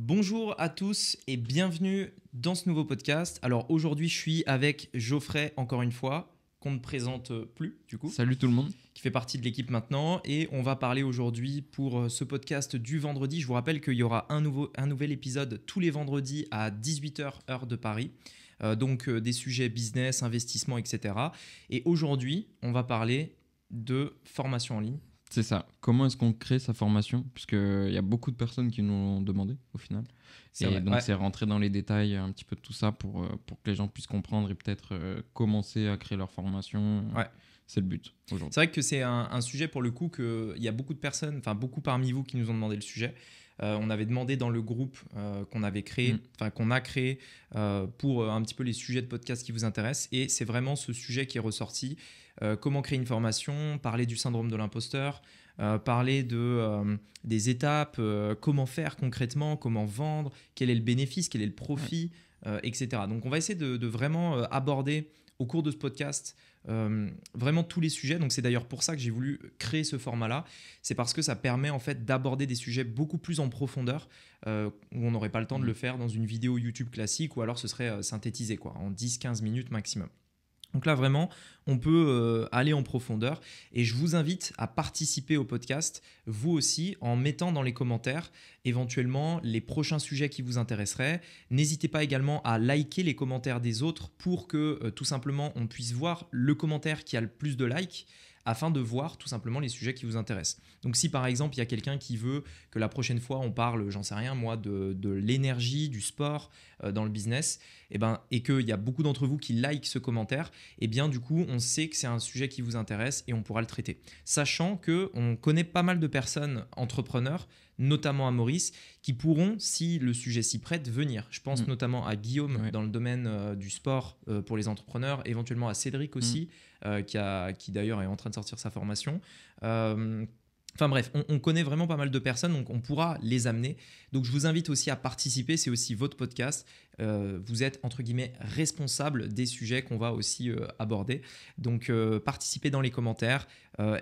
Bonjour à tous et bienvenue dans ce nouveau podcast. Alors aujourd'hui, je suis avec Geoffrey encore une fois, qu'on ne présente plus du coup. Salut tout le monde. Qui fait partie de l'équipe maintenant et on va parler aujourd'hui pour euh, ce podcast du vendredi. Je vous rappelle qu'il y aura un, nouveau, un nouvel épisode tous les vendredis à 18h heure de Paris. Euh, donc euh, des sujets business, investissement, etc. Et aujourd'hui, on va parler de formation en ligne c'est ça. Comment est-ce qu'on crée sa formation Puisqu'il y a beaucoup de personnes qui nous l'ont demandé au final. Et donc, c'est rentrer dans les détails un petit peu de tout ça pour, euh, pour que les gens puissent comprendre et peut-être euh, commencer à créer leur formation. Ouais. C'est le but C'est vrai que c'est un, sujet pour le coup qu'il y a beaucoup de personnes, enfin beaucoup parmi vous qui nous ont demandé le sujet. Euh, on avait demandé dans le groupe qu'on avait créé, mm. enfin qu'on a créé pour un petit peu les sujets de podcast qui vous intéressent. Et c'est vraiment ce sujet qui est ressorti. Euh, comment créer une formation, parler du syndrome de l'imposteur, euh, parler de, euh, des étapes, comment faire concrètement, comment vendre, quel est le bénéfice, quel est le profit, etc. Donc on va essayer de, vraiment aborder au cours de ce podcast vraiment tous les sujets. Donc c'est d'ailleurs pour ça que j'ai voulu créer ce format-là. C'est parce que ça permet en fait d'aborder des sujets beaucoup plus en profondeur où on n'aurait pas le temps de le mm. faire dans une vidéo YouTube classique ou alors ce serait synthétisé quoi, en 10-15 minutes maximum. Donc là, vraiment, on peut euh, aller en profondeur. Et je vous invite à participer au podcast, vous aussi, en mettant dans les commentaires éventuellement les prochains sujets qui vous intéresseraient. N'hésitez pas également à liker les commentaires des autres pour que euh, tout simplement on puisse voir le commentaire qui a le plus de likes afin de voir tout simplement les sujets qui vous intéressent. Donc si par exemple il y a quelqu'un qui veut que la prochaine fois on parle, j'en sais rien moi, de, l'énergie, du sport euh, dans le business, et, eh ben, et qu'il y a beaucoup d'entre vous qui like ce commentaire, et eh bien du coup on sait que c'est un sujet qui vous intéresse et on pourra le traiter. Sachant que on connaît pas mal de personnes entrepreneurs notamment à Maurice, qui pourront, si le sujet s'y prête, venir. Je pense mm. notamment à Guillaume dans le domaine euh, du sport euh, pour les entrepreneurs, éventuellement à Cédric mm. aussi, euh, qui, qui d'ailleurs est en train de sortir sa formation. Enfin bref, on, connaît vraiment pas mal de personnes, donc on pourra les amener. Donc je vous invite aussi à participer, c'est aussi votre podcast. Euh, vous êtes entre guillemets responsable des sujets qu'on va aussi euh, aborder. Donc euh, participez dans les commentaires,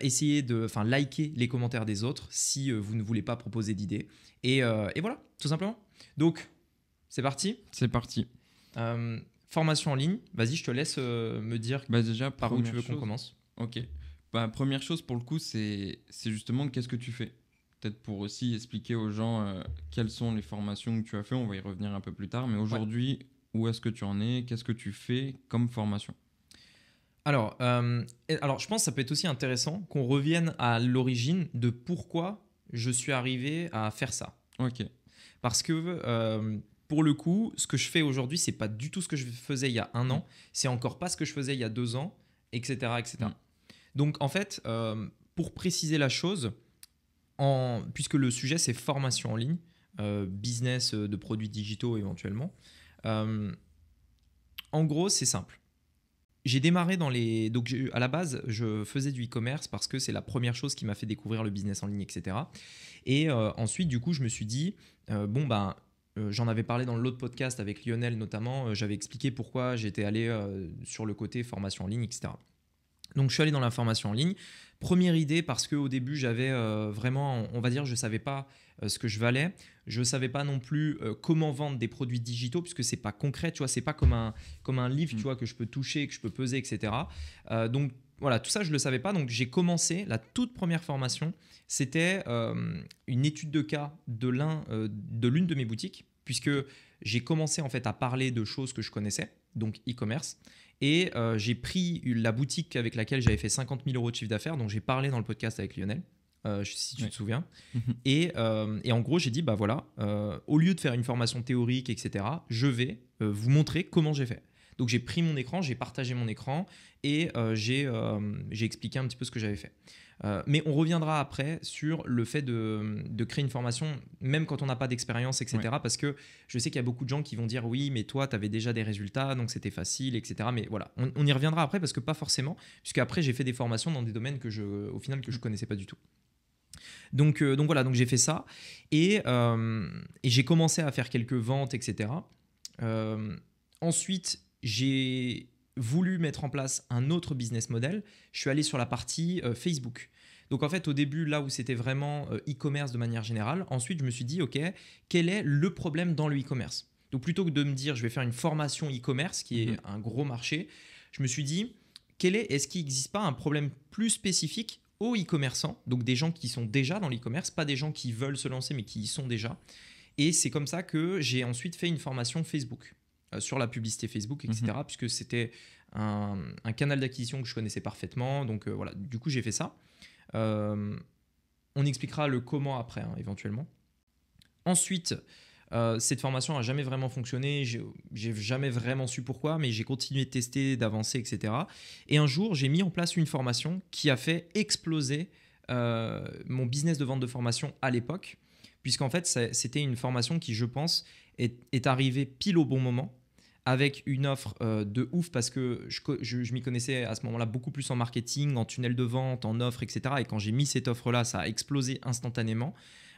essayez de, enfin likez les commentaires des autres si vous ne voulez pas proposer d'idées. Et, voilà, tout simplement. Donc c'est parti. C'est parti. formation en ligne. Vas-y, je te laisse me dire bah, déjà, par où tu veux qu'on commence. Ok. Bah, première chose pour le coup, c'est justement qu'est-ce que tu fais Peut-être pour aussi expliquer aux gens euh, quelles sont les formations que tu as fait, on va y revenir un peu plus tard, mais aujourd'hui, où est-ce que tu en es Qu'est-ce que tu fais comme formation alors, euh, alors, je pense que ça peut être aussi intéressant qu'on revienne à l'origine de pourquoi je suis arrivé à faire ça. Ok. Parce que euh, pour le coup, ce que je fais aujourd'hui, c'est pas du tout ce que je faisais il y a un an, mmh. c'est encore pas ce que je faisais il y a deux ans, etc. etc. Donc en fait, euh, pour préciser la chose, puisque le sujet c'est formation en ligne, euh, business euh, de produits digitaux éventuellement, en gros c'est simple. J'ai démarré dans les... Donc à la base, je faisais du e-commerce parce que c'est la première chose qui m'a fait découvrir le business en ligne, etc. Et ensuite, du coup, je me suis dit, bon, ben, j'en avais parlé dans l'autre podcast avec Lionel notamment, j'avais expliqué pourquoi j'étais allé sur le côté formation en ligne, etc. Donc je suis allé dans la formation en ligne. Première idée parce qu'au début j'avais euh, vraiment, on va dire, je ne savais pas euh, ce que je valais. Je ne savais pas non plus euh, comment vendre des produits digitaux puisque c'est pas concret, tu vois, c'est pas comme un, comme un livre, mm. tu vois, que je peux toucher, que je peux peser, etc. donc voilà, tout ça je ne le savais pas. Donc j'ai commencé la toute première formation, c'était une étude de cas de l'un, de l'une de mes boutiques puisque j'ai commencé en fait à parler de choses que je connaissais, donc e-commerce. Et euh, j'ai pris la boutique avec laquelle j'avais fait 50 000 euros de chiffre d'affaires, dont j'ai parlé dans le podcast avec Lionel. Euh, si tu te souviens. Mhm. Euh, et, en gros, j'ai dit, bah voilà, au lieu de faire une formation théorique, etc., je vais vous montrer comment j'ai fait. Donc j'ai pris mon écran, j'ai partagé mon écran et j'ai expliqué un petit peu ce que j'avais fait. Euh, mais on reviendra après sur le fait de, créer une formation, même quand on n'a pas d'expérience, etc. Parce que je sais qu'il y a beaucoup de gens qui vont dire oui, mais toi, tu avais déjà des résultats, donc c'était facile, etc. Mais voilà, on, y reviendra après parce que pas forcément, puisque après j'ai fait des formations dans des domaines que je, au final, que je mm. connaissais pas du tout. Donc, euh, donc voilà, donc j'ai fait ça et euh, j'ai commencé à faire quelques ventes, etc. ensuite, j'ai voulu mettre en place un autre business model, je suis allé sur la partie euh, Facebook. Donc en fait, au début, là où c'était vraiment euh, e-commerce de manière générale, ensuite je me suis dit, OK, quel est le problème dans le e-commerce Donc plutôt que de me dire, je vais faire une formation e-commerce, qui est mhm. un gros marché, je me suis dit, quel est, est-ce qu'il n'existe pas un problème plus spécifique aux e-commerçants, donc des gens qui sont déjà dans l'e-commerce, pas des gens qui veulent se lancer mais qui y sont déjà. Et c'est comme ça que j'ai ensuite fait une formation Facebook. Euh, sur la publicité Facebook, etc., mhm. puisque c'était un, canal d'acquisition que je connaissais parfaitement. Donc euh, voilà, du coup j'ai fait ça. Euh, on expliquera le comment après, hein, éventuellement. Ensuite, cette formation n'a jamais vraiment fonctionné, j'ai jamais vraiment su pourquoi, mais j'ai continué de tester, d'avancer, etc. Et un jour, j'ai mis en place une formation qui a fait exploser mon business de vente de formation à l'époque, puisqu'en fait, c'était une formation qui, je pense, est, arrivé pile au bon moment avec une offre euh, de ouf parce que je, m'y connaissais à ce moment-là beaucoup plus en marketing, en tunnel de vente, en offre, etc. Et quand j'ai mis cette offre-là, ça a explosé instantanément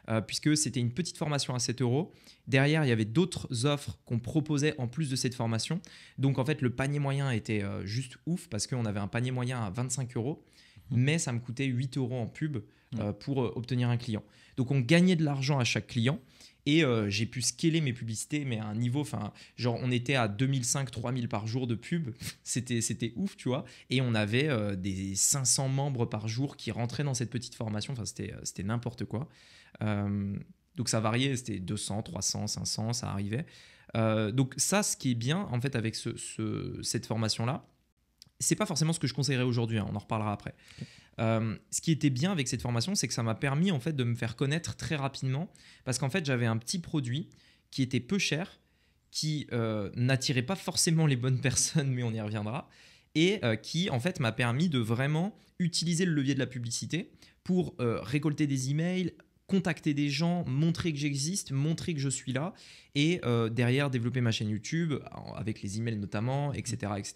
euh, puisque c'était une petite formation à 7 euros. Derrière, il y avait d'autres offres qu'on proposait en plus de cette formation. Donc en fait, le panier moyen était euh, juste ouf parce qu'on avait un panier moyen à 25 euros, mmh. mais ça me coûtait 8 euros en pub mmh. pour obtenir un client. Donc on gagnait de l'argent à chaque client. Et euh, j'ai pu scaler mes publicités, mais à un niveau, enfin, genre on était à 2005, 3000 par jour de pub. c'était, c'était ouf, tu vois. Et on avait euh, des 500 membres par jour qui rentraient dans cette petite formation. Enfin, c'était, euh, c'était n'importe quoi. donc ça variait, c'était 200, 300, 500, ça arrivait. donc ça, ce qui est bien, en fait, avec ce, cette formation-là, c'est pas forcément ce que je conseillerais aujourd'hui, hein. on en reparlera après. Euh, ce qui était bien avec cette formation, c'est que ça m'a permis en fait de me faire connaître très rapidement parce qu'en fait j'avais un petit produit qui était peu cher, qui euh, n'attirait pas forcément les bonnes personnes, mais on y reviendra, et euh, qui en fait m'a permis de vraiment utiliser le levier de la publicité pour récolter des emails, contacter des gens, montrer que j'existe, montrer que je suis là, et derrière développer ma chaîne YouTube avec les emails notamment, etc., etc.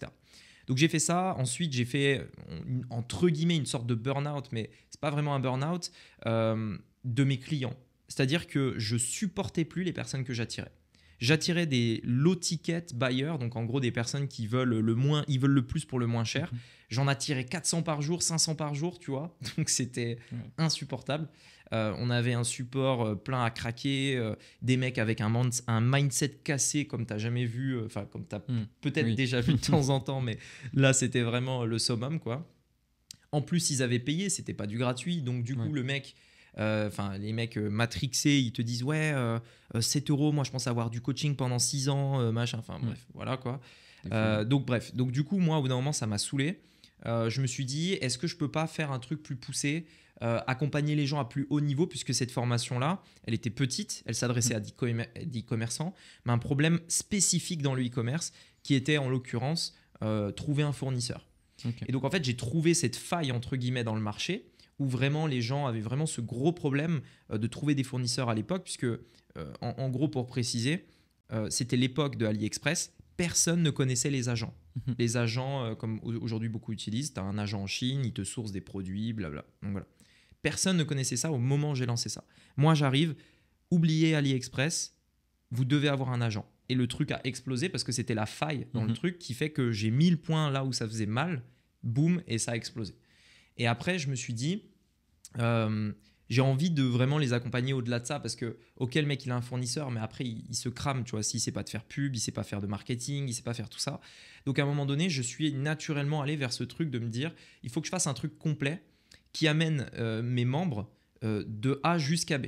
Donc j'ai fait ça. Ensuite, j'ai fait, euh, entre guillemets, une sorte de burn-out, mais c'est pas vraiment un burn-out, euh, de mes clients. C'est-à-dire que je supportais plus les personnes que j'attirais. J'attirais des low ticket buyers, donc en gros des personnes qui veulent le moins, ils veulent le plus pour le moins cher. Mhm. J'en attirais 400 par jour, 500 par jour, tu vois. Donc c'était insupportable. Euh, on avait un support euh, plein à craquer, euh, des mecs avec un, un mindset cassé comme t'as jamais vu, enfin comme tu as hmm. peut-être déjà vu de temps en temps, mais là c'était vraiment le summum quoi. En plus ils avaient payé, c'était pas du gratuit, donc du coup le mec euh, enfin, les mecs euh, matrixés, ils te disent ouais, 7 euh, euros, moi je pense avoir du coaching pendant 6 ans, machin. Enfin mm. bref, voilà quoi. donc bref, donc du coup, moi au bout moment, ça m'a saoulé. je me suis dit, est-ce que je peux pas faire un truc plus poussé, accompagner les gens à plus haut niveau, puisque cette formation-là, elle était petite, elle s'adressait mm. à des, commerçants, mais un problème spécifique dans le e-commerce, qui était en l'occurrence trouver un fournisseur. Et donc en fait, j'ai trouvé cette faille entre guillemets dans le marché où vraiment les gens avaient vraiment ce gros problème euh, de trouver des fournisseurs à l'époque, puisque euh, en, gros, pour préciser, euh, c'était l'époque de AliExpress, personne ne connaissait les agents. Mhm. les agents, comme aujourd'hui beaucoup utilisent, tu un agent en Chine, il te source des produits, blabla. voilà. Personne ne connaissait ça au moment où j'ai lancé ça. Moi, j'arrive, oubliez AliExpress, vous devez avoir un agent. Et le truc a explosé parce que c'était la faille dans le mhm. truc qui fait que j'ai mis points là où ça faisait mal, boum, et ça a explosé. Et après, je me suis dit, euh, j'ai envie de vraiment les accompagner au-delà de ça parce que, ok, le mec, il a un fournisseur, mais après, il, se crame, tu vois, s'il sait pas de faire pub, il sait pas faire de marketing, il sait pas faire tout ça. Donc, à un moment donné, je suis naturellement allé vers ce truc de me dire, il faut que je fasse un truc complet qui amène euh, mes membres euh, de A jusqu'à B.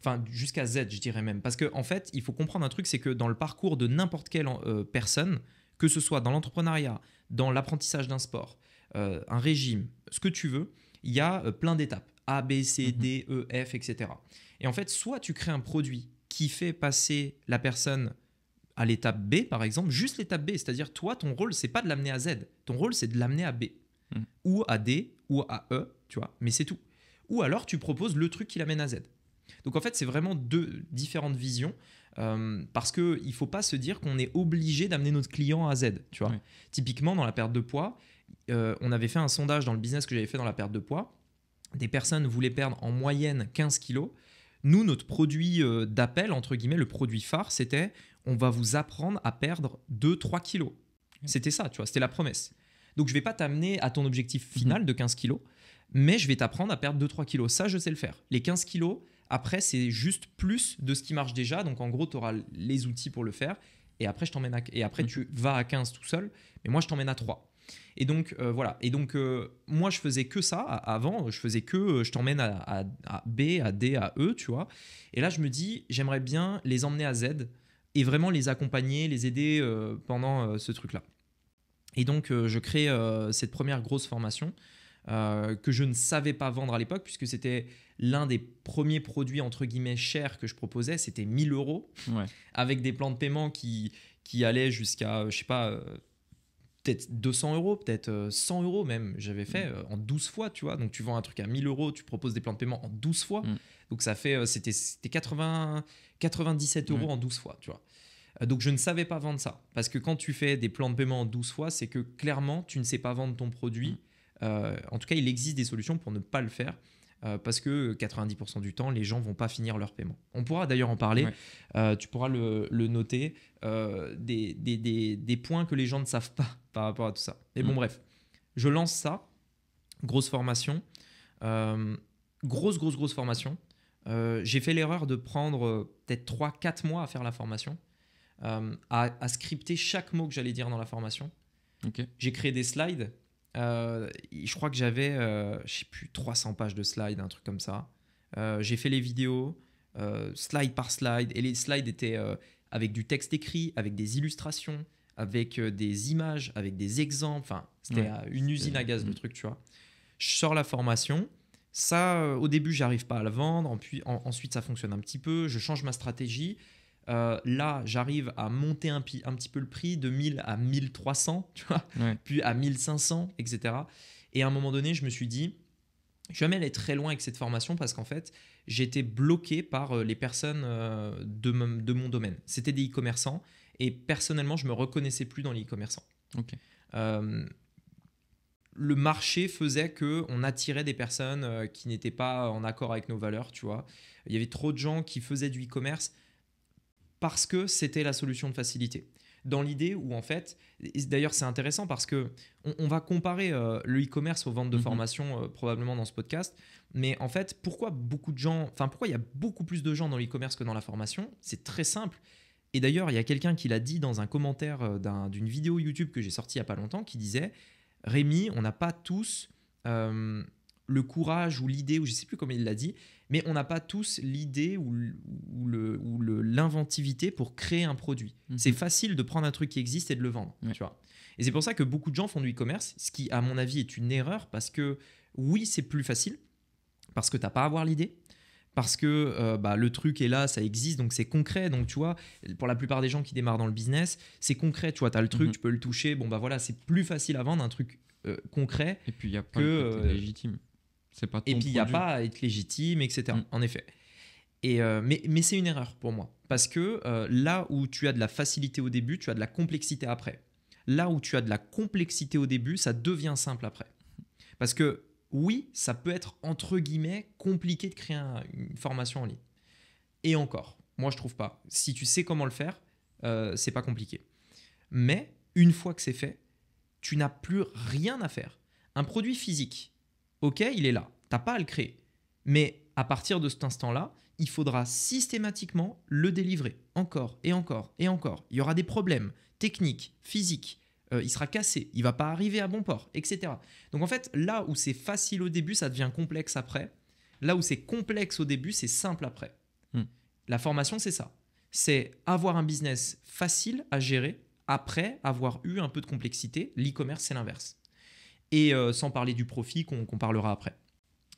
Enfin, jusqu'à Z, je dirais même. Parce qu'en en fait, il faut comprendre un truc, c'est que dans le parcours de n'importe quelle personne, que ce soit dans l'entrepreneuriat, dans l'apprentissage d'un sport, euh, un régime, ce que tu veux, il y a euh, plein d'étapes. A, B, C, mhm. D, E, F, etc. Et en fait, soit tu crées un produit qui fait passer la personne à l'étape B, par exemple, juste l'étape B. C'est-à-dire, toi, ton rôle, c'est pas de l'amener à Z. Ton rôle, c'est de l'amener à B, mhm. ou à D, ou à E, tu vois, mais c'est tout. Ou alors, tu proposes le truc qui l'amène à Z. Donc, en fait, c'est vraiment deux différentes visions. Euh, parce qu'il ne faut pas se dire qu'on est obligé d'amener notre client à Z. Tu vois. Typiquement, dans la perte de poids, euh, on avait fait un sondage dans le business que j'avais fait dans la perte de poids. Des personnes voulaient perdre en moyenne 15 kilos. Nous, notre produit euh, d'appel, entre guillemets, le produit phare, c'était on va vous apprendre à perdre 2-3 kilos. C'était ça, tu vois, c'était la promesse. Donc je vais pas t'amener à ton objectif mhm. final de 15 kilos, mais je vais t'apprendre à perdre 2-3 kilos. Ça, je sais le faire. Les 15 kilos, après, c'est juste plus de ce qui marche déjà. Donc en gros, tu auras les outils pour le faire. Et après, je t'emmène Et après, mhm. tu vas à 15 tout seul. Mais moi, je t'emmène à 3. Et donc, euh, voilà. Et donc, euh, moi, je faisais que ça avant. Je faisais que euh, je t'emmène à, B, à D, à E, tu vois. Et là, je me dis, j'aimerais bien les emmener à Z et vraiment les accompagner, les aider pendant ce truc-là. Et donc, je crée cette première grosse formation que je ne savais pas vendre à l'époque, puisque c'était l'un des premiers produits, entre guillemets, chers que je proposais. C'était 1000 euros, avec des plans de paiement qui, qui allaient jusqu'à, je sais pas, peut-être 200 euros, peut-être 100 euh, euros même, j'avais fait mm. euh, en 12 fois, tu vois. Donc tu vends un truc à 1000 euros, tu proposes des plans de paiement en 12 fois. Mm. Donc ça fait, euh, c'était 97 euros mm. en 12 fois, tu vois. Donc je ne savais pas vendre ça. Parce que quand tu fais des plans de paiement en 12 fois, c'est que clairement, tu ne sais pas vendre ton produit. en tout cas, il existe des solutions pour ne pas le faire. Euh, parce que 90% du temps, les gens vont pas finir leur paiement. On pourra d'ailleurs en parler, euh, tu pourras le, noter, euh, des, des, points que les gens ne savent pas par rapport à tout ça. Mais bon, mm. bref, je lance ça, grosse formation, grosse, grosse, grosse formation. J'ai fait l'erreur de prendre peut-être 3-4 mois à faire la formation, à, scripter chaque mot que j'allais dire dans la formation. J'ai créé des slides euh, je crois que j'avais, euh, je sais plus, 300 pages de slides, un truc comme ça. Euh, j'ai fait les vidéos, slide par slide, et les slides étaient avec du texte écrit, avec des illustrations, avec des images, avec des exemples. Enfin, c'était une usine à gaz le mm. truc, tu vois. Je sors la formation. Ça, au début, j'arrive pas à la vendre. puis, ensuite, ça fonctionne un petit peu. Je change ma stratégie. Euh, là, j'arrive à monter un, petit peu le prix de 1000 à 1300, tu puis à 1500, etc. Et à un moment donné, je me suis dit, je jamais aller très loin avec cette formation parce qu'en fait, j'étais bloqué par euh, les personnes euh, de, mon, domaine. C'était des e-commerçants et personnellement, je me reconnaissais plus dans les e-commerçants. le marché faisait que on attirait des personnes qui n'étaient pas en accord avec nos valeurs, tu vois. Il y avait trop de gens qui faisaient du e-commerce parce que c'était la solution de facilité. Dans l'idée où en fait, d'ailleurs c'est intéressant parce que on, va comparer euh, le e-commerce aux ventes de mhm. formation euh, probablement dans ce podcast, mais en fait pourquoi beaucoup de gens, enfin pourquoi il y a beaucoup plus de gens dans l'e-commerce que dans la formation C'est très simple. Et d'ailleurs il y a quelqu'un qui l'a dit dans un commentaire euh, d'une vidéo YouTube que j'ai sortie il n'y a pas longtemps qui disait Rémi, on n'a pas tous le courage ou l'idée ou je sais plus comment il l'a dit, mais on n'a pas tous l'idée ou, l'inventivité pour créer un produit. Mhm. C'est facile de prendre un truc qui existe et de le vendre, tu vois. Et c'est pour ça que beaucoup de gens font du e-commerce, ce qui, à mon avis, est une erreur parce que oui, c'est plus facile, parce que tu t'as pas à avoir l'idée, parce que euh, bah, le truc est là, ça existe, donc c'est concret. Donc tu vois, pour la plupart des gens qui démarrent dans le business, c'est concret. Tu vois, tu as le truc, mhm. tu peux le toucher. Bon, bah voilà, c'est plus facile à vendre un truc euh, concret. Et puis il n'y a pas que, le euh, légitime. Et puis il n'y a pas à être légitime, etc. Mm. En effet. Et euh, mais, c'est une erreur pour moi. Parce que euh, là où tu as de la facilité au début, tu as de la complexité après. Là où tu as de la complexité au début, ça devient simple après. Parce que oui, ça peut être entre guillemets compliqué de créer une formation en ligne. Et encore, moi je trouve pas. Si tu sais comment le faire, euh, c'est pas compliqué. Mais une fois que c'est fait, tu n'as plus rien à faire. Un produit physique, ok, il est là, t'as pas à le créer. Mais à partir de cet instant-là, il faudra systématiquement le délivrer, encore et encore et encore. Il y aura des problèmes techniques, physiques, euh, il sera cassé, il va pas arriver à bon port, etc. Donc en fait, là où c'est facile au début, ça devient complexe après. Là où c'est complexe au début, c'est simple après. Hmm. La formation, c'est ça. C'est avoir un business facile à gérer après avoir eu un peu de complexité. L'e-commerce, c'est l'inverse et euh, sans parler du profit qu'on parlera après.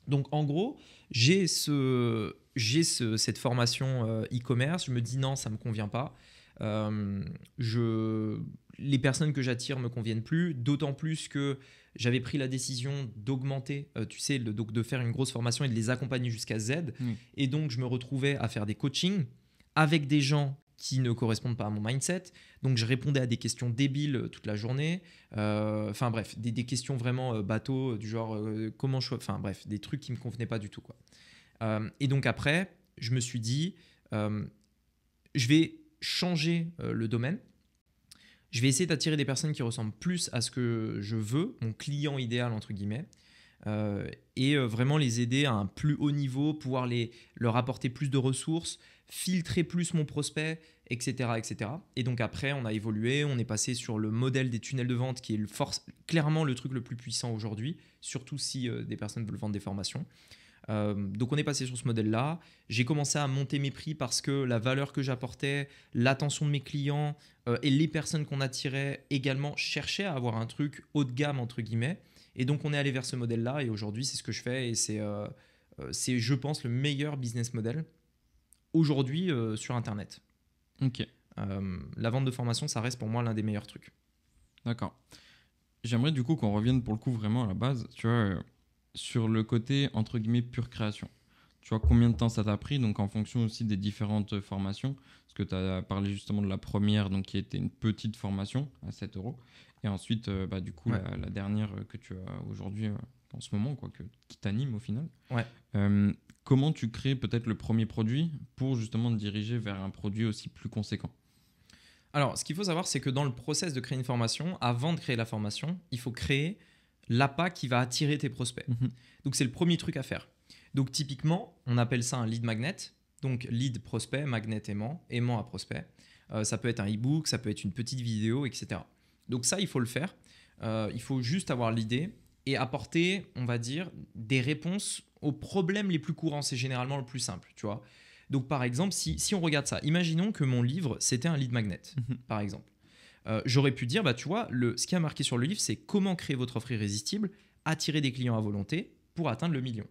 Donc en gros, j'ai ce, ce, cette formation euh, e-commerce, je me dis non, ça ne me convient pas. Euh, je, les personnes que j'attire ne me conviennent plus, d'autant plus que j'avais pris la décision d'augmenter, tu sais, donc de faire une grosse formation et de les accompagner jusqu'à Z. Mm. Et donc je me retrouvais à faire des coachings avec des gens qui ne correspondent pas à mon mindset. Donc je répondais à des questions débiles euh, toute la journée. Euh, enfin bref, des, questions vraiment euh, bateau du genre comment je... Enfin bref, des trucs qui me convenaient pas du tout. Quoi. et donc après, je me suis dit, je vais changer le domaine. Je vais essayer d'attirer des personnes qui ressemblent plus à ce que je veux, mon client idéal entre guillemets. et vraiment les aider à un plus haut niveau, pouvoir les, leur apporter plus de ressources, filtrer plus mon prospect, etc., etc. Et donc après, on a évolué, on est passé sur le modèle des tunnels de vente qui est force, clairement le truc le plus puissant aujourd'hui, surtout si euh, des personnes veulent vendre des formations. Euh, donc on est passé sur ce modèle-là. J'ai commencé à monter mes prix parce que la valeur que j'apportais, l'attention de mes clients euh, et les personnes qu'on attirait également cherchaient à avoir un truc haut de gamme, entre guillemets. Et donc on est allé vers ce modèle-là et aujourd'hui c'est ce que je fais et c'est, je pense, le meilleur business model aujourd'hui euh, sur Internet. Ok. Euh, la vente de formation, ça reste pour moi l'un des meilleurs trucs. D'accord. J'aimerais du coup qu'on revienne pour le coup vraiment à la base, tu vois, euh, sur le côté entre guillemets pure création tu vois combien de temps ça t'a pris donc en fonction aussi des différentes formations parce que tu as parlé justement de la première donc qui était une petite formation à 7 euros et ensuite bah, du coup la, dernière que tu as aujourd'hui en ce moment quoi que, qui t'anime au final ouais. euh, comment tu crées peut-être le premier produit pour justement te diriger vers un produit aussi plus conséquent Alors, ce qu'il faut savoir, c'est que dans le process de créer une formation, avant de créer la formation, il faut créer l'appât qui va attirer tes prospects. Mhm. Donc, c'est le premier truc à faire. Donc, typiquement, on appelle ça un lead magnet. Donc, lead prospect, magnet aimant, aimant à prospect. Euh, ça peut être un e-book, ça peut être une petite vidéo, etc. Donc, ça, il faut le faire. Euh, il faut juste avoir l'idée et apporter, on va dire, des réponses aux problèmes les plus courants. C'est généralement le plus simple, tu vois. Donc, par exemple, si, on regarde ça, imaginons que mon livre, c'était un lead magnet, mhm. par exemple. Euh, j'aurais pu dire, bah, tu vois, le, ce qui a marqué sur le livre, c'est comment créer votre offre irrésistible, attirer des clients à volonté pour atteindre le million.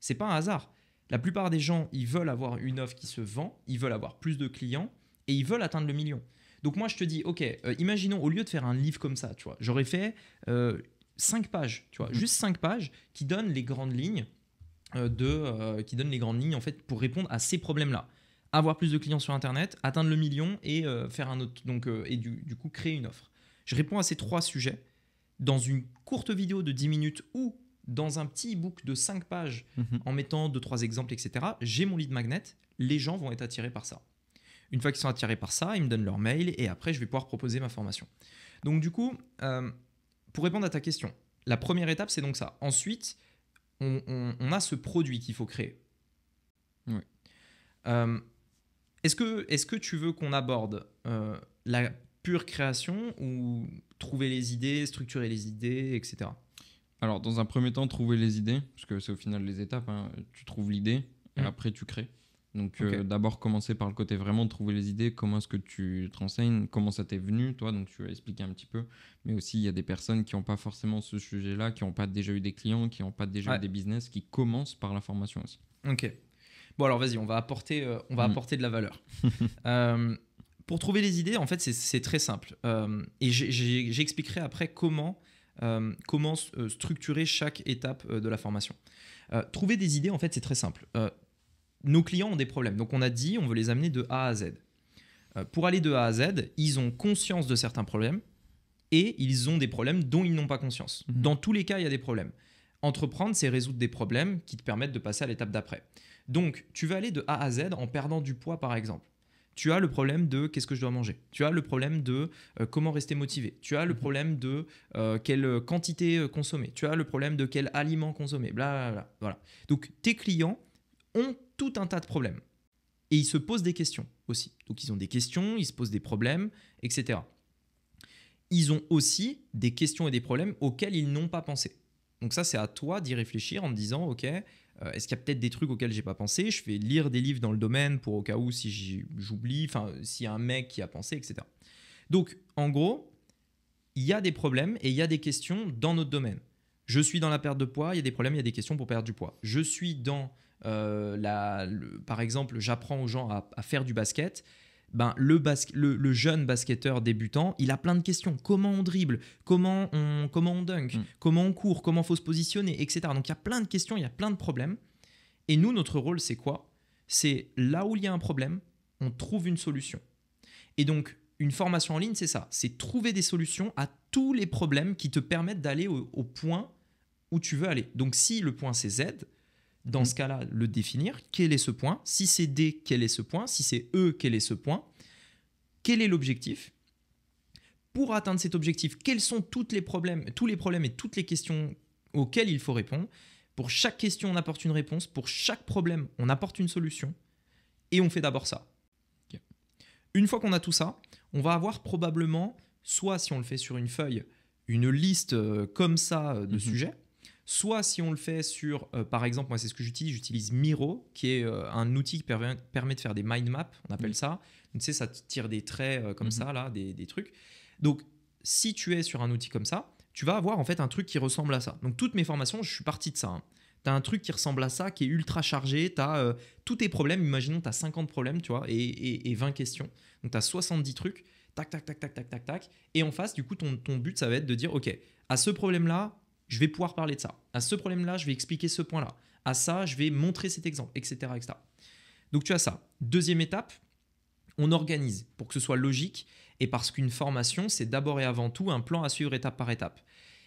C'est pas un hasard. La plupart des gens, ils veulent avoir une offre qui se vend, ils veulent avoir plus de clients et ils veulent atteindre le million. Donc moi, je te dis, ok, euh, imaginons, au lieu de faire un livre comme ça, tu vois, j'aurais fait euh, cinq pages, tu vois, mhm. juste 5 pages qui donnent les grandes lignes euh, de, euh, qui donne les grandes lignes en fait, pour répondre à ces problèmes-là avoir plus de clients sur Internet, atteindre le million et euh, faire un autre, donc et du, coup créer une offre. Je réponds à ces trois sujets dans une courte vidéo de 10 minutes ou dans un petit e-book de 5 pages mhm. en mettant 2 trois exemples, etc. J'ai mon lit de magnet, les gens vont être attirés par ça. Une fois qu'ils sont attirés par ça, ils me donnent leur mail et après je vais pouvoir proposer ma formation. Donc du coup, pour répondre à ta question, la première étape c'est donc ça. Ensuite, on, a ce produit qu'il faut créer. Euh, est-ce que, est que tu veux qu'on aborde euh, la pure création ou trouver les idées, structurer les idées, etc. Alors, dans un premier temps, trouver les idées, parce que c'est au final les étapes. Hein. Tu trouves l'idée, et mm. après tu crées. Donc euh, d'abord commencer par le côté vraiment de trouver les idées, comment est-ce que tu te renseignes, comment ça t'est venu, toi, donc tu as expliquer un petit peu. Mais aussi il y a des personnes qui n'ont pas forcément ce sujet-là, qui n'ont pas déjà eu des clients, qui n'ont pas déjà eu des business, qui commencent par la formation aussi. Ok. Bon alors vas-y, on va apporter, euh, on va mm. apporter de la valeur. Euh, pour trouver les idées, en fait c'est très simple. et j'expliquerai après comment comment structurer chaque étape de la formation. trouver des idées, en fait, c'est très simple nos clients ont des problèmes. Donc on a dit, on veut les amener de A à Z. Euh, pour aller de A à Z, ils ont conscience de certains problèmes et ils ont des problèmes dont ils n'ont pas conscience. Mhm. Dans tous les cas, il y a des problèmes. Entreprendre, c'est résoudre des problèmes qui te permettent de passer à l'étape d'après. Donc, tu vas aller de A à Z en perdant du poids, par exemple. Tu as le problème de qu'est-ce que je dois manger. Tu as le problème de euh, comment rester motivé. Tu as le mhm. problème de euh, quelle quantité consommer. Tu as le problème de quel aliment consommer. bla, bla. Voilà. Donc, tes clients ont tout un tas de problèmes. Et ils se posent des questions aussi. Donc ils ont des questions, ils se posent des problèmes, etc. Ils ont aussi des questions et des problèmes auxquels ils n'ont pas pensé. Donc ça, c'est à toi d'y réfléchir en te disant, OK, euh, est-ce qu'il y a peut-être des trucs auxquels j'ai pas pensé Je vais lire des livres dans le domaine pour au cas où si j'oublie, enfin, s'il y a un mec qui a pensé, etc. Donc, en gros, il y a des problèmes et il y a des questions dans notre domaine. Je suis dans la perte de poids, il y a des problèmes, il y a des questions pour perdre du poids. Je suis dans euh, par exemple, j'apprends aux gens à, faire du basket. Ben, le, jeune basketteur débutant, il a plein de questions. Comment on dribble Comment on, comment on dunk mm. Comment on court Comment faut se positionner Etc. Donc il y a plein de questions, il y a plein de problèmes. Et nous, notre rôle, c'est quoi C'est là où il y a un problème, on trouve une solution. Et donc, une formation en ligne, c'est ça. C'est trouver des solutions à tous les problèmes qui te permettent d'aller au, point où tu veux aller. Donc si le point c'est Z, dans mm. ce cas-là, le définir. Quel est ce point Si c'est D, quel est ce point Si c'est E, quel est ce point Quel est l'objectif Pour atteindre cet objectif, quels sont toutes les problèmes, tous les problèmes et toutes les questions auxquelles il faut répondre Pour chaque question, on apporte une réponse. Pour chaque problème, on apporte une solution. Et on fait d'abord ça. Une fois qu'on a tout ça, on va avoir probablement, soit si on le fait sur une feuille, une liste euh, comme ça euh, de mm-hmm. sujets Soit si on le fait sur, euh, par exemple, moi c'est ce que j'utilise, j'utilise Miro, qui est euh, un outil qui permet, de faire des mind maps, on appelle ça. tu sais, ça tire des traits euh, comme mhm. ça, là, des, trucs. Donc, si tu es sur un outil comme ça, tu vas avoir en fait un truc qui ressemble à ça. Donc, toutes mes formations, je suis parti de ça. Hein. t'as Tu as un truc qui ressemble à ça, qui est ultra chargé, tu as tous tes problèmes, imaginons tu as 50 problèmes, tu vois, et, et, 20 questions. Donc, tu as 70 trucs tac, tac, tac, tac, tac, tac, tac. Et en face, du coup, ton, ton but, ça va être de dire, OK, à ce problème-là, je vais pouvoir parler de ça. À ce problème-là, je vais expliquer ce point-là. À ça, je vais montrer cet exemple, etc., Donc tu as ça. Deuxième étape, on organise pour que ce soit logique et parce qu'une formation, c'est d'abord et avant tout un plan à suivre étape par étape.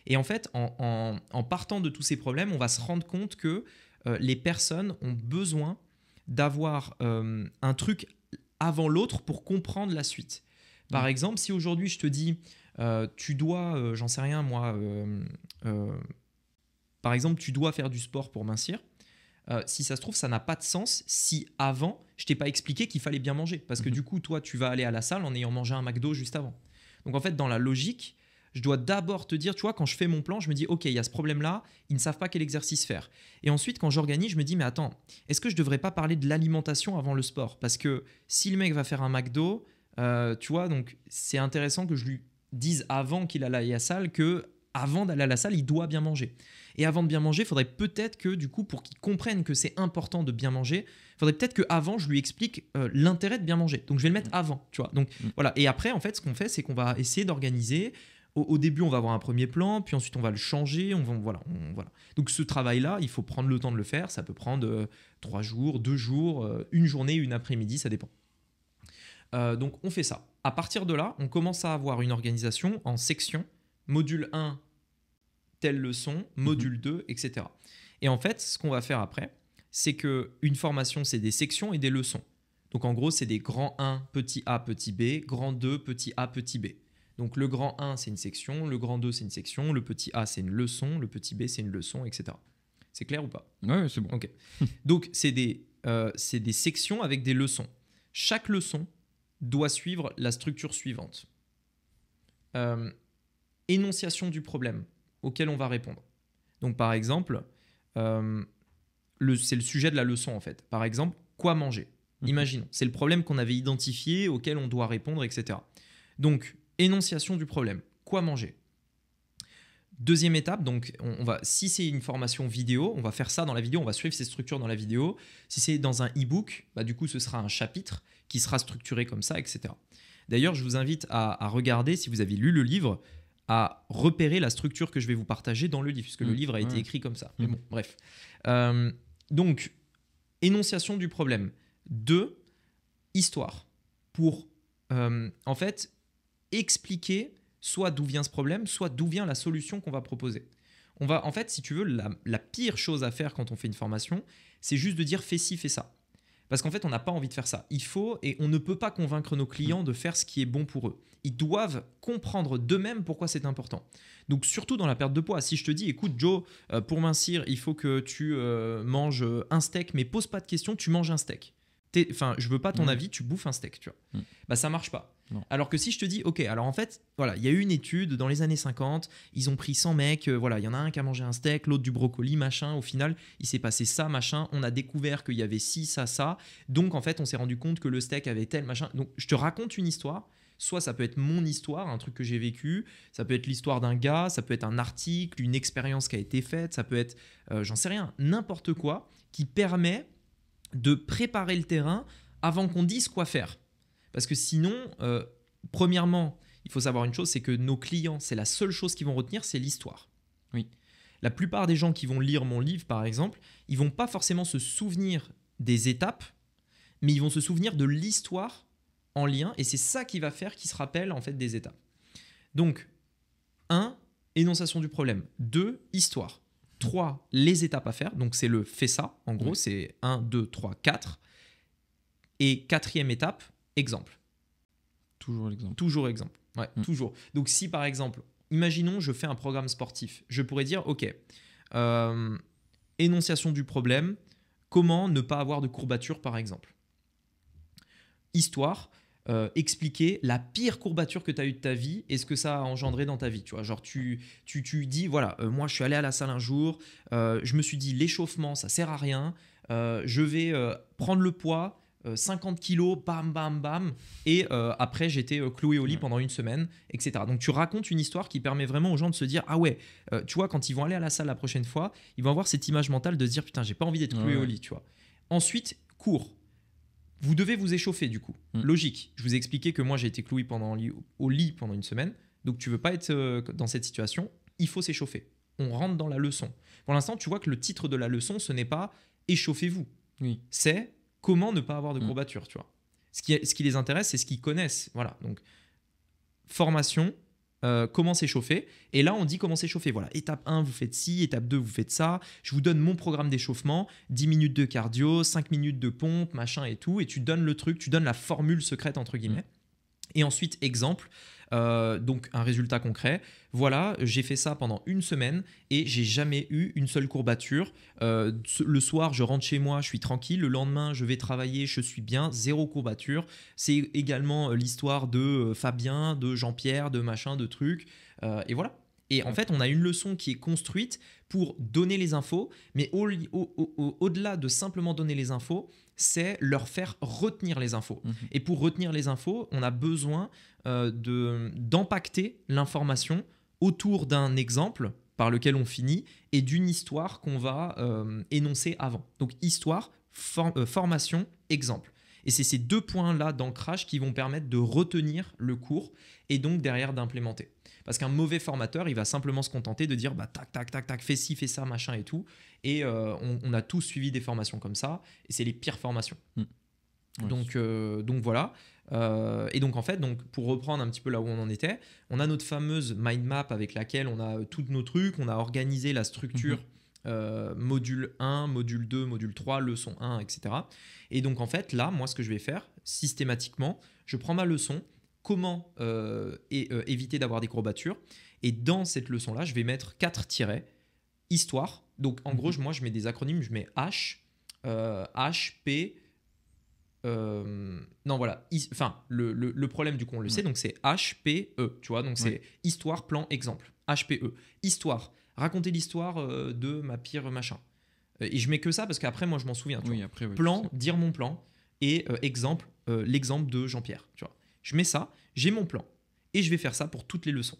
Et en fait, en, partant de tous ces problèmes, on va se rendre compte que euh, les personnes ont besoin d'avoir euh, un truc avant l'autre pour comprendre la suite. Par mmh. exemple, si aujourd'hui je te dis euh, tu dois, euh, j'en sais rien moi, euh, par exemple, tu dois faire du sport pour mincir. si ça se trouve, ça n'a pas de sens si avant, je t'ai pas expliqué qu'il fallait bien manger. Parce que mhm. du coup, toi, tu vas aller à la salle en ayant mangé un McDo juste avant. Donc en fait, dans la logique, je dois d'abord te dire, tu vois, quand je fais mon plan, je me dis, OK, il y a ce problème-là, ils ne savent pas quel exercice faire. Et ensuite, quand j'organise, je me dis, mais attends, est-ce que je devrais pas parler de l'alimentation avant le sport Parce que si le mec va faire un McDo, tu vois, donc c'est intéressant que je lui disent avant qu'il aille à la salle que avant d'aller à la salle, il doit bien manger. Et avant de bien manger, il faudrait peut-être que, du coup, pour qu'il comprenne que c'est important de bien manger, il faudrait peut-être qu'avant, je lui explique euh, l'intérêt de bien manger. Donc, je vais le mettre mm. avant, tu vois. Donc, mm. voilà. Et après, en fait, ce qu'on fait, c'est qu'on va essayer d'organiser. Au, début, on va avoir un premier plan, puis ensuite, on va le changer. On va, voilà, voilà. Donc, ce travail-là, il faut prendre le temps de le faire. Ça peut prendre euh, trois jours, deux jours, euh, une journée, une après-midi, ça dépend. Euh, donc on fait ça. À partir de là, on commence à avoir une organisation en sections, module 1, telle leçon, mhm. module 2, etc. Et en fait, ce qu'on va faire après, c'est que une formation, c'est des sections et des leçons. Donc en gros, c'est des grands 1, petit a, petit b, grand 2, petit a, petit b. Donc le grand 1, c'est une section, le grand 2, c'est une section, le petit a, c'est une leçon, le petit b, c'est une leçon, etc. C'est clair ou pas Oui, c'est bon. Ok. Donc c'est des, euh, des sections avec des leçons. Chaque leçon doit suivre la structure suivante. Euh, énonciation du problème auquel on va répondre. Donc par exemple, euh, c'est le sujet de la leçon en fait. Par exemple, quoi manger mhm. Imaginons, c'est le problème qu'on avait identifié, auquel on doit répondre, etc. Donc, énonciation du problème, quoi manger Deuxième étape, donc on, va, si c'est une formation vidéo, on va faire ça dans la vidéo, on va suivre ces structures dans la vidéo. Si c'est dans un e-book, bah, du coup ce sera un chapitre qui sera structuré comme ça, etc. D'ailleurs, je vous invite à, regarder, si vous avez lu le livre, à repérer la structure que je vais vous partager dans le livre, puisque le mmh. livre a été écrit comme ça. Mmh. Mais bon, bref. Euh, donc, énonciation du problème. Deux, histoire. Pour, euh, en fait, expliquer soit d'où vient ce problème, soit d'où vient la solution qu'on va proposer. On va, en fait, si tu veux, la, la, pire chose à faire quand on fait une formation, c'est juste de dire fais ci, fais ça. Parce qu'en fait, on n'a pas envie de faire ça. Il faut et on ne peut pas convaincre nos clients de faire ce qui est bon pour eux. Ils doivent comprendre d'eux-mêmes pourquoi c'est important. Donc surtout dans la perte de poids, si je te dis, écoute Joe, euh, pour mincir, il faut que tu euh, manges euh, un steak, mais pose pas de question, tu manges un steak. Enfin, je veux pas ton mm. avis, tu bouffes un steak, tu vois. Mm. Bah ça marche pas. Alors que si je te dis, ok, alors en fait, voilà, il y a eu une étude dans les années 50, ils ont pris 100 mecs, euh, voilà, il y en a un qui a mangé un steak, l'autre du brocoli, machin, au final, il s'est passé ça, machin, on a découvert qu'il y avait ci, ça, ça, donc en fait, on s'est rendu compte que le steak avait tel, machin. Donc je te raconte une histoire, soit ça peut être mon histoire, un truc que j'ai vécu, ça peut être l'histoire d'un gars, ça peut être un article, une expérience qui a été faite, ça peut être, euh, j'en sais rien, n'importe quoi qui permet de préparer le terrain avant qu'on dise quoi faire. Parce que sinon, euh, premièrement, il faut savoir une chose, c'est que nos clients, c'est la seule chose qu'ils vont retenir, c'est l'histoire. Oui. La plupart des gens qui vont lire mon livre, par exemple, ils vont pas forcément se souvenir des étapes, mais ils vont se souvenir de l'histoire en lien, et c'est ça qui va faire qu'ils se rappellent en fait des étapes. Donc, 1. Énonciation du problème. Deux, Histoire. 3. Les étapes à faire. Donc, c'est le fais ça, en gros, c'est 1, 2, 3, 4. Et quatrième étape, Exemple. Toujours l'exemple. Toujours exemple. Ouais, mm. toujours. Donc si par exemple, imaginons, je fais un programme sportif, je pourrais dire, ok, euh, énonciation du problème, comment ne pas avoir de courbature par exemple. Histoire, euh, expliquer la pire courbature que tu as eue de ta vie et ce que ça a engendré dans ta vie. Tu vois, genre tu, tu, dis, voilà, euh, moi je suis allé à la salle un jour, je me suis dit l'échauffement, ça sert à rien, je vais prendre le poids, 50 euh, kilos, bam, bam, bam. Et euh, après, j'étais euh, cloué au lit pendant une semaine, etc. Donc, tu racontes une histoire qui permet vraiment aux gens de se dire Ah ouais, tu vois, quand ils vont aller à la salle la prochaine fois, ils vont avoir cette image mentale de se dire Putain, j'ai pas envie d'être cloué au lit, tu vois. Ensuite, cours. Vous devez vous échauffer, du coup. Mm. Logique. Je vous ai expliqué que moi, j'ai été cloué pendant, au lit pendant une semaine. Donc, tu veux pas être dans cette situation. Il faut s'échauffer. On rentre dans la leçon. Pour l'instant, tu vois que le titre de la leçon, ce n'est pas Échauffez-vous. Oui. C'est comment ne pas avoir de mm. courbature, tu vois. Ce qui, les intéresse, c'est ce qu'ils connaissent. Voilà, donc formation, euh, comment s'échauffer. Et là, on dit comment s'échauffer. Voilà, étape 1, vous faites ci, étape 2, vous faites ça. Je vous donne mon programme d'échauffement, 10 minutes de cardio, 5 minutes de pompe, machin et tout. Et tu donnes le truc, tu donnes la formule secrète, entre guillemets. Et ensuite, exemple, euh, donc un résultat concret. Voilà, j'ai fait ça pendant une semaine et j'ai jamais eu une seule courbature. Euh, le soir, je rentre chez moi, je suis tranquille. Le lendemain, je vais travailler, je suis bien, zéro courbature. C'est également euh, l'histoire de Fabien, de Jean-Pierre, de machin, de trucs. et voilà. Et en fait, on a une leçon qui est construite pour donner les infos, mais au-delà de simplement donner les infos, c'est leur faire retenir les infos. Mhm. Et pour retenir les infos, on a besoin euh, de d'impacter l'information autour d'un exemple par lequel on finit et d'une histoire qu'on va euh, énoncer avant. Donc histoire, euh, formation, exemple. Et c'est ces deux points-là d'ancrage qui vont permettre de retenir le cours et donc derrière d'implémenter. Parce qu'un mauvais formateur, il va simplement se contenter de dire bah, tac, tac, tac, tac, fais ci, fais ça, machin et tout. Et euh, on, a tous suivi des formations comme ça, et c'est les pires formations. Mm. Donc, euh, donc voilà. Euh, et donc en fait, donc pour reprendre un petit peu là où on en était, on a notre fameuse mind map avec laquelle on a tous nos trucs, on a organisé la structure. Mm-hmm. module 1, module 2, module 3, leçon 1, etc. Et donc en fait, là, moi, ce que je vais faire systématiquement, je prends ma leçon, comment euh, euh, éviter d'avoir des courbatures. Et dans cette leçon-là, je vais mettre quatre tirets, histoire. Donc en gros, mhm. moi, je mets des acronymes, je mets H, euh, H, P. non, voilà. Enfin, le, problème, du coup, on le sait, donc c'est H, P, E. Tu vois, donc c'est histoire, plan, exemple. H, P, E. Histoire. Raconter l'histoire de ma pire machin. Et je mets que ça parce qu'après, moi, je m'en souviens. plan, dire mon plan. Et exemple, l'exemple de Jean-Pierre. Tu vois je mets ça, j'ai mon plan. Et je vais faire ça pour toutes les leçons.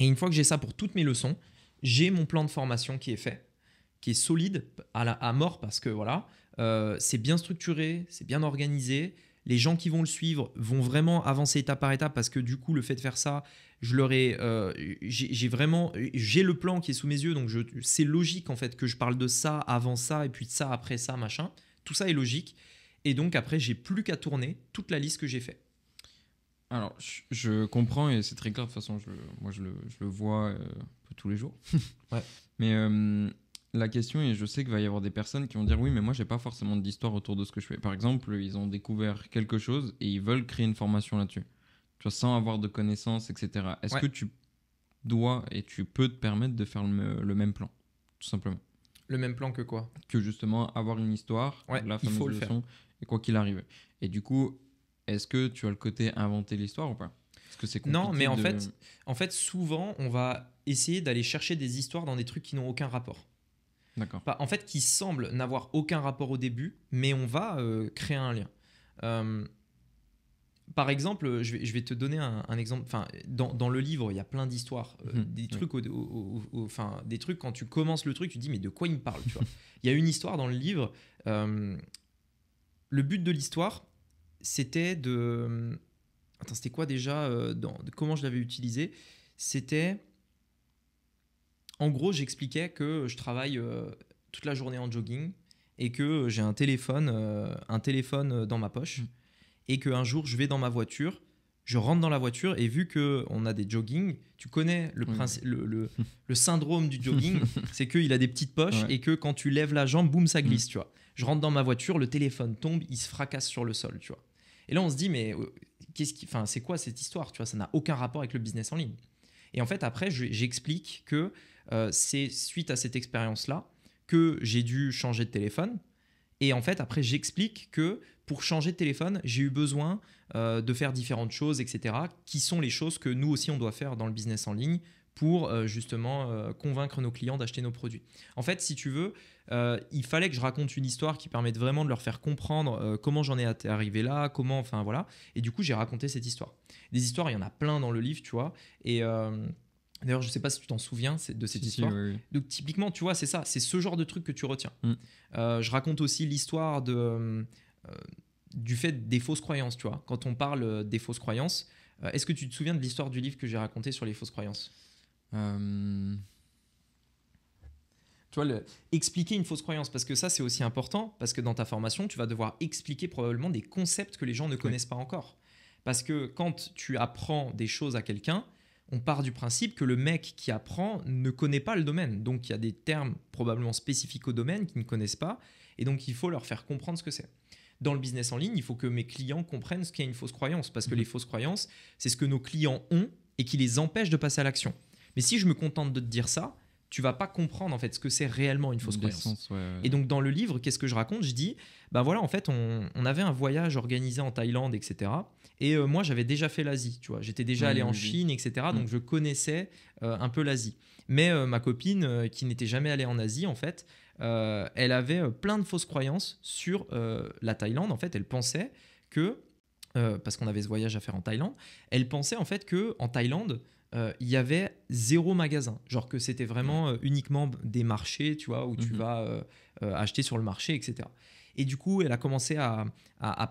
Et une fois que j'ai ça pour toutes mes leçons, j'ai mon plan de formation qui est fait, qui est solide à, mort parce que voilà, euh, c'est bien structuré, c'est bien organisé. Les gens qui vont le suivre vont vraiment avancer étape par étape parce que du coup, le fait de faire ça, je leur euh, j'ai vraiment, j'ai le plan qui est sous mes yeux, donc c'est logique en fait que je parle de ça avant ça et puis de ça après ça machin. Tout ça est logique et donc après, j'ai plus qu'à tourner toute la liste que j'ai faite. Alors, je, comprends et c'est très clair. De toute façon, je, moi, je le, vois euh, tous les jours. ouais. Mais euh, la question, est je sais qu'il va y avoir des personnes qui vont dire oui, mais moi, j'ai pas forcément d'histoire autour de ce que je fais. Par exemple, ils ont découvert quelque chose et ils veulent créer une formation là-dessus. Tu vois, sans avoir de connaissances, etc. Est-ce que tu dois et tu peux te permettre de faire le, même plan, tout simplement Le même plan que quoi Que justement avoir une histoire, la fameuse et quoi qu'il arrive. Et du coup, est-ce que tu as le côté inventer l'histoire ou pas Est-ce que c'est Non, mais en fait, en fait, souvent, on va essayer d'aller chercher des histoires dans des trucs qui n'ont aucun rapport. D'accord. En fait, qui semblent n'avoir aucun rapport au début, mais on va euh, créer un lien. Euh, par exemple, je vais, te donner un, exemple. Enfin, dans, le livre, il y a plein d'histoires, euh, mhm, des trucs, au, enfin, des trucs quand tu commences le truc, tu te dis mais de quoi il me parle, tu Il y a une histoire dans le livre. le but de l'histoire, c'était de. Euh, attends, c'était quoi déjà euh, dans, Comment je l'avais utilisé C'était. En gros, j'expliquais que je travaille euh, toute la journée en jogging et que j'ai un téléphone, un téléphone dans ma poche mmh. et qu'un jour je vais dans ma voiture je rentre dans la voiture et vu que on a des jogging, tu connais le, le, le, syndrome du jogging, c'est qu'il a des petites poches et que quand tu lèves la jambe, boum, ça glisse, mmh. tu vois. Je rentre dans ma voiture, le téléphone tombe, il se fracasse sur le sol, tu vois. Et là, on se dit, mais euh, qu'est-ce qui, enfin, c'est quoi cette histoire Tu vois, ça n'a aucun rapport avec le business en ligne. Et en fait, après, j'explique que euh, c'est suite à cette expérience-là que j'ai dû changer de téléphone. Et en fait, après, j'explique que pour changer de téléphone, j'ai eu besoin euh, de faire différentes choses, etc., qui sont les choses que nous aussi, on doit faire dans le business en ligne pour euh, justement euh, convaincre nos clients d'acheter nos produits. En fait, si tu veux, euh, il fallait que je raconte une histoire qui permette vraiment de leur faire comprendre comment j'en ai arrivé là, comment, enfin voilà. Et du coup, j'ai raconté cette histoire. Des histoires, il y en a plein dans le livre, tu vois. Et d'ailleurs, je ne sais pas si tu t'en souviens de cette histoire. Donc typiquement, tu vois, c'est ça, c'est ce genre de truc que tu retiens. Mm. je raconte aussi l'histoire de du fait des fausses croyances, tu vois. Quand on parle des fausses croyances, est-ce que tu te souviens de l'histoire du livre que j'ai raconté sur les fausses croyances euh, tu vois, expliquer une fausse croyance, parce que ça, c'est aussi important, parce que dans ta formation, tu vas devoir expliquer probablement des concepts que les gens ne connaissent pas encore. Parce que quand tu apprends des choses à quelqu'un, on part du principe que le mec qui apprend ne connaît pas le domaine. Donc il y a des termes probablement spécifiques au domaine qu'ils ne connaissent pas, et donc il faut leur faire comprendre ce que c'est dans le business en ligne, il faut que mes clients comprennent ce qu'est une fausse croyance, parce que mmh. les fausses croyances, c'est ce que nos clients ont et qui les empêche de passer à l'action. Mais si je me contente de te dire ça, tu vas pas comprendre en fait ce que c'est réellement une fausse croyance. Et donc dans le livre, qu'est-ce que je raconte Je dis, ben voilà, en fait, on, avait un voyage organisé en Thaïlande, etc. Et euh, moi, j'avais déjà fait l'Asie, tu vois. J'étais déjà allé en Chine, etc. Donc mm. je connaissais euh, un peu l'Asie. Mais euh, ma copine, qui n'était jamais allée en Asie, en fait, elle avait plein de fausses croyances sur la Thaïlande. En fait, elle pensait que, parce qu'on avait ce voyage à faire en Thaïlande, elle pensait en fait que en Thaïlande, euh, il y avait zéro magasin. Genre que c'était vraiment euh, uniquement des marchés, tu vois, où tu mhm. vas euh, acheter sur le marché, etc. Et du coup, elle a commencé à,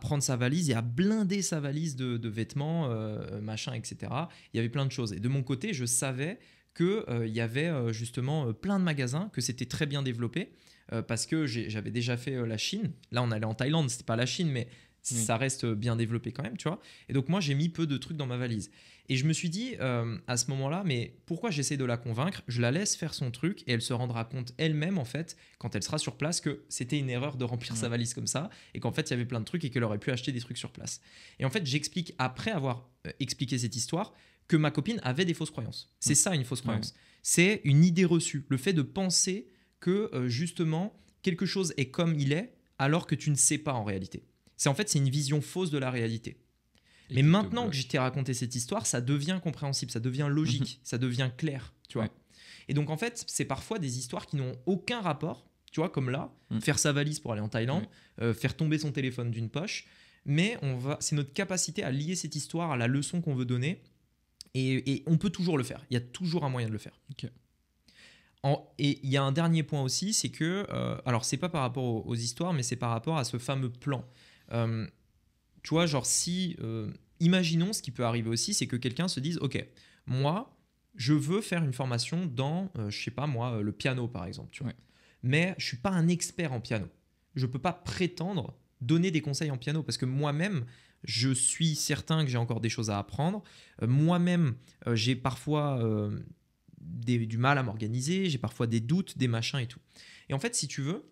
prendre sa valise et à blinder sa valise de, vêtements, machin, etc. Il y avait plein de choses. Et de mon côté, je savais qu'il y avait justement plein de magasins, que c'était très bien développé, parce que j'avais déjà fait la Chine. Là, on allait en Thaïlande, c'était pas la Chine, mais ça reste bien développé quand même, tu vois. Et donc, moi, j'ai mis peu de trucs dans ma valise. Et je me suis dit euh, à ce moment-là, mais pourquoi j'essaie de la convaincre Je la laisse faire son truc et elle se rendra compte elle-même, en fait, quand elle sera sur place, que c'était une erreur de remplir sa valise comme ça et qu'en fait, il y avait plein de trucs et qu'elle aurait pu acheter des trucs sur place. Et en fait, j'explique, après avoir euh, expliqué cette histoire, que ma copine avait des fausses croyances. C'est mm. ça une fausse croyance. C'est une idée reçue, le fait de penser que euh, justement quelque chose est comme il est alors que tu ne sais pas en réalité. C'est en fait c'est une vision fausse de la réalité. Mais maintenant euh, que je t'ai raconté cette histoire, ça devient compréhensible, ça devient logique, mhm. ça devient clair, tu vois. Et donc en fait, c'est parfois des histoires qui n'ont aucun rapport, tu vois, comme là, mm. faire sa valise pour aller en Thaïlande, euh, faire tomber son téléphone d'une poche, mais on va, c'est notre capacité à lier cette histoire à la leçon qu'on veut donner, et, on peut toujours le faire. Il y a toujours un moyen de le faire. et il y a un dernier point aussi, c'est que, euh, alors c'est pas par rapport aux, histoires, mais c'est par rapport à ce fameux plan. Euh, tu vois, genre si, euh, imaginons ce qui peut arriver aussi, c'est que quelqu'un se dise, OK, moi, je veux faire une formation dans, je euh, je sais pas moi, euh, le piano par exemple, Mais je suis pas un expert en piano. Je peux pas prétendre donner des conseils en piano parce que moi-même, je suis certain que j'ai encore des choses à apprendre. moi-même, j'ai parfois du mal à m'organiser, j'ai parfois des doutes, des machins et tout. Et en fait, si tu veux,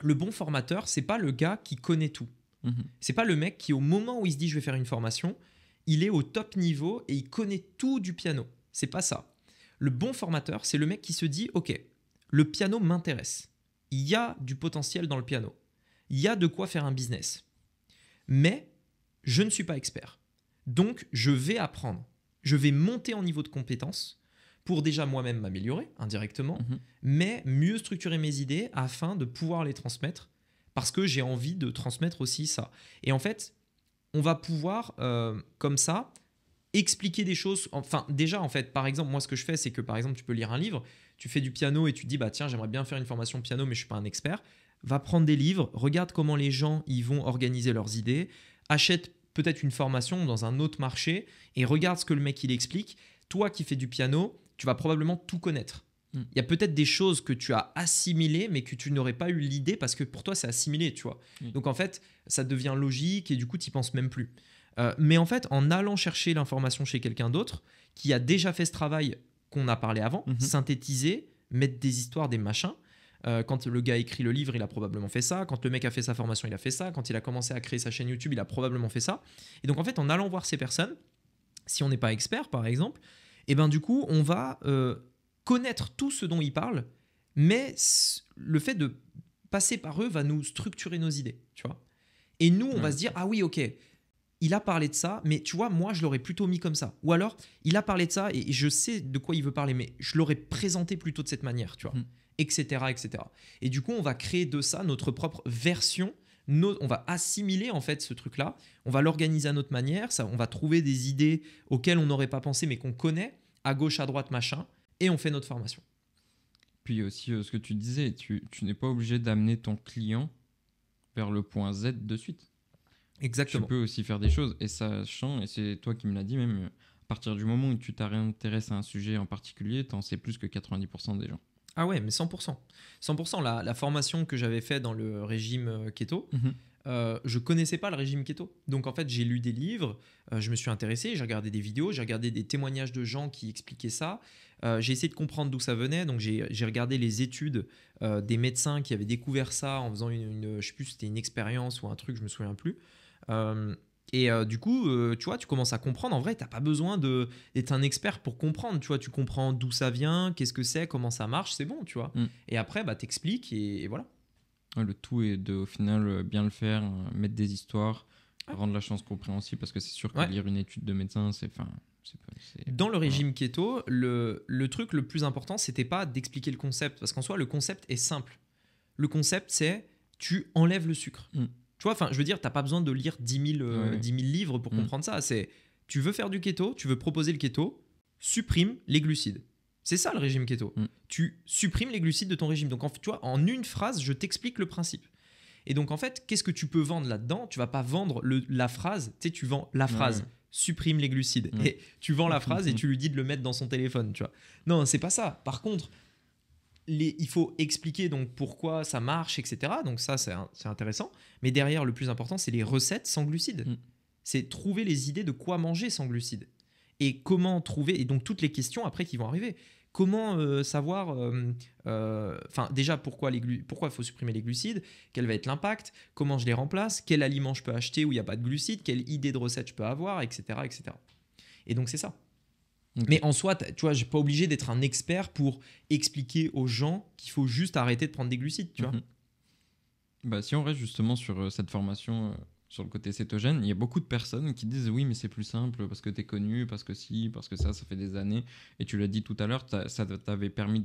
le bon formateur, c'est pas le gars qui connaît tout. Mhm. C'est pas le mec qui, au moment où il se dit je vais faire une formation, il est au top niveau et il connaît tout du piano. C'est pas ça. Le bon formateur, c'est le mec qui se dit ok, le piano m'intéresse. Il y a du potentiel dans le piano. Il y a de quoi faire un business. Mais je ne suis pas expert. Donc je vais apprendre. Je vais monter en niveau de compétence pour déjà moi-même m'améliorer indirectement, mhm. mais mieux structurer mes idées afin de pouvoir les transmettre parce que j'ai envie de transmettre aussi ça. Et en fait, on va pouvoir, euh, comme ça, expliquer des choses. Enfin, déjà, en fait, par exemple, moi, ce que je fais, c'est que, par exemple, tu peux lire un livre, tu fais du piano et tu dis, bah tiens, j'aimerais bien faire une formation piano, mais je suis pas un expert. Va prendre des livres, regarde comment les gens y vont organiser leurs idées, achète peut-être une formation dans un autre marché et regarde ce que le mec il explique. Toi qui fais du piano, tu vas probablement tout connaître. Mm. Il y a peut-être des choses que tu as assimilées, mais que tu n'aurais pas eu l'idée parce que pour toi, c'est assimilé, tu vois. Mm. Donc en fait, ça devient logique et du coup, tu n'y penses même plus. Euh, mais en fait, en allant chercher l'information chez quelqu'un d'autre qui a déjà fait ce travail qu'on a parlé avant, mhm. synthétiser, mettre des histoires, des machins, euh, quand le gars écrit le livre, il a probablement fait ça. Quand le mec a fait sa formation, il a fait ça. Quand il a commencé à créer sa chaîne YouTube, il a probablement fait ça. Et donc en fait, en allant voir ces personnes, si on n'est pas expert par exemple, et eh ben du coup, on va euh, connaître tout ce dont ils parlent, mais le fait de passer par eux va nous structurer nos idées, tu vois. Et nous, on va se dire, ah oui, ok, il a parlé de ça, mais tu vois, moi, je l'aurais plutôt mis comme ça. Ou alors, il a parlé de ça et je sais de quoi il veut parler, mais je l'aurais présenté plutôt de cette manière, tu vois, etc., hmm. etc. Et du coup, on va créer de ça notre propre version. on va assimiler en fait ce truc-là, on va l'organiser à notre manière, ça, on va trouver des idées auxquelles on n'aurait pas pensé mais qu'on connaît, à gauche, à droite, machin et on fait notre formation. Puis aussi euh, euh, ce que tu disais, tu, n'es pas obligé d'amener ton client vers le point Z de suite. Exactement. Tu peux aussi faire des choses et ça change, et c'est toi qui me l'as dit même, à partir du moment où tu t'intéresses à un sujet en particulier, tu en sais plus que 90% des gens. Ah ouais, mais 100%. 100%, la, formation que j'avais faite dans le régime euh, keto, mhm. euh, je connaissais pas le régime keto. Donc en fait, j'ai lu des livres, je me suis intéressé, j'ai regardé des vidéos, j'ai regardé des témoignages de gens qui expliquaient ça. Euh, j'ai essayé de comprendre d'où ça venait, donc j'ai regardé les études euh, des médecins qui avaient découvert ça en faisant une, je sais c'était une expérience ou un truc, je me souviens plus. Euh, et du coup, tu vois, tu commences à comprendre. En vrai, t'as pas besoin d'être un expert pour comprendre. Tu vois, tu comprends d'où ça vient, qu'est-ce que c'est, comment ça marche, c'est bon, tu vois. Mm. Et après, bah, t'expliques et, voilà. le tout est de, au final, bien le faire, mettre des histoires, rendre la chance compréhensible, parce que c'est sûr que lire une étude de médecin, c'est, enfin, dans le régime keto, le, truc le plus important, c'était pas d'expliquer le concept, parce qu'en soi, le concept est simple. Le concept, c'est tu enlèves le sucre. Mm. Tu vois, enfin, je veux dire, t'as pas besoin de lire 10 000, euh, livres pour mm. comprendre ça. C'est tu veux faire du keto, tu veux proposer le keto, supprime les glucides. C'est ça le régime keto. Mm. Tu supprimes les glucides de ton régime. Donc, en, tu vois, en une phrase, je t'explique le principe. Et donc, en fait, qu'est-ce que tu peux vendre là-dedans Tu vas pas vendre la phrase, tu sais, tu vends la phrase supprime les glucides. Mm. Et tu vends la mm, phrase mm, et tu lui dis de le mettre dans son téléphone, tu vois. Non, c'est pas ça. Par contre, les, il faut expliquer donc pourquoi ça marche, etc. Donc ça, c'est intéressant. Mais derrière, le plus important, c'est les recettes sans glucides. C'est trouver les idées de quoi manger sans glucides. Et comment trouver, et donc toutes les questions après qui vont arriver. Comment euh, savoir, euh, euh, enfin déjà pourquoi il faut supprimer les glucides, quel va être l'impact, comment je les remplace, quel aliment je peux acheter où il n'y a pas de glucides, quelle idée de recette je peux avoir, etc. etc. Et donc c'est ça. Mais en soi, tu vois, je pas obligé d'être un expert pour expliquer aux gens qu'il faut juste arrêter de prendre des glucides, tu vois. Mhm. Bah, si on reste justement sur cette formation sur le côté cétogène, il y a beaucoup de personnes qui disent oui, mais c'est plus simple parce que tu es connu, parce que si, parce que ça, ça fait des années. Et tu l'as dit tout à l'heure, ça t'avait permis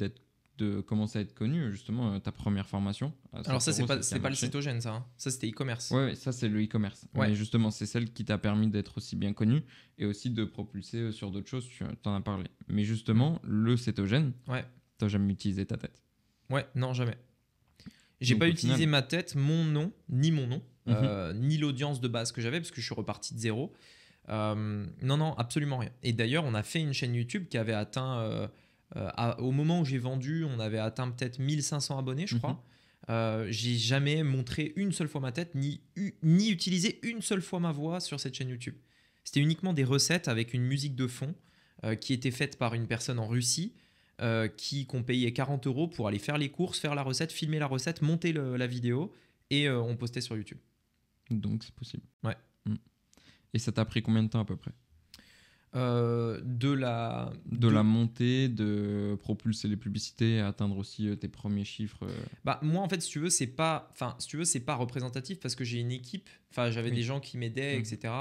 de commencer à être connu, justement, euh, ta première formation. Alors ça, c'est pas, pas le cétogène, ça. Hein. Ça, c'était e-commerce. Ouais, ça, c'est le e-commerce. Ouais. justement, c'est celle qui t'a permis d'être aussi bien connu et aussi de propulser euh, sur d'autres choses, tu en as parlé. Mais justement, le cétogène, ouais. t'as jamais utilisé ta tête. Ouais, non, jamais. J'ai pas utilisé ma tête, mon nom, ni mon nom. Euh, mhm. ni l'audience de base que j'avais, parce que je suis reparti de zéro. Euh, non, non, absolument rien. Et d'ailleurs, on a fait une chaîne YouTube qui avait atteint, euh, au moment où j'ai vendu, on avait atteint peut-être 1500 abonnés, je crois. Mhm. j'ai jamais montré une seule fois ma tête, ni, ni utilisé une seule fois ma voix sur cette chaîne YouTube. C'était uniquement des recettes avec une musique de fond qui était faite par une personne en Russie qui qu'on payait 40 euros pour aller faire les courses, faire la recette, filmer la recette, monter la vidéo et on postait sur YouTube. Donc c'est possible. Ouais. Mm. Et ça t'a pris combien de temps à peu près euh, de la de, la montée de propulser les publicités à atteindre aussi euh, tes premiers chiffres euh. bah moi en fait si tu veux c'est pas enfin tu veux c'est pas représentatif parce que j'ai une équipe enfin j'avais des gens qui m'aidaient mm. etc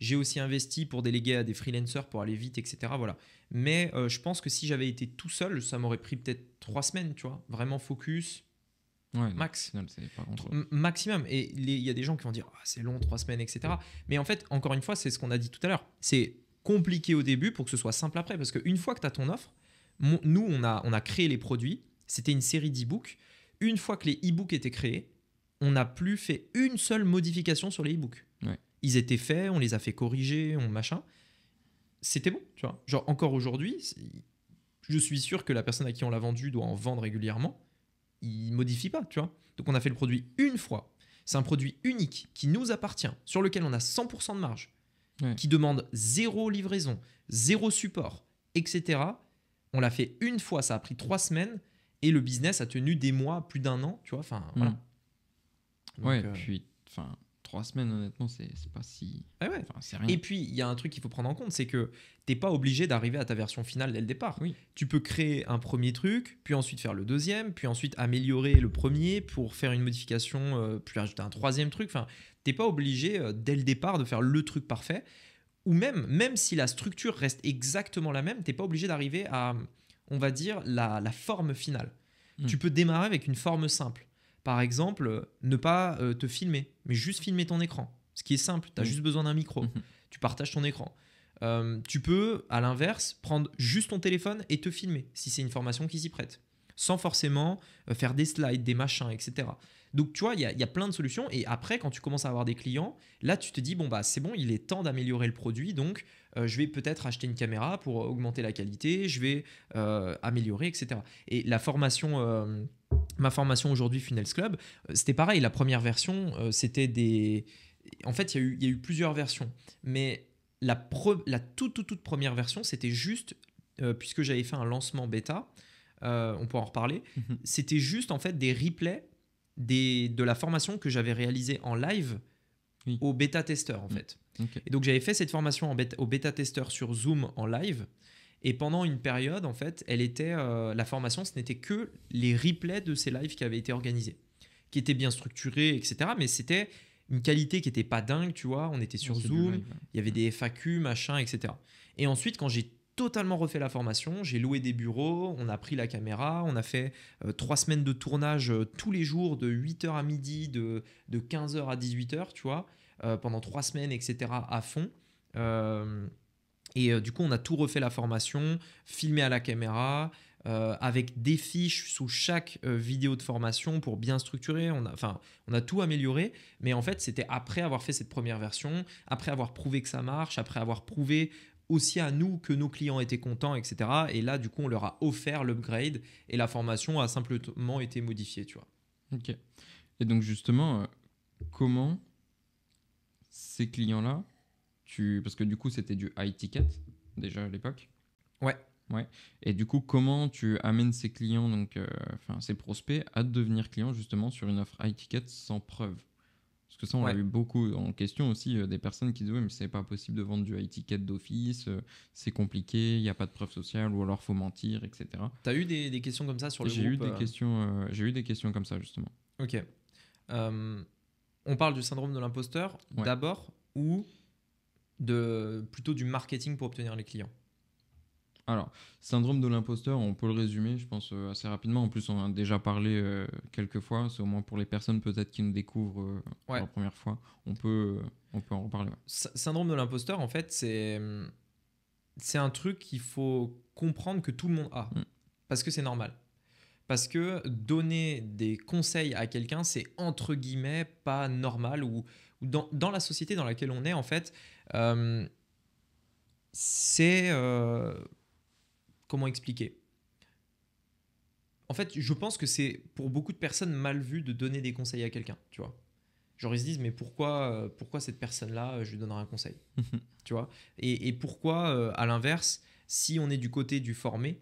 j'ai aussi investi pour déléguer à des freelancers pour aller vite etc voilà mais je pense que si j'avais été tout seul ça m'aurait pris peut-être trois semaines tu vois vraiment focus Max. maximum. Et il y a des gens qui vont dire ah, c'est long, trois semaines, etc. Mais en fait, encore une fois, c'est ce qu'on a dit tout à l'heure. C'est compliqué au début pour que ce soit simple après. Parce qu'une fois que tu as ton offre, nous, on a, on a créé les produits. C'était une série d'e-books. Une fois que les e-books étaient créés, on n'a plus fait une seule modification sur les e-books. Ils étaient faits, on les a fait corriger, on machin. C'était bon, tu vois. Genre, encore aujourd'hui, je suis sûr que la personne à qui on l'a vendu doit en vendre régulièrement il modifie pas, tu vois. Donc on a fait le produit une fois. C'est un produit unique qui nous appartient, sur lequel on a 100% de marge, qui demande zéro livraison, zéro support, etc. On l'a fait une fois, ça a pris trois semaines et le business a tenu des mois, plus d'un an, tu vois. Enfin, voilà. Hmm. ouais, euh, puis, enfin, Trois semaines, honnêtement, c'est pas si. Ah Et puis, il y a un truc qu'il faut prendre en compte, c'est que t'es pas obligé d'arriver à ta version finale dès le départ. Oui. Tu peux créer un premier truc, puis ensuite faire le deuxième, puis ensuite améliorer le premier pour faire une modification, euh, puis ajouter un troisième truc. Enfin, t'es pas obligé euh, dès le départ de faire le truc parfait. Ou même, même si la structure reste exactement la même, t'es pas obligé d'arriver à, on va dire, la, la forme finale. Hmm. Tu peux démarrer avec une forme simple par exemple, ne pas euh, te filmer, mais juste filmer ton écran. Ce qui est simple, tu as juste besoin d'un micro. Mhm. Tu partages ton écran. Euh, tu peux, à l'inverse, prendre juste ton téléphone et te filmer, si c'est une formation qui s'y prête, sans forcément euh, faire des slides, des machins, etc. Donc tu vois, il y a, plein de solutions. Et après, quand tu commences à avoir des clients, là tu te dis, bon bah c'est bon, il est temps d'améliorer le produit. Donc euh, je vais peut-être acheter une caméra pour euh, augmenter la qualité, je vais euh, améliorer, etc. Et la formation... ma formation aujourd'hui Funnels Club, c'était pareil, la première version, c'était des... En fait, il y, a eu plusieurs versions, mais la, la toute, toute, toute première version, c'était juste, puisque j'avais fait un lancement bêta, on peut en reparler, mhm. c'était juste en fait des replays de la formation que j'avais réalisée en live au bêta testeur en mm. fait. Et donc, j'avais fait cette formation en bêta, aux bêta tester sur Zoom en live. Et pendant une période, en fait, elle était, euh, la formation, ce n'était que les replays de ces lives qui avaient été organisés, qui étaient bien structurés, etc. Mais c'était une qualité qui était pas dingue, tu vois. On était sur Zoom, il y avait mm. des FAQ, machin, etc. Et ensuite, quand j'ai totalement refait la formation. J'ai loué des bureaux, on a pris la caméra, on a fait euh, trois semaines de tournage euh, tous les jours de 8h à midi, de, de 15h à 18h, tu vois, euh, pendant trois semaines, etc. à fond. et du coup, on a tout refait la formation, filmé à la caméra, avec des fiches sous chaque vidéo de formation pour bien structurer. enfin, on a tout amélioré, mais en fait, c'était après avoir fait cette première version, après avoir prouvé que ça marche, après avoir prouvé aussi à nous que nos clients étaient contents, etc. Et là, du coup, on leur a offert l'upgrade et la formation a simplement été modifiée, tu vois. Ok. Et donc, justement, euh, comment ces clients-là, tu... parce que du coup, c'était du high ticket déjà à l'époque. Ouais. Ouais. Et du coup, comment tu amènes ces clients, donc, euh, enfin, ces prospects, à devenir clients justement sur une offre high ticket sans preuve parce que ça, on a eu beaucoup en question aussi euh, des personnes qui disent oui, mais c'est pas possible de vendre du high ticket d'office, euh, c'est compliqué, il n'y a pas de preuve sociale ou alors faut mentir, etc. T'as eu des, des, questions comme ça sur le j'ai eu des euh questions, J'ai eu des questions comme ça justement. Ok. Hum, on parle du syndrome de l'imposteur d'abord ou de, plutôt du marketing pour obtenir les clients alors, syndrome de l'imposteur, on peut le résumer, je pense, euh, assez rapidement. En plus, on en a déjà parlé euh, quelques fois. C'est au moins pour les personnes peut-être qui nous découvrent euh, pour la première fois. On peut, on peut en reparler. Syndrome de l'imposteur, en fait, mm, c'est, un truc qu'il faut comprendre que tout le monde a. Mm. Parce que c'est normal. Parce que donner des conseils à quelqu'un, c'est entre guillemets pas normal. Ou, dans, dans, la société dans laquelle on est, en fait, c'est Comment expliquer En fait, je pense que c'est pour beaucoup de personnes mal vu de donner des conseils à quelqu'un, tu vois. Genre ils se disent mais pourquoi, euh, pourquoi cette personne-là, euh, je lui donnerai un conseil, mhm. tu vois et, pourquoi, euh, à l'inverse, si on est du côté du formé,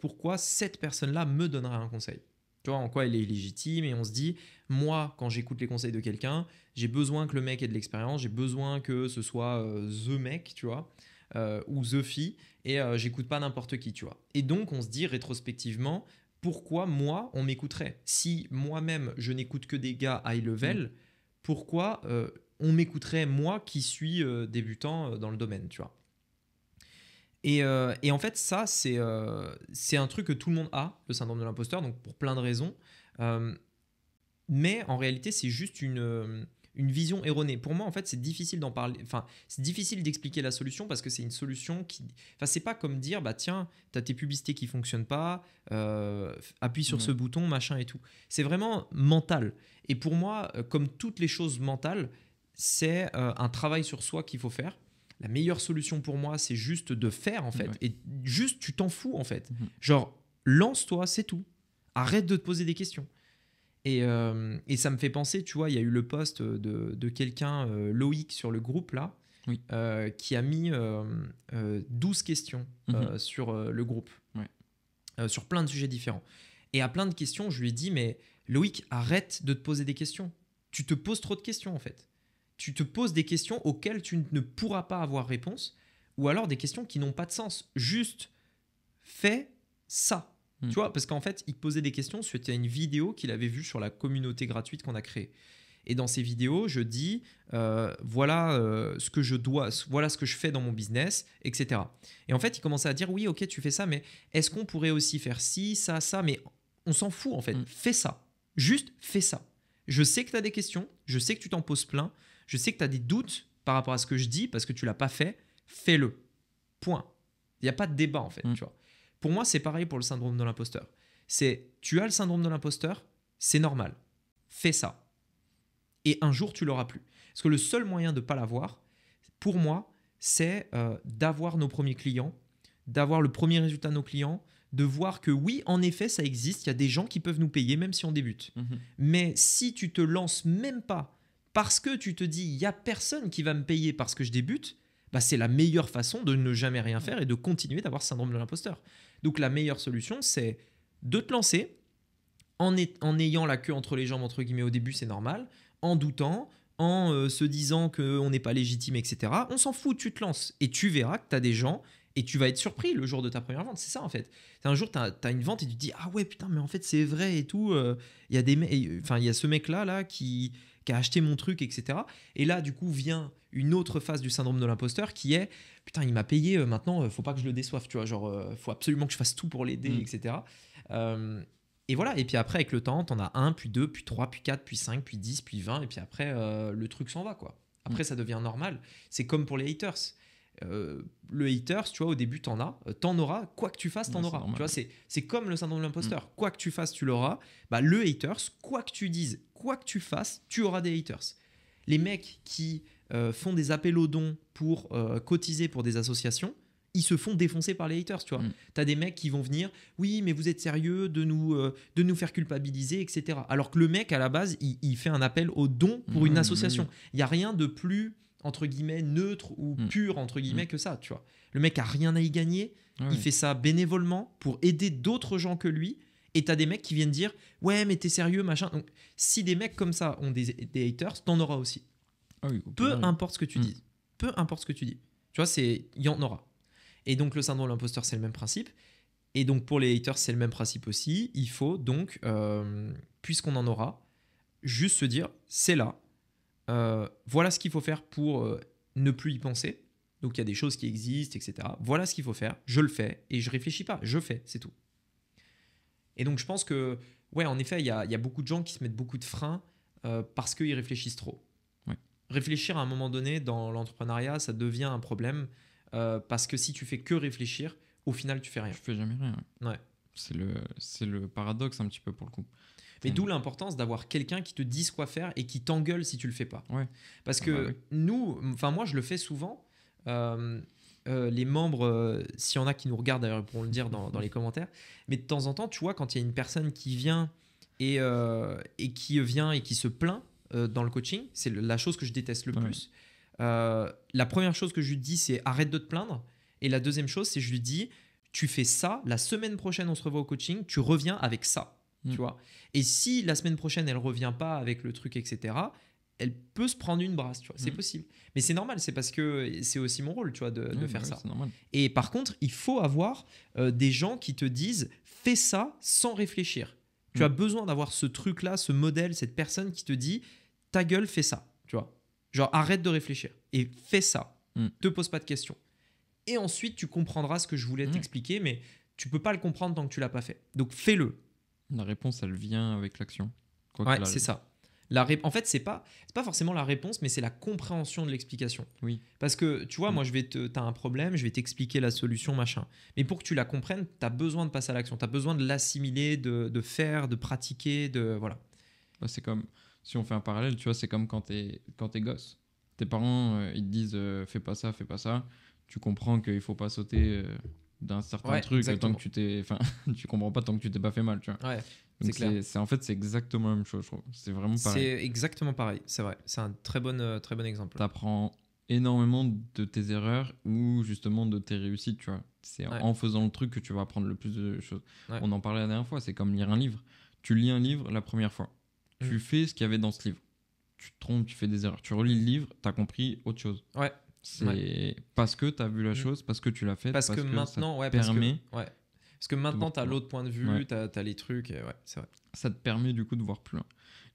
pourquoi cette personne-là me donnera un conseil tu vois, en quoi elle est légitime et on se dit, moi, quand j'écoute les conseils de quelqu'un, j'ai besoin que le mec ait de l'expérience, j'ai besoin que ce soit the mec, tu vois. Euh, ou The et euh, j'écoute pas n'importe qui, tu vois. Et donc, on se dit rétrospectivement, pourquoi moi, on m'écouterait Si moi-même, je n'écoute que des gars high level, mm. pourquoi euh, on m'écouterait moi qui suis débutant dans le domaine, tu vois et, et, en fait, ça, c'est c'est un truc que tout le monde a, le syndrome de l'imposteur, donc pour plein de raisons. mais en réalité, c'est juste une une vision erronée. Pour moi, en fait, c'est difficile d'en parler. Enfin, c'est difficile d'expliquer la solution parce que c'est une solution qui. Enfin, c'est pas comme dire, bah tiens, t'as tes publicités qui fonctionnent pas, euh, appuie sur mm. ce bouton, machin et tout. C'est vraiment mental. Et pour moi, euh, comme toutes les choses mentales, c'est euh, un travail sur soi qu'il faut faire la meilleure solution pour moi, c'est juste de faire en fait. Et juste, tu t'en fous en fait. Mm-hmm. Genre, lance-toi, c'est tout. Arrête de te poser des questions. Euh, et, ça me fait penser, tu vois, il y a eu le post de, quelqu'un, euh, Loïc, sur le groupe là, euh, qui a mis 12 questions mhm. sur le groupe, sur plein de sujets différents. Et à plein de questions, je lui ai dit, mais Loïc, arrête de te poser des questions. Tu te poses trop de questions en fait. Tu te poses des questions auxquelles tu ne pourras pas avoir réponse, ou alors des questions qui n'ont pas de sens. Juste, fais ça. Tu hmm. vois, parce qu'en fait, il posait des questions suite à une vidéo qu'il avait vue sur la communauté gratuite qu'on a créée. Et dans ces vidéos, je dis euh, voilà euh, ce que je dois, voilà ce que je fais dans mon business, etc. Et en fait, il commençait à dire oui, ok, tu fais ça, mais est-ce qu'on pourrait aussi faire ci, ça, ça Mais on s'en fout en fait. Hmm. Fais ça. Juste fais ça. Je sais que tu as des questions, je sais que tu t'en poses plein, je sais que tu as des doutes par rapport à ce que je dis parce que tu l'as pas fait. Fais-le. Point. Il n'y a pas de débat en fait, hmm. tu vois. Pour moi, c'est pareil pour le syndrome de l'imposteur. C'est tu as le syndrome de l'imposteur, c'est normal. Fais ça. Et un jour, tu l'auras plus. Parce que le seul moyen de ne pas l'avoir, pour moi, c'est euh, d'avoir nos premiers clients, d'avoir le premier résultat de nos clients, de voir que oui, en effet, ça existe, il y a des gens qui peuvent nous payer même si on débute. Mhm. Mais si tu te lances même pas parce que tu te dis, il n'y a personne qui va me payer parce que je débute, bah, c'est la meilleure façon de ne jamais rien faire et de continuer d'avoir syndrome de l'imposteur. Donc la meilleure solution, c'est de te lancer en, ayant la queue entre les jambes, entre guillemets, au début, c'est normal, en doutant, en euh, se disant qu'on n'est pas légitime, etc. On s'en fout, tu te lances et tu verras que tu as des gens et tu vas être surpris le jour de ta première vente. C'est ça en fait. Un jour, tu as, une vente et tu te dis Ah ouais, putain, mais en fait, c'est vrai et tout. Euh, il y, a des enfin, y a ce mec-là là, qui a acheté mon truc, etc. Et là, du coup, vient une autre phase du syndrome de l'imposteur qui est putain, il m'a payé, euh, maintenant, euh, faut pas que je le déçoive, tu vois, genre, euh, faut absolument que je fasse tout pour l'aider, mm. etc. et voilà, et puis après, avec le temps, t'en as un, puis deux, puis trois, puis quatre, puis cinq, puis dix, puis vingt, et puis après, le truc s'en va, quoi. Après, mm. ça devient normal. C'est comme pour les haters. le haters, tu vois, au début, t'en as, t'en auras, quoi que tu fasses, t'en auras. Tu vois, c'est comme le syndrome de l'imposteur. Mm. Quoi que tu fasses, tu l'auras. Bah, le haters, quoi que tu dises, quoi que tu fasses, tu auras des haters. Les mecs qui euh, font des appels aux dons pour euh, cotiser pour des associations, ils se font défoncer par les haters, tu vois. Mm. T'as des mecs qui vont venir, oui, mais vous êtes sérieux de nous, euh, de nous faire culpabiliser, etc. Alors que le mec, à la base, il, fait un appel aux dons pour une mm. association. Il y n'y a rien de plus, entre guillemets, neutre ou mm. pur, entre guillemets, que ça, tu vois. Le mec a rien à y gagner, ah il fait ça bénévolement pour aider d'autres gens que lui. Et t'as des mecs qui viennent dire, ouais, mais t'es sérieux, machin. Donc, si des mecs comme ça ont des, des haters, t'en auras aussi. Ah peu importe ce que tu hmm. dis. Peu importe ce que tu dis. Tu vois, c'est il y en aura. Et donc le syndrome de l'imposteur, c'est le même principe. Et donc pour les haters, c'est le même principe aussi. Il faut donc, euh, puisqu'on en aura, juste se dire, c'est là. Euh, voilà ce qu'il faut faire pour euh, ne plus y penser. Donc il y a des choses qui existent, etc. Voilà ce qu'il faut faire. Je le fais et je réfléchis pas. Je fais, c'est tout. Et donc je pense que, ouais, en effet, il y a, beaucoup de gens qui se mettent beaucoup de freins parce qu'ils réfléchissent trop réfléchir à un moment donné dans l'entrepreneuriat, ça devient un problème euh, parce que si tu fais que réfléchir, au final, tu fais rien. Tu fais jamais rien. Ouais. C'est le, c'est le paradoxe un petit peu pour le coup. Mais d'où l'importance d'avoir quelqu'un qui te dise quoi faire et qui t'engueule si tu le fais pas. Ouais. Parce ah que bah nous, enfin moi je le fais souvent. Euh, euh, les membres, s'il y en a qui nous regardent d'ailleurs, pourront le dire dans, dans, les commentaires. Mais de temps en temps, tu vois, quand il y a une personne qui vient et, et qui vient et qui se plaint, euh, dans le coaching, c'est la chose que je déteste le plus. Euh, la première chose que je lui dis, c'est arrête de te plaindre. Et la deuxième chose, c'est je lui dis, tu fais ça, la semaine prochaine, on se revoit au coaching, tu reviens avec ça. Tu hmm. vois Et si la semaine prochaine, elle revient pas avec le truc, etc., elle peut se prendre une brasse, tu vois, c'est hmm. possible. Mais c'est normal, c'est parce que c'est aussi mon rôle, tu vois, de, faire bah ça. Et par contre, il faut avoir euh, des gens qui te disent fais ça sans réfléchir. Tu as mm. besoin d'avoir ce truc-là, ce modèle, cette personne qui te dit ta gueule, fais ça. Tu vois Genre, arrête de réfléchir et fais ça. Ne mm. Te pose pas de questions. Et ensuite, tu comprendras ce que je voulais mm. t'expliquer, mais tu peux pas le comprendre tant que tu l'as pas fait. Donc, fais-le. La réponse, elle vient avec l'action. Ouais, c'est ça. En fait, c'est pas pas forcément la réponse, mais c'est la compréhension de l'explication. Oui. Parce que tu vois, mm. moi, je vais te, t'as un problème, je vais t'expliquer la solution, machin. Mais pour que tu la comprennes, tu as besoin de passer à l'action, tu as besoin de l'assimiler, de, faire, de pratiquer, de voilà. Bah, c'est comme si on fait un parallèle, tu vois, c'est comme quand t'es quand t'es gosse, tes parents euh, ils te disent euh, fais pas ça, fais pas ça. Tu comprends qu'il faut pas sauter. Euh, d'un certain truc tant que tu t'es enfin tu comprends pas tant que tu t'es pas fait mal tu vois c'est en fait, c'est exactement la même chose, je trouve. C'est vraiment pareil. C'est exactement pareil, c'est vrai. C'est un très bon, euh, très bon exemple. T'apprends énormément de tes erreurs ou justement de tes réussites, tu vois. C'est en faisant le truc que tu vas apprendre le plus de choses. On en parlait la dernière fois, c'est comme lire un livre. Tu lis un livre la première fois. Tu mm. fais ce qu'il y avait dans ce livre. Tu te trompes, tu fais des erreurs. Tu relis le livre, tu as compris autre chose. Ouais. C'est parce que tu as vu la mm. chose, parce que tu l'as fait. Parce, que, maintenant, ça ouais, permet parce que, ouais. Parce que maintenant, tu as l'autre point de vue, tu as, les trucs, et ouais, c'est vrai. Ça te permet du coup de voir plus loin.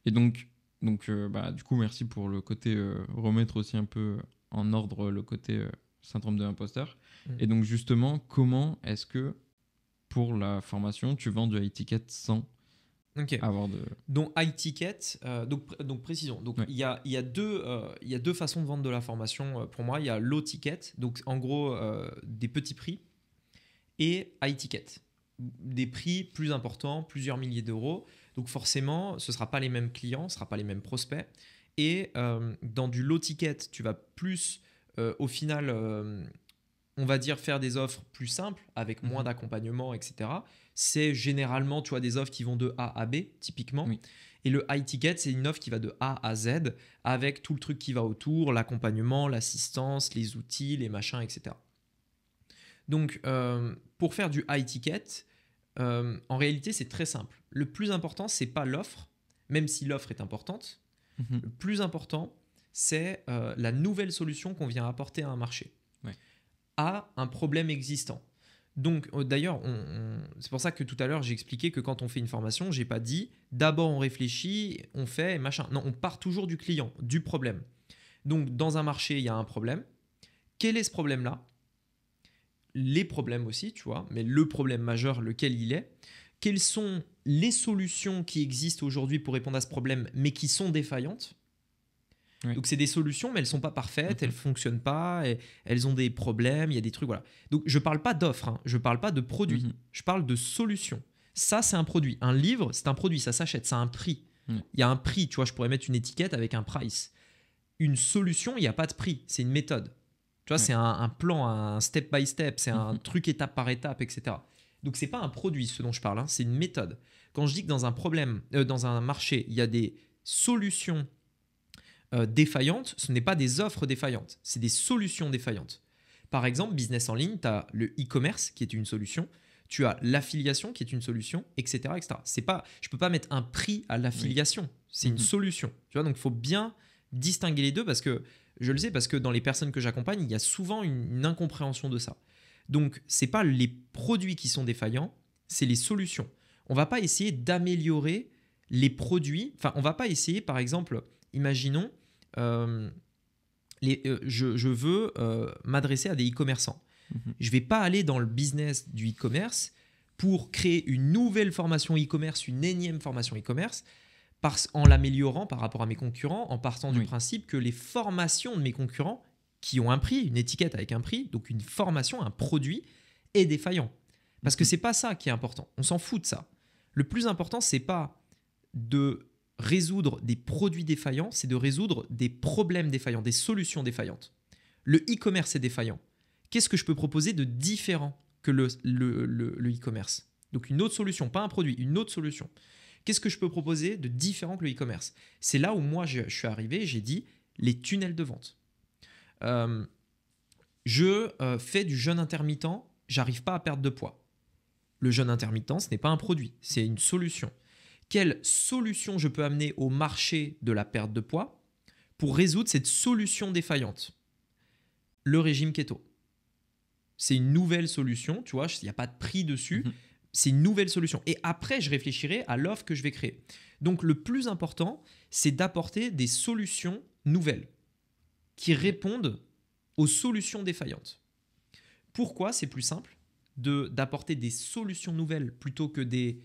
Et donc, donc euh, bah, du coup, merci pour le côté euh, remettre aussi un peu euh, en ordre le côté syndrome de l'imposteur. Mm. Et donc, justement, comment est-ce que pour la formation, tu vends du high ticket sans Avoir de... Donc high ticket, donc, donc précision. Donc il, y a, il, y a deux, il y a deux façons de vendre de la formation pour moi. Il y a low ticket, donc en gros des petits prix et high ticket. Des prix plus importants, plusieurs milliers d'euros. Donc forcément, ce ne sera pas les mêmes clients, ce ne sera pas les mêmes prospects. Et euh, dans du low ticket, tu vas plus, euh, au final, euh, on va dire faire des offres plus simples, avec moins mhm. d'accompagnement, etc. C'est généralement, tu vois, des offres qui vont de A à B, typiquement. Et le high ticket, c'est une offre qui va de A à Z, avec tout le truc qui va autour, l'accompagnement, l'assistance, les outils, les machins, etc. Donc, euh, pour faire du high ticket, euh, en réalité, c'est très simple. Le plus important, c'est pas l'offre, même si l'offre est importante. Mhm. Le plus important, c'est euh, la nouvelle solution qu'on vient apporter à un marché, à un problème existant. Donc, d'ailleurs, c'est pour ça que tout à l'heure, j'ai expliqué que quand on fait une formation, j'ai pas dit d'abord on réfléchit, on fait machin. Non, on part toujours du client, du problème. Donc, dans un marché, il y a un problème. Quel est ce problème-là les problèmes aussi, tu vois, mais le problème majeur, lequel il est, quelles sont les solutions qui existent aujourd'hui pour répondre à ce problème, mais qui sont défaillantes. Donc c'est des solutions, mais elles ne sont pas parfaites, elles mhm. fonctionnent pas, elles ont des problèmes, il y a des trucs, voilà. Donc je parle pas d'offres, je hein, je parle pas de produits, mhm. je parle de solutions. Ça c'est un produit, un livre c'est un produit, ça s'achète, ça a un prix. Mhm. Il y a un prix, tu vois, je pourrais mettre une étiquette avec un price. Une solution, il n'y a pas de prix, c'est une méthode. Tu vois, c'est un, plan, un step by step, c'est un mhm. truc étape par étape, etc. Donc c'est pas un produit ce dont je parle, hein, c'est une méthode. Quand je dis que dans un problème, euh, dans un marché, il y a des solutions euh, défaillantes, ce n'est pas des offres défaillantes, c'est des solutions défaillantes. Par exemple, business en ligne, tu as le e-commerce qui est une solution, tu as l'affiliation qui est une solution, etc. etc. C'est pas, je peux pas mettre un prix à l'affiliation, c'est une mhm. solution. Tu vois, donc faut bien distinguer les deux parce que je le sais parce que dans les personnes que j'accompagne, il y a souvent une, incompréhension de ça. Donc, ce n'est pas les produits qui sont défaillants, c'est les solutions. On va pas essayer d'améliorer les produits. Enfin, on va pas essayer, par exemple, imaginons, euh, euh, je, veux euh, m'adresser à des e-commerçants. Je mhm. Je vais pas aller dans le business du e-commerce pour créer une nouvelle formation e-commerce, une énième formation e-commerce en l'améliorant par rapport à mes concurrents, en partant du principe que les formations de mes concurrents, qui ont un prix, une étiquette avec un prix, donc une formation, un produit, est défaillant. Parce que mhm. c'est pas ça qui est important. On s'en fout de ça. Le plus important, c'est pas de résoudre des produits défaillants, c'est de résoudre des problèmes défaillants, des solutions défaillantes. Le e-commerce est défaillant. Qu'est-ce que je peux proposer de différent que le e-commerce Donc une autre solution, pas un produit, une autre solution. Qu'est-ce que je peux proposer de différent que le e-commerce C'est là où moi je, suis arrivé, j'ai dit les tunnels de vente. Euh, je euh, fais du jeûne intermittent, j'arrive pas à perdre de poids. Le jeûne intermittent, ce n'est pas un produit, c'est une solution. Quelle solution je peux amener au marché de la perte de poids pour résoudre cette solution défaillante Le régime keto. C'est une nouvelle solution, tu vois, il n'y a pas de prix dessus, mhm c'est une nouvelle solution. Et après, je réfléchirai à l'offre que je vais créer. Donc le plus important, c'est d'apporter des solutions nouvelles qui répondent aux solutions défaillantes. Pourquoi c'est plus simple de d'apporter des solutions nouvelles plutôt que des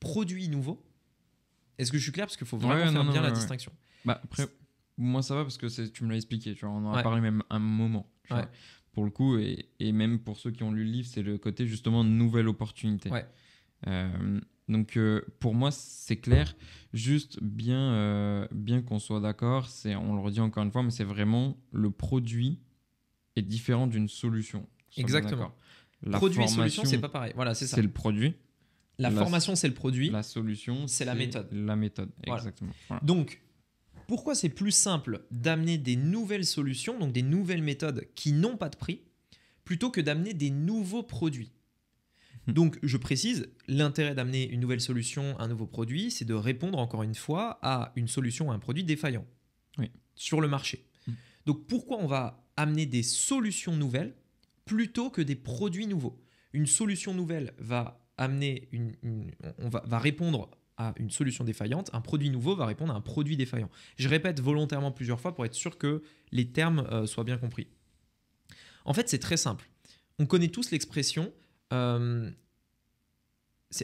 produits nouveaux Est-ce que je suis clair Parce qu'il faut vraiment faire bien la distinction. Bah, moi ça va parce que tu me l'as expliqué, tu on en a parlé même un moment. Tu pour le coup, et, même pour ceux qui ont lu le livre, c'est le côté justement nouvelle opportunité. Euh, donc euh, pour moi c'est clair, juste bien, euh, bien qu'on soit d'accord, c'est on le redit encore une fois, mais c'est vraiment le produit est différent d'une solution. Exactement. La produit et solution c'est pas pareil. Voilà c'est ça. C'est le produit. La, formation c'est le produit. La solution c'est la méthode. La méthode. Exactement. Donc pourquoi c'est plus simple d'amener des nouvelles solutions, donc des nouvelles méthodes qui n'ont pas de prix, plutôt que d'amener des nouveaux produits. Hmm. Donc, je précise, l'intérêt d'amener une nouvelle solution, un nouveau produit, c'est de répondre encore une fois à une solution, à un produit défaillant sur le marché. Hmm. Donc, pourquoi on va amener des solutions nouvelles plutôt que des produits nouveaux Une solution nouvelle va amener, on va, va, répondre à une solution défaillante, un produit nouveau va répondre à un produit défaillant. Je répète volontairement plusieurs fois pour être sûr que les termes euh, soient bien compris. En fait, c'est très simple. On connaît tous l'expression euh,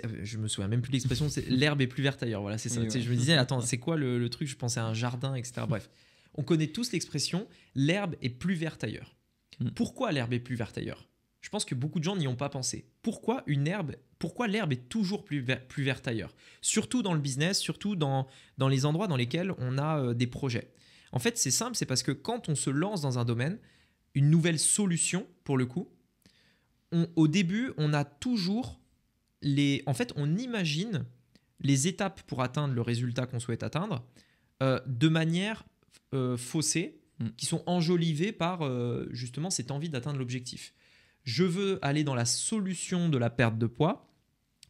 euh, je me souviens même plus de l'expression, c'est l'herbe est plus verte ailleurs. Voilà, c'est ça. Je me disais, attends, c'est quoi le, truc Je pensais à un jardin, etc. Hmm. Bref, on connaît tous l'expression l'herbe est plus verte ailleurs. Hmm. Pourquoi l'herbe est plus verte ailleurs je pense que beaucoup de gens n'y ont pas pensé. Pourquoi une herbe Pourquoi l'herbe est toujours plus, plus verte ailleurs Surtout dans le business, surtout dans, dans les endroits dans lesquels on a euh, des projets. En fait, c'est simple, c'est parce que quand on se lance dans un domaine, une nouvelle solution pour le coup, au début, on a toujours les. En fait, on imagine les étapes pour atteindre le résultat qu'on souhaite atteindre euh, de manière euh, faussée, mm. qui sont enjolivées par justement cette envie d'atteindre l'objectif je veux aller dans la solution de la perte de poids,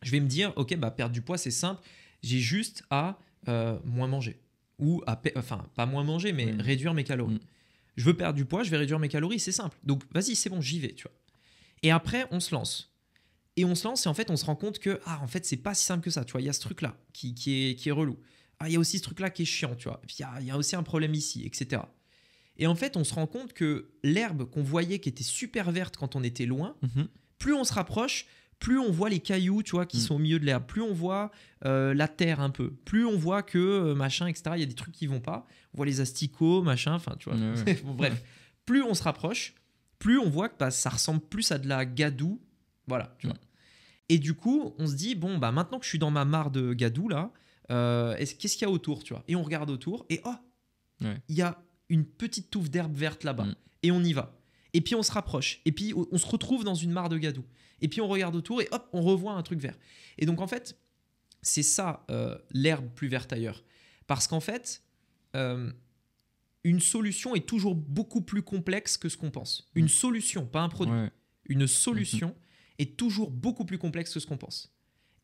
je vais me dire, ok, bah, perdre du poids, c'est simple, j'ai juste à euh, moins manger. Ou à, enfin, pas moins manger, mais réduire mes calories. Mm. Je veux perdre du poids, je vais réduire mes calories, c'est simple. Donc, vas-y, c'est bon, j'y vais, tu vois. Et après, on se lance. Et on se lance et en fait, on se rend compte que, ah, en fait, c'est pas si simple que ça, tu vois. Il y a ce truc-là qui, qui, est, qui est relou. Ah, il y a aussi ce truc-là qui est chiant, tu vois. Il y, il y a aussi un problème ici, etc. Et en fait, on se rend compte que l'herbe qu'on voyait qui était super verte quand on était loin, mhm. plus on se rapproche, plus on voit les cailloux, tu vois, qui mm. sont au milieu de l'herbe, plus on voit euh, la terre un peu, plus on voit que euh, machin, etc. Il y a des trucs qui vont pas. On voit les asticots, machin, enfin, tu vois. bref, plus on se rapproche, plus on voit que bah, ça ressemble plus à de la gadoue, voilà, tu mm. vois. Et du coup, on se dit bon bah maintenant que je suis dans ma mare de gadoue là, euh, qu'est-ce qu'il y a autour, tu vois Et on regarde autour et oh, il y a une petite touffe d'herbe verte là-bas. Mm. Et on y va. Et puis on se rapproche. Et puis on se retrouve dans une mare de gadou. Et puis on regarde autour et hop, on revoit un truc vert. Et donc en fait, c'est ça euh, l'herbe plus verte ailleurs. Parce qu'en fait, euh, une solution est toujours beaucoup plus complexe que ce qu'on pense. Une mm. solution, pas un produit. Une solution est toujours beaucoup plus complexe que ce qu'on pense.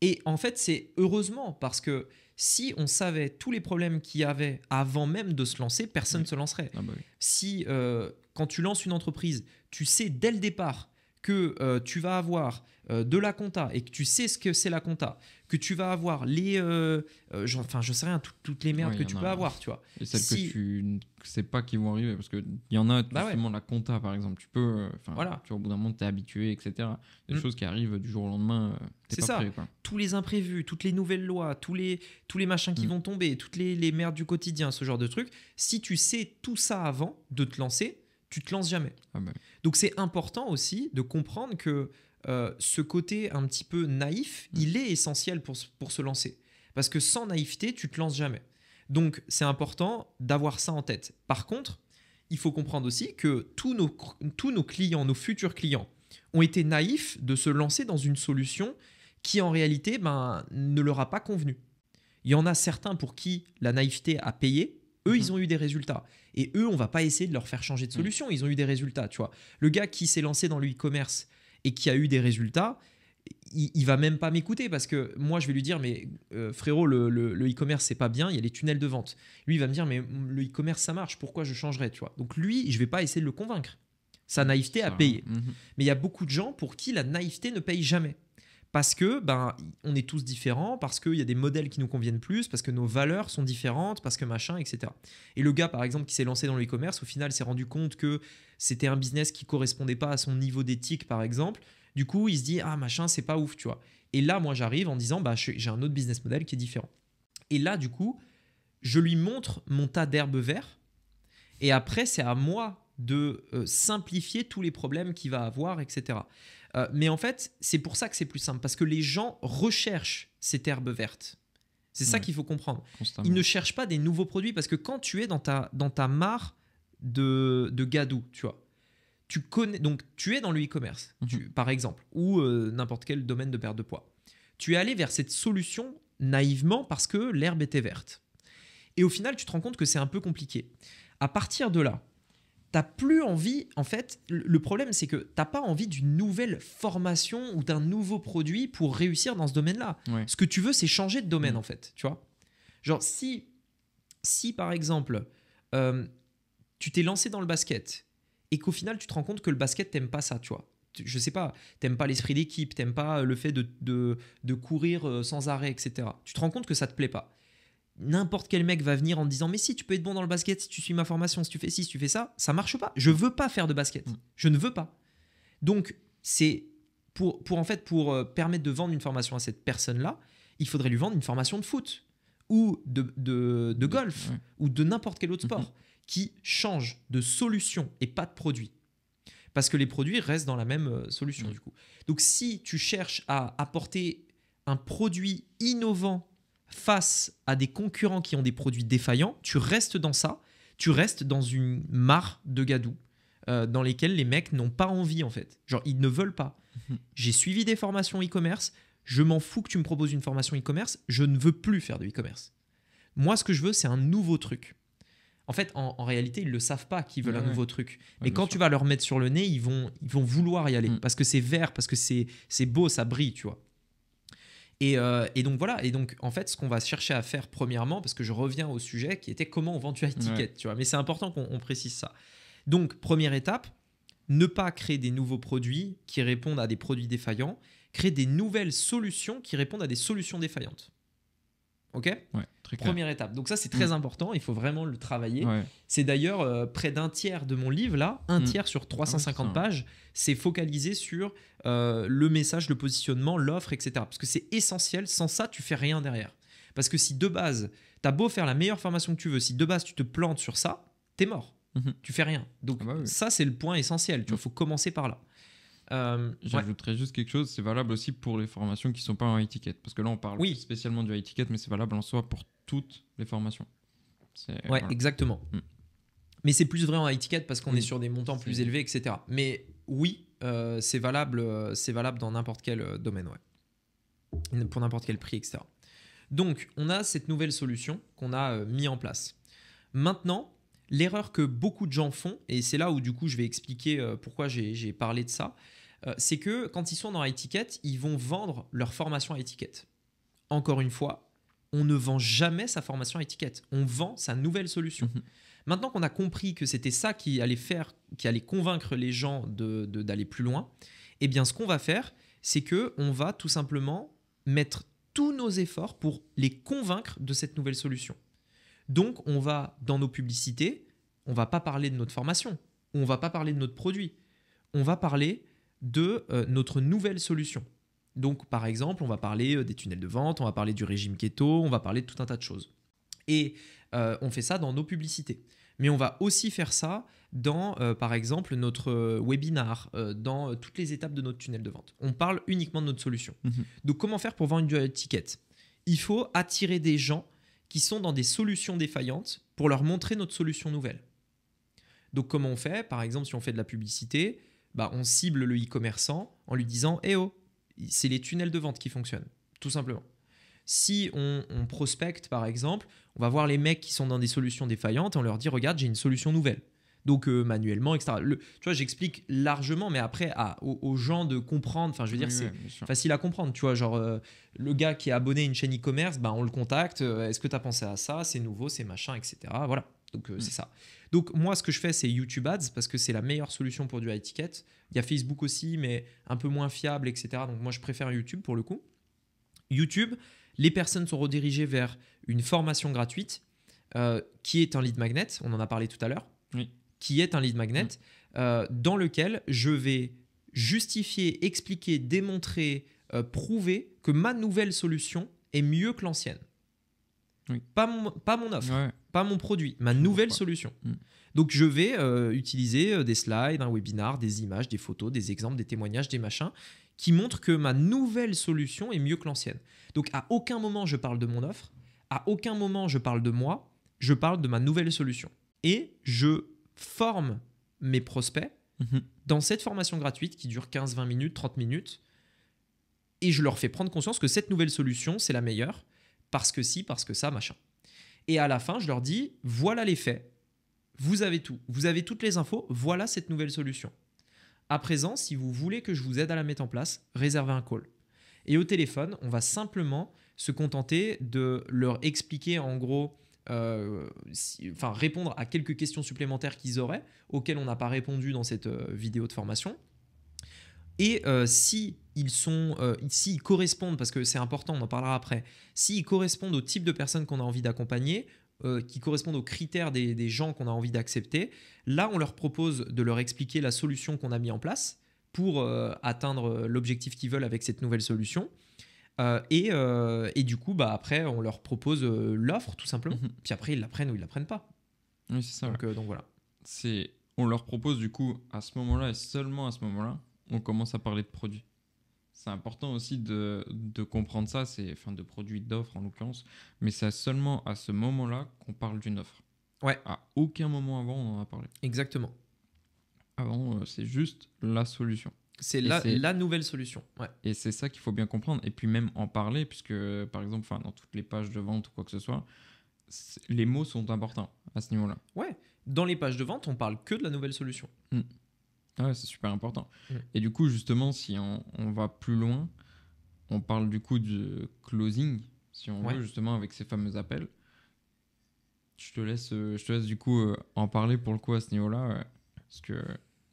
Et en fait, c'est heureusement parce que si on savait tous les problèmes qu'il y avait avant même de se lancer, personne ne se lancerait. Ah bah si euh, quand tu lances une entreprise, tu sais dès le départ que euh, tu vas avoir euh, de la compta et que tu sais ce que c'est la compta, que tu vas avoir les. Euh, enfin, je sais rien, toutes les merdes que tu peux avoir, tu vois. Et celles que tu sais pas qui vont arriver, parce qu'il y en a bah la compta, par exemple. Tu peux. voilà. Tu au bout d'un moment, tu es habitué, etc. Des mm. choses qui arrivent du jour au lendemain. c'est ça. Prêt, quoi. Tous les imprévus, toutes les nouvelles lois, tous les, tous les machins qui mm. vont tomber, toutes les, les merdes du quotidien, ce genre de trucs. Si tu sais tout ça avant de te lancer, tu te lances jamais. Ah bah donc c'est important aussi de comprendre que euh, ce côté un petit peu naïf, mm. il est essentiel pour, se lancer. Parce que sans naïveté, tu te lances jamais. Donc c'est important d'avoir ça en tête. Par contre, il faut comprendre aussi que tous nos, tous nos clients, nos futurs clients, ont été naïfs de se lancer dans une solution qui en réalité ben, ne leur a pas convenu. Il y en a certains pour qui la naïveté a payé, eux, ils mhm. ont eu des résultats. Et eux, on va pas essayer de leur faire changer de mm. solution. Ils ont eu des résultats, tu vois. Le gars qui s'est lancé dans le e-commerce et qui a eu des résultats, il, va même pas m'écouter parce que moi, je vais lui dire, mais euh, frérot, le, e-commerce, c'est pas bien, il y a les tunnels de vente. Lui, il va me dire, mais le e-commerce, ça marche, pourquoi je changerais, tu Donc lui, je vais pas essayer de le convaincre. Sa naïveté a payé. Mhm. Mais il y a beaucoup de gens pour qui la naïveté ne paye jamais parce que ben on est tous différents, parce qu'il y a des modèles qui nous conviennent plus, parce que nos valeurs sont différentes, parce que machin, etc. Et le gars par exemple qui s'est lancé dans le commerce au final s'est rendu compte que c'était un business qui correspondait pas à son niveau d'éthique par exemple. Du coup, il se dit ah machin c'est pas ouf, tu vois. Et là moi j'arrive en disant bah j'ai un autre business model qui est différent. Et là du coup je lui montre mon tas d'herbes vertes. Et après c'est à moi de euh, simplifier tous les problèmes qu'il va avoir, etc. Euh, mais en fait, c'est pour ça que c'est plus simple, parce que les gens recherchent cette herbe verte. C'est ça qu'il faut comprendre. Ils ne cherchent pas des nouveaux produits, parce que quand tu es dans ta, dans ta mare de, de gadou, tu vois, tu connais, donc tu es dans le e-commerce, mhm. par exemple, ou euh, n'importe quel domaine de perte de poids. Tu es allé vers cette solution naïvement parce que l'herbe était verte. Et au final, tu te rends compte que c'est un peu compliqué. À partir de là, t'as plus envie, en fait, le problème c'est que t'as pas envie d'une nouvelle formation ou d'un nouveau produit pour réussir dans ce domaine-là. Ce que tu veux, c'est changer de domaine, mm. en fait, tu vois. Genre, si, si par exemple, euh, tu t'es lancé dans le basket et qu'au final, tu te rends compte que le basket, t'aimes pas ça, tu vois. Je sais pas, t'aimes pas l'esprit d'équipe, t'aimes pas le fait de, de, de courir euh, sans arrêt, etc. Tu te rends compte que ça te plaît pas n'importe quel mec va venir en disant mais si tu peux être bon dans le basket si tu suis ma formation si tu fais ci si tu fais ça ça marche pas je veux pas faire de basket mm. je ne veux pas donc c'est pour, pour en fait pour euh, permettre de vendre une formation à cette personne là il faudrait lui vendre une formation de foot ou de, de, mm. golf mm. ou de n'importe quel autre mm-hmm. sport qui change de solution et pas de produit parce que les produits restent dans la même euh, solution du coup donc si tu cherches à apporter un produit innovant face à des concurrents qui ont des produits défaillants, tu restes dans ça, tu restes dans une mare de gadou euh, dans lesquelles les mecs n'ont pas envie en fait. Genre ils ne veulent pas. Mhm. J'ai suivi des formations e-commerce, je m'en fous que tu me proposes une formation e-commerce, je ne veux plus faire de e-commerce. Moi ce que je veux c'est un nouveau truc. En fait, en, réalité, ils ne le savent pas qu'ils veulent un nouveau truc. Mais quand tu vas leur mettre sur le nez, ils vont, ils vont vouloir y aller. Mm. Parce que c'est vert, parce que c'est beau, ça brille, tu vois. Euh, et, donc voilà, et donc en fait, ce qu'on va chercher à faire premièrement, parce que je reviens au sujet qui était comment on vend du ticket, tu vois, mais c'est important qu'on précise ça. Donc, première étape, ne pas créer des nouveaux produits qui répondent à des produits défaillants, créer des nouvelles solutions qui répondent à des solutions défaillantes. Ok ouais. Première étape. Donc ça, c'est très mm. important. Il faut vraiment le travailler. C'est d'ailleurs euh, près d'un tiers de mon livre, là, un mm. tiers sur 350 ah pages, c'est focalisé sur euh, le message, le positionnement, l'offre, etc. Parce que c'est essentiel. Sans ça, tu fais rien derrière. Parce que si de base, tu as beau faire la meilleure formation que tu veux, si de base tu te plantes sur ça, tu es mort. Mm-hmm. Tu fais rien. Donc ah bah ça, c'est le point essentiel. Il mm. faut commencer par là. Euh, J'ajouterais juste quelque chose, c'est valable aussi pour les formations qui ne sont pas en étiquette. Parce que là, on parle oui. spécialement du étiquette mais c'est valable en soi pour toutes les formations. Ouais, exactement. Mm. Mais c'est plus vrai en high parce qu'on est mm. sur des montants plus élevés, etc. Mais oui, euh, c'est valable, euh, c'est valable dans n'importe quel euh, domaine, ouais. pour n'importe quel prix, etc. Donc, on a cette nouvelle solution qu'on a mise mis en place. Maintenant, l'erreur que beaucoup de gens font, et c'est là où du coup je vais expliquer pourquoi j'ai parlé de ça, c'est que quand ils sont dans high-ticket, ils vont vendre leur formation à ticket Encore une fois, on ne vend jamais sa formation à étiquette, on vend sa nouvelle solution. Mhm. Maintenant qu'on a compris que c'était ça qui allait faire, qui allait convaincre les gens d'aller plus loin, eh bien ce qu'on va faire, c'est que on va tout simplement mettre tous nos efforts pour les convaincre de cette nouvelle solution. Donc on va dans nos publicités, on va pas parler de notre formation, on va pas parler de notre produit, on va parler de euh, notre nouvelle solution. Donc, par exemple, on va parler euh, des tunnels de vente, on va parler du régime keto, on va parler de tout un tas de choses. Et euh, on fait ça dans nos publicités. Mais on va aussi faire ça dans, euh, par exemple, notre webinar, dans toutes les étapes de notre tunnel de vente. On parle uniquement de notre solution. Mhm. Donc, comment faire pour vendre une dual ticket Il faut attirer des gens qui sont dans des solutions défaillantes pour leur montrer notre solution nouvelle. Donc, comment on fait Par exemple, si on fait de la publicité, bah, on cible le e-commerçant en lui disant Eh oh, c'est les tunnels de vente qui fonctionnent, tout simplement. Si on, prospecte, par exemple, on va voir les mecs qui sont dans des solutions défaillantes on leur dit, regarde, j'ai une solution nouvelle. Donc euh, manuellement, etc. Le, tu vois, j'explique largement, mais après à, aux, gens de comprendre. Enfin, je veux dire, c'est facile à comprendre. Tu vois, genre euh, le gars qui est abonné à une chaîne e-commerce, bah, on le contacte. Euh, est-ce que tu as pensé à ça C'est nouveau, c'est machin, etc. Voilà. Donc euh, mm. c'est ça. Donc moi, ce que je fais, c'est YouTube Ads parce que c'est la meilleure solution pour du high ticket. Il y a Facebook aussi, mais un peu moins fiable, etc. Donc moi, je préfère YouTube pour le coup. YouTube, les personnes sont redirigées vers une formation gratuite euh, qui est un lead magnet. On en a parlé tout à l'heure. Qui est un lead magnet mm. euh, dans lequel je vais justifier, expliquer, démontrer, prouver que ma nouvelle solution est mieux que l'ancienne. Pas, mon, pas offre pas mon produit, ma nouvelle solution. Hmm. Donc je vais euh, utiliser euh, des slides, un webinar, des images, des photos, des exemples, des témoignages, des machins qui montrent que ma nouvelle solution est mieux que l'ancienne. Donc à aucun moment je parle de mon offre, à aucun moment je parle de moi, je parle de ma nouvelle solution. Et je forme mes prospects mhm. dans cette formation gratuite qui dure 15, 20 minutes, 30 minutes. Et je leur fais prendre conscience que cette nouvelle solution, c'est la meilleure, parce que si, parce que ça, machin. Et à la fin, je leur dis, voilà les faits, vous avez tout, vous avez toutes les infos, voilà cette nouvelle solution. À présent, si vous voulez que je vous aide à la mettre en place, réservez un call. Et au téléphone, on va simplement se contenter de leur expliquer en gros, euh, enfin répondre à quelques questions supplémentaires qu'ils auraient, auxquelles on n'a pas répondu dans cette euh, vidéo de formation. Et euh, si ils sont, euh, s'ils correspondent, parce que c'est important, on en parlera après, s'ils correspondent au type de personnes qu'on a envie d'accompagner, euh, qui correspondent aux critères des, gens qu'on a envie d'accepter, là on leur propose de leur expliquer la solution qu'on a mis en place pour atteindre l'objectif qu'ils veulent avec cette nouvelle solution. Et, du coup, bah, après, on leur propose l'offre, tout simplement. Mhm. Puis après, ils la prennent ou ils la prennent pas. Oui, c'est ça. Donc, voilà. on leur propose du coup à ce moment-là et seulement à ce moment-là on commence à parler de produits. C'est important aussi de, comprendre ça, c'est enfin de produits d'offres en l'occurrence, mais c'est seulement à ce moment-là qu'on parle d'une offre. Ouais. À aucun moment avant on en a parlé. Exactement. Avant, euh, c'est juste la solution. C'est la, la, nouvelle solution. Et c'est ça qu'il faut bien comprendre. Et puis même en parler, puisque par exemple, dans toutes les pages de vente ou quoi que ce soit, les mots sont importants à ce niveau-là. Ouais. Dans les pages de vente, on parle que de la nouvelle solution. Hmm. Ah c'est super important. Mm. Et du coup, justement, si on, va plus loin, on parle du coup de closing, si on veut, justement, avec ces fameux appels. Je te laisse, euh, je te laisse du coup euh, en parler pour le coup à ce niveau-là, parce que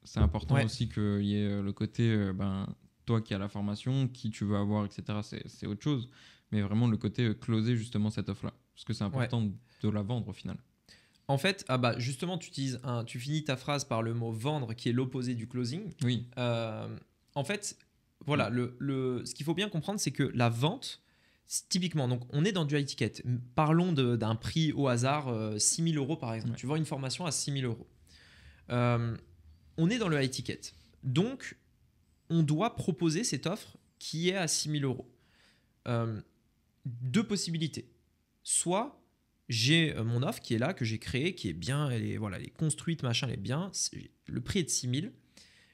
c'est important aussi qu'il y ait euh, le côté, ben, toi qui as la formation, qui tu veux avoir, etc. C'est autre chose, mais vraiment le côté closer justement cette offre-là, parce que c'est important de la vendre au final. En fait, ah bah justement, tu utilises un, tu finis ta phrase par le mot vendre qui est l'opposé du closing. Oui. Euh, en fait, voilà, mm. ce qu'il faut bien comprendre, c'est que la vente, typiquement, donc on est dans du high ticket. Parlons d'un prix au hasard, 6 euh, 000 euros par exemple. Tu vends une formation à 6 000 euros. Euh, on est dans le high ticket. Donc, on doit proposer cette offre qui est à 6 000 euros. Deux possibilités. Soit j'ai euh, mon offre qui est là, que j'ai créée, qui est bien, elle est, voilà, elle est construite, machin, elle est bien. Le prix est de 6000.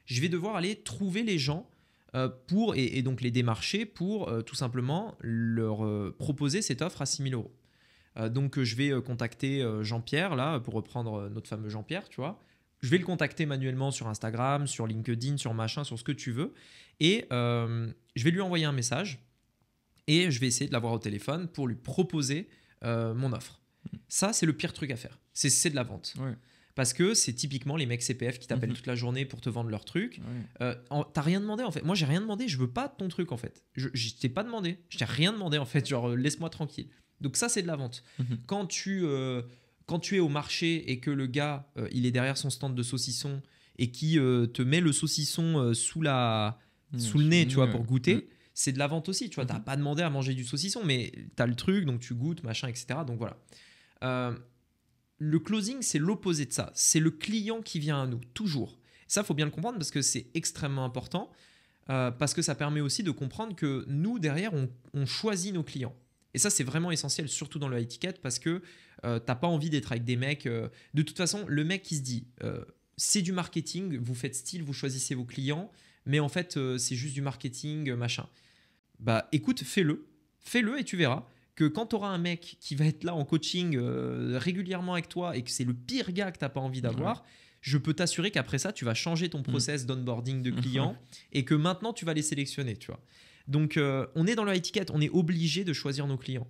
Je vais devoir aller trouver les gens euh, pour, et, donc les démarcher pour euh, tout simplement leur proposer cette offre à 6000 euros. donc je vais contacter Jean-Pierre, là, pour reprendre notre fameux Jean-Pierre, tu vois. Je vais le contacter manuellement sur Instagram, sur LinkedIn, sur machin, sur ce que tu veux. Et je vais lui envoyer un message et je vais essayer de l'avoir au téléphone pour lui proposer mon offre. Ça, c'est le pire truc à faire. C'est de la vente. Parce que c'est typiquement les mecs CPF qui t'appellent mhm. toute la journée pour te vendre leur truc. Euh, t'as rien demandé en fait. Moi, j'ai rien demandé. Je veux pas ton truc en fait. Je, t'ai pas demandé. Je t'ai rien demandé en fait. Genre, euh, laisse-moi tranquille. Donc, ça, c'est de la vente. Mhm. Quand, tu, euh, quand tu es au marché et que le gars, il est derrière son stand de saucisson et qui te met le saucisson sous, la, mhm. sous le nez, tu vois, pour goûter c'est de la vente aussi, tu vois. T'as pas demandé à manger du saucisson, mais t'as le truc, donc tu goûtes, machin, etc. Donc voilà. Euh, le closing, c'est l'opposé de ça. C'est le client qui vient à nous, toujours. Ça, faut bien le comprendre parce que c'est extrêmement important, euh, parce que ça permet aussi de comprendre que nous, derrière, on, choisit nos clients. Et ça, c'est vraiment essentiel, surtout dans le high ticket, parce que euh, t'as pas envie d'être avec des mecs. Euh, de toute façon, le mec qui se dit, c'est du marketing, vous faites style, vous choisissez vos clients, mais en fait, c'est juste du marketing, machin. Bah écoute, fais-le, fais-le et tu verras que quand tu auras un mec qui va être là en coaching euh, régulièrement avec toi et que c'est le pire gars que tu n'as pas envie d'avoir, je peux t'assurer qu'après ça, tu vas changer ton mm. process d'onboarding de mm-hmm. clients et que maintenant, tu vas les sélectionner. Tu vois. Donc, euh, on est dans leur étiquette, on est obligé de choisir nos clients.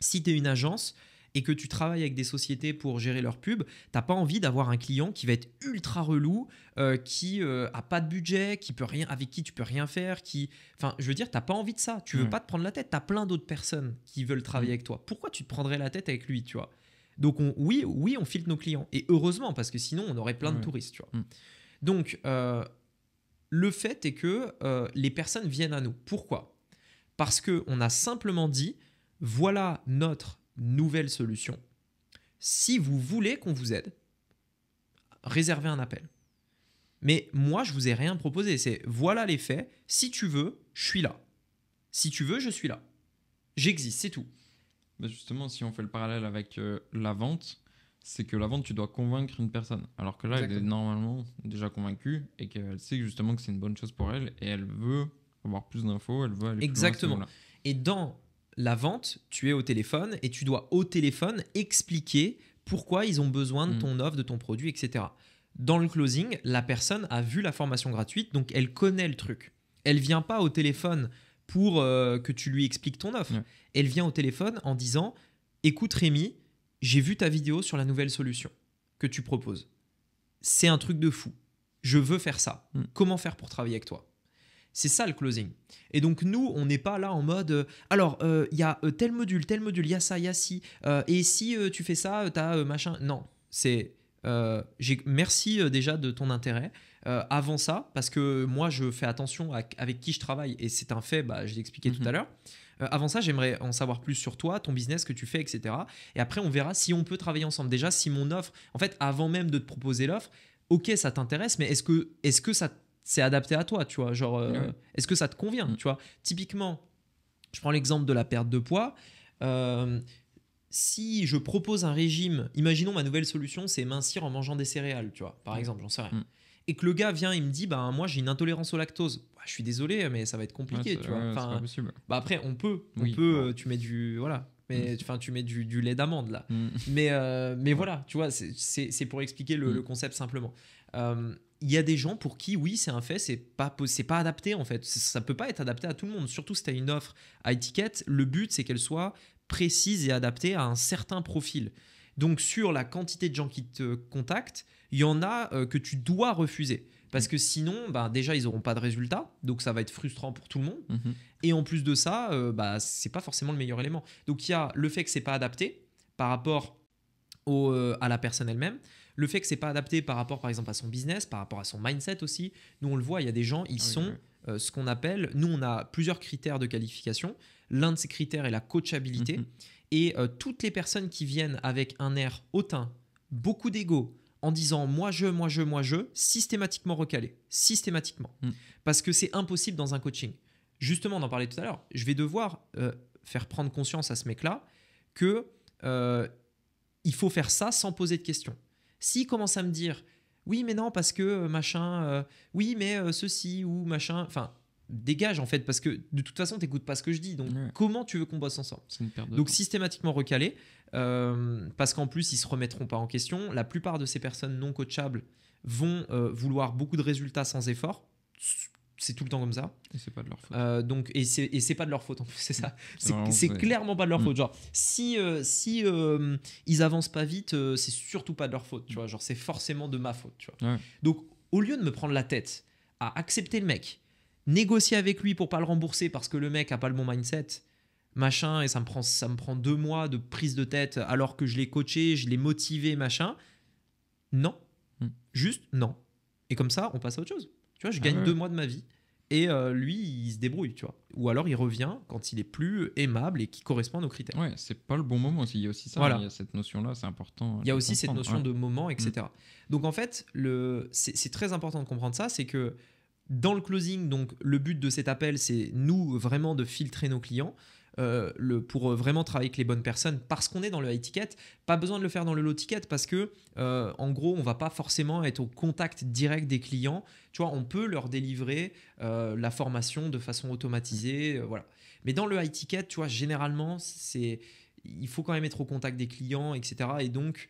Si tu es une agence, et que tu travailles avec des sociétés pour gérer leur pub, t'as pas envie d'avoir un client qui va être ultra relou, euh, qui euh, a pas de budget, qui peut rien, avec qui tu peux rien faire, qui, enfin, je veux dire, t'as pas envie de ça. Tu veux mm. pas te prendre la tête. T'as plein d'autres personnes qui veulent travailler mm. avec toi. Pourquoi tu te prendrais la tête avec lui, tu vois Donc oui, oui, on filtre nos clients et heureusement parce que sinon on aurait plein de mm. touristes, tu vois. Donc euh, le fait est que les personnes viennent à nous. Pourquoi Parce que on a simplement dit voilà notre nouvelle solution. Si vous voulez qu'on vous aide, réservez un appel. Mais moi, je vous ai rien proposé. C'est voilà les faits. Si tu veux, je suis là. Si tu veux, je suis là. J'existe, c'est tout. Bah, justement, si on fait le parallèle avec euh, la vente, c'est que la vente, tu dois convaincre une personne. Alors que là, elle est normalement déjà convaincue et qu'elle sait justement que c'est une bonne chose pour elle et elle veut avoir plus d'infos, elle veut Exactement. et dans la vente, tu es au téléphone et tu dois au téléphone expliquer pourquoi ils ont besoin de mm. ton offre, de ton produit, etc. Dans le closing, la personne a vu la formation gratuite, donc elle connaît le truc. Elle vient pas au téléphone pour euh, que tu lui expliques ton offre. Elle vient au téléphone en disant "Écoute Rémi, j'ai vu ta vidéo sur la nouvelle solution que tu proposes. C'est un truc de fou. Je veux faire ça. Mm. Comment faire pour travailler avec toi c'est ça le closing. Et donc nous, on n'est pas là en mode, euh, alors il euh, y a euh, tel module, tel module, il y a ça, il y a ci, et si tu fais ça, tu as machin. Non, c'est... merci déjà de ton intérêt. avant ça, parce que moi je fais attention avec qui je travaille et c'est un fait, bah, je l'ai expliqué tout mm-hmm. à l'heure. avant ça, j'aimerais en savoir plus sur toi, ton business que tu fais, etc. Et après, on verra si on peut travailler ensemble. Déjà, si mon offre, en fait, avant même de te proposer l'offre, ok, ça t'intéresse, mais est-ce que, est -ce que ça c'est adapté à toi, tu vois. Genre, euh, est-ce que ça te convient, mm. tu vois Typiquement, je prends l'exemple de la perte de poids. Euh, si je propose un régime, imaginons ma nouvelle solution, c'est mincir en mangeant des céréales, tu vois, par mm. exemple, j'en sais rien. Mm. Et que le gars vient, il me dit, bah moi j'ai une intolérance au lactose. Bah, je suis désolé, mais ça va être compliqué, tu vois. Bah après, on peut, on peut. Euh, tu mets du, voilà, mais enfin tu mets du, lait d'amande là mais mais voilà tu vois c'est pour expliquer le, concept simplement il y a des gens pour qui, oui, c'est un fait, c'est pas, c'est pas adapté en fait. Ça peut pas être adapté à tout le monde, surtout si tu as une offre à étiquette. Le but, c'est qu'elle soit précise et adaptée à un certain profil. Donc, sur la quantité de gens qui te contactent, il y en a euh, que tu dois refuser. Parce que sinon, bah, déjà, ils n'auront pas de résultat. Donc, ça va être frustrant pour tout le monde. Mmh et en plus de ça, euh, bah, ce n'est pas forcément le meilleur élément. Donc, il y a le fait que ce n'est pas adapté par rapport euh, à la personne elle-même. Le fait que c'est pas adapté par rapport, par exemple, à son business, par rapport à son mindset aussi. Nous, on le voit, il y a des gens, ils ah sont euh, ce qu'on appelle. Nous, on a plusieurs critères de qualification. L'un de ces critères est la coachabilité. Mhm. Et euh, toutes les personnes qui viennent avec un air hautain, beaucoup d'ego, en disant moi je, moi je, moi je, systématiquement recalé, systématiquement. Mm. Parce que c'est impossible dans un coaching. Justement, on en parlait tout à l'heure, je vais devoir euh, faire prendre conscience à ce mec-là que il faut faire ça sans poser de questions. S'ils commencent à me dire oui, mais non, parce que euh, machin, euh, oui, mais euh, ceci ou machin, enfin, dégage en fait, parce que de toute façon, t'écoutes pas ce que je dis. Donc, comment tu veux qu'on bosse ensemble Donc, systématiquement recalé, parce qu'en plus, ils se remettront pas en question. La plupart de ces personnes non coachables vont vouloir beaucoup de résultats sans effort c'est tout le temps comme ça. Et c'est pas de leur faute. Euh, donc, et c'est, et c'est pas de leur faute en plus, c'est ça. C'est, clairement pas de leur mm. faute. Genre, si, euh, si euh, ils avancent pas vite, c'est surtout pas de leur faute, tu vois. Genre, c'est forcément de ma faute, tu vois. Donc, au lieu de me prendre la tête à accepter le mec, négocier avec lui pour pas le rembourser parce que le mec a pas le bon mindset, machin, et ça me prend, ça me prend deux mois de prise de tête alors que je l'ai coaché, je l'ai motivé, machin. Non. Mm. Juste non. Et comme ça, on passe à autre chose. Tu vois, je ah gagne deux mois de ma vie et euh, lui, il se débrouille, tu vois. Ou alors il revient quand il est plus aimable et qui correspond aux nos critères. Ouais, c'est pas le bon moment Il y a aussi ça, il y a cette notion-là, c'est important. Euh, il y a aussi cette notion de moment, etc. Mm. Donc en fait, le... c'est très important de comprendre ça, c'est que dans le closing, donc le but de cet appel, c'est nous vraiment de filtrer nos clients. Euh, le, pour euh, vraiment travailler avec les bonnes personnes parce qu'on est dans le high ticket. Pas besoin de le faire dans le low ticket parce que, euh, en gros, on va pas forcément être au contact direct des clients. Tu vois, on peut leur délivrer la formation de façon automatisée. voilà. Mais dans le high ticket, tu vois, généralement, c'est il faut quand même être au contact des clients, etc. Et donc,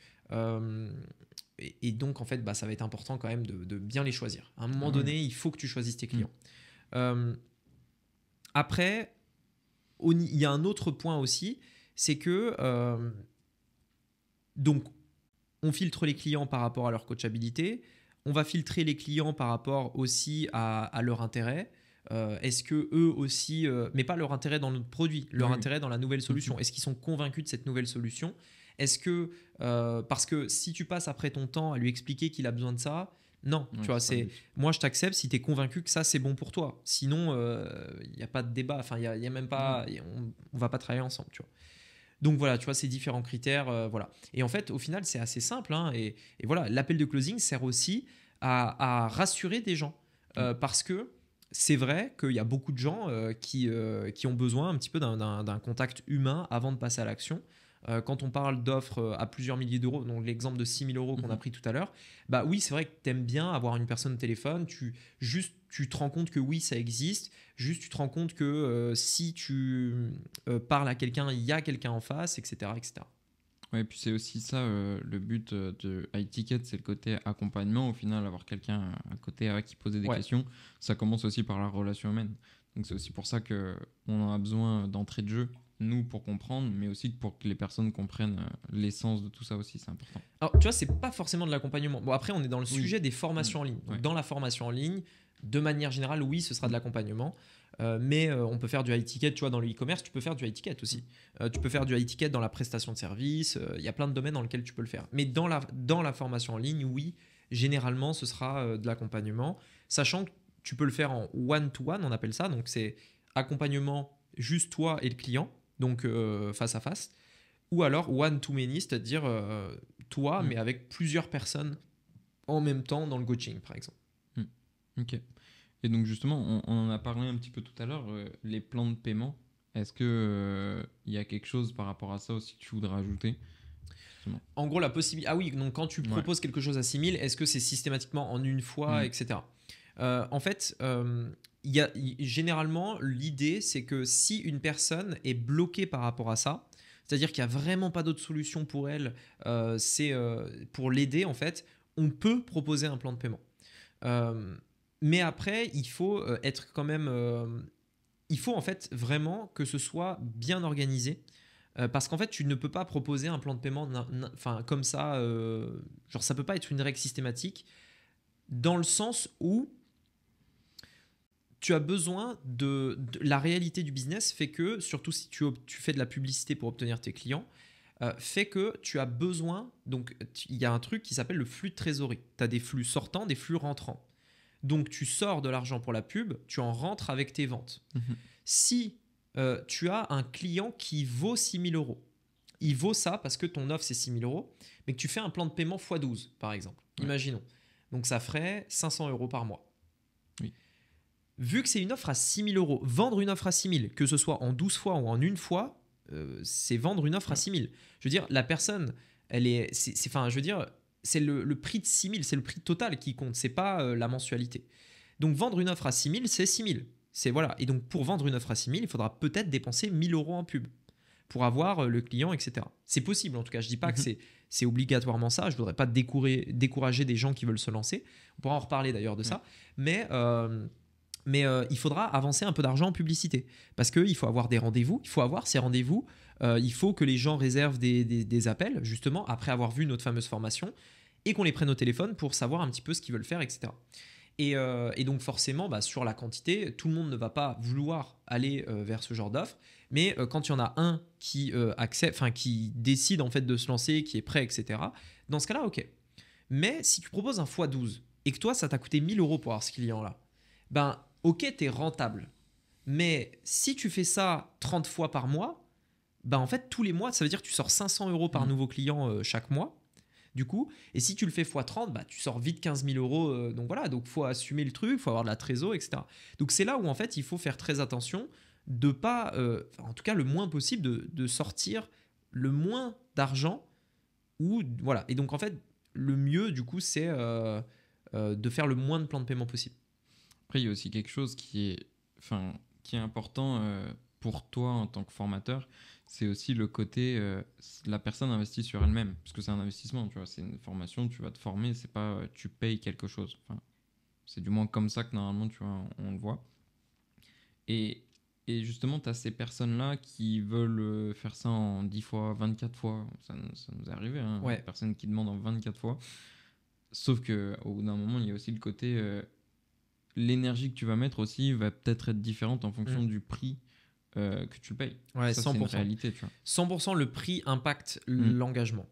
et, donc en fait, bah, ça va être important quand même de, bien les choisir. À un moment mmh. donné, il faut que tu choisisses tes clients. Mmh. Euh, après, il y a un autre point aussi, c'est que euh, donc on filtre les clients par rapport à leur coachabilité, on va filtrer les clients par rapport aussi à, leur intérêt. Euh, est-ce que eux aussi, euh, mais pas leur intérêt dans notre produit, leur intérêt dans la nouvelle mhm. solution. Est-ce qu'ils sont convaincus de cette nouvelle solution Est-ce que parce que si tu passes après ton temps à lui expliquer qu'il a besoin de ça, non, tu vois, c'est moi je t'accepte si tu es convaincu que ça c'est bon pour toi. Sinon, il euh, n'y a pas de débat. Enfin, il y, a même pas, mm. on, ne va pas travailler ensemble, tu vois. Donc voilà, tu vois, ces différents critères, euh, voilà. Et en fait, au final, c'est assez simple. Hein, et, voilà, l'appel de closing sert aussi à, rassurer des gens euh, mm. parce que c'est vrai qu'il y a beaucoup de gens qui, qui ont besoin un petit peu d'un contact humain avant de passer à l'action. Euh, quand on parle d'offres euh, à plusieurs milliers d'euros, donc l'exemple de 6000 euros qu'on a mhm. pris tout à l'heure, bah oui, c'est vrai que tu aimes bien avoir une personne au téléphone, tu, juste, tu te rends compte que oui, ça existe, juste tu te rends compte que euh, si tu parles à quelqu'un, il y a quelqu'un en face, etc. etc. Ouais, et puis c'est aussi ça le but de Ticket, c'est le côté accompagnement. Au final, avoir quelqu'un à côté à qui poser des questions, ça commence aussi par la relation humaine. Donc c'est aussi pour ça que on en a besoin d'entrée de jeu nous pour comprendre, mais aussi pour que les personnes comprennent euh, l'essence de tout ça aussi, c'est important. Alors, tu vois, c'est pas forcément de l'accompagnement. Bon, après, on est dans le sujet des formations mm. en ligne. Donc, Dans la formation en ligne, de manière générale, oui, ce sera de l'accompagnement. Euh, mais euh, on peut faire du high ticket, tu vois, dans le e-commerce, tu peux faire du high ticket aussi. tu peux faire du high ticket dans la prestation de service, il y a plein de domaines dans lesquels tu peux le faire. Mais dans la, dans la formation en ligne, oui, généralement, ce sera de l'accompagnement, sachant que tu peux le faire en one to -one, on appelle ça, donc c'est accompagnement juste toi et le client, donc euh, face à face, ou alors one to many, c'est-à-dire euh, toi, mm. mais avec plusieurs personnes en même temps dans le coaching, par exemple. Mm. Ok. Et donc justement, on, en a parlé un petit peu tout à l'heure, euh, les plans de paiement. Est-ce que il y a quelque chose par rapport à ça aussi que tu voudrais ajouter En gros, la possibilité. Ah oui, donc quand tu proposes quelque chose à 6000, est-ce que c'est systématiquement en une fois, mm. etc. Euh, en fait, euh, y généralement, l'idée, c'est que si une personne est bloquée par rapport à ça, c'est-à-dire qu'il n'y a vraiment pas d'autre solution pour elle, euh, c'est pour l'aider, en fait, on peut proposer un plan de paiement. mais après, il faut être quand même... il faut en fait vraiment que ce soit bien organisé parce qu'en fait, tu ne peux pas proposer un plan de paiement enfin, comme ça. Euh, genre, ça peut pas être une règle systématique dans le sens où tu as besoin de, La réalité du business fait que, surtout si tu, fais de la publicité pour obtenir tes clients, euh, fait que tu as besoin. Donc, il y a un truc qui s'appelle le flux de trésorerie. Tu as des flux sortants, des flux rentrants. Donc, tu sors de l'argent pour la pub, tu en rentres avec tes ventes. Mhm. Si euh, tu as un client qui vaut 6 000 euros, il vaut ça parce que ton offre c'est 6 000 euros, mais que tu fais un plan de paiement x12, par exemple. Imaginons. Donc, ça ferait 500 euros par mois vu que c'est une offre à 6000 euros, vendre une offre à 6000, que ce soit en 12 fois ou en une fois, euh, c'est vendre une offre à 6000. Je veux dire, la personne, elle est, c'est, enfin, je veux dire, c'est le, prix de 6000, c'est le prix total qui compte, c'est pas euh, la mensualité. Donc vendre une offre à 6000, c'est 6000. C'est voilà. Et donc pour vendre une offre à 6000, il faudra peut-être dépenser 1000 euros en pub pour avoir euh, le client, etc. C'est possible en tout cas. Je dis pas que mhm. c'est obligatoirement ça. Je voudrais pas décourager, décourager des gens qui veulent se lancer. On pourra en reparler d'ailleurs de ça. Mais mais euh, il faudra avancer un peu d'argent en publicité. Parce qu'il faut avoir des rendez-vous, il faut avoir ces rendez-vous, euh, il faut que les gens réservent des, appels, justement, après avoir vu notre fameuse formation, et qu'on les prenne au téléphone pour savoir un petit peu ce qu'ils veulent faire, etc. Euh, et, donc forcément, bah, sur la quantité, tout le monde ne va pas vouloir aller vers ce genre d'offre, mais quand il y en a un qui accepte, enfin qui décide en fait de se lancer, qui est prêt, etc., dans ce cas-là, ok. Mais si tu proposes un x12 et que toi, ça t'a coûté 1000 euros pour avoir ce client-là, ben ok, tu es rentable. Mais si tu fais ça 30 fois par mois, bah en fait, tous les mois, ça veut dire que tu sors 500 euros par mmh. nouveau client euh, chaque mois. Du coup, et si tu le fais fois 30, bah, tu sors vite 15 000 euros. Euh, donc voilà, donc faut assumer le truc, faut avoir de la trésor, etc. Donc c'est là où en fait, il faut faire très attention de pas, euh, en tout cas le moins possible, de, de sortir le moins d'argent. Ou voilà. Et donc en fait, le mieux du coup, c'est de faire le moins de plans de paiement possible. Après, il y a aussi quelque chose qui est, enfin, qui est important euh, pour toi en tant que formateur, c'est aussi le côté euh, la personne investit sur elle-même, parce que c'est un investissement, tu vois, c'est une formation, tu vas te former, c'est pas euh, tu payes quelque chose. Enfin, c'est du moins comme ça que normalement, tu vois, on, le voit. Et, et justement, tu as ces personnes-là qui veulent faire ça en 10 fois, 24 fois. Ça, nous est arrivé, hein, des personne qui demande en 24 fois. Sauf que au bout d'un moment, il y a aussi le côté l'énergie que tu vas mettre aussi va peut-être être différente en fonction mm. du prix euh, que tu payes. Ouais, 100%. Une réalité, 100% le prix impacte mm. l'engagement.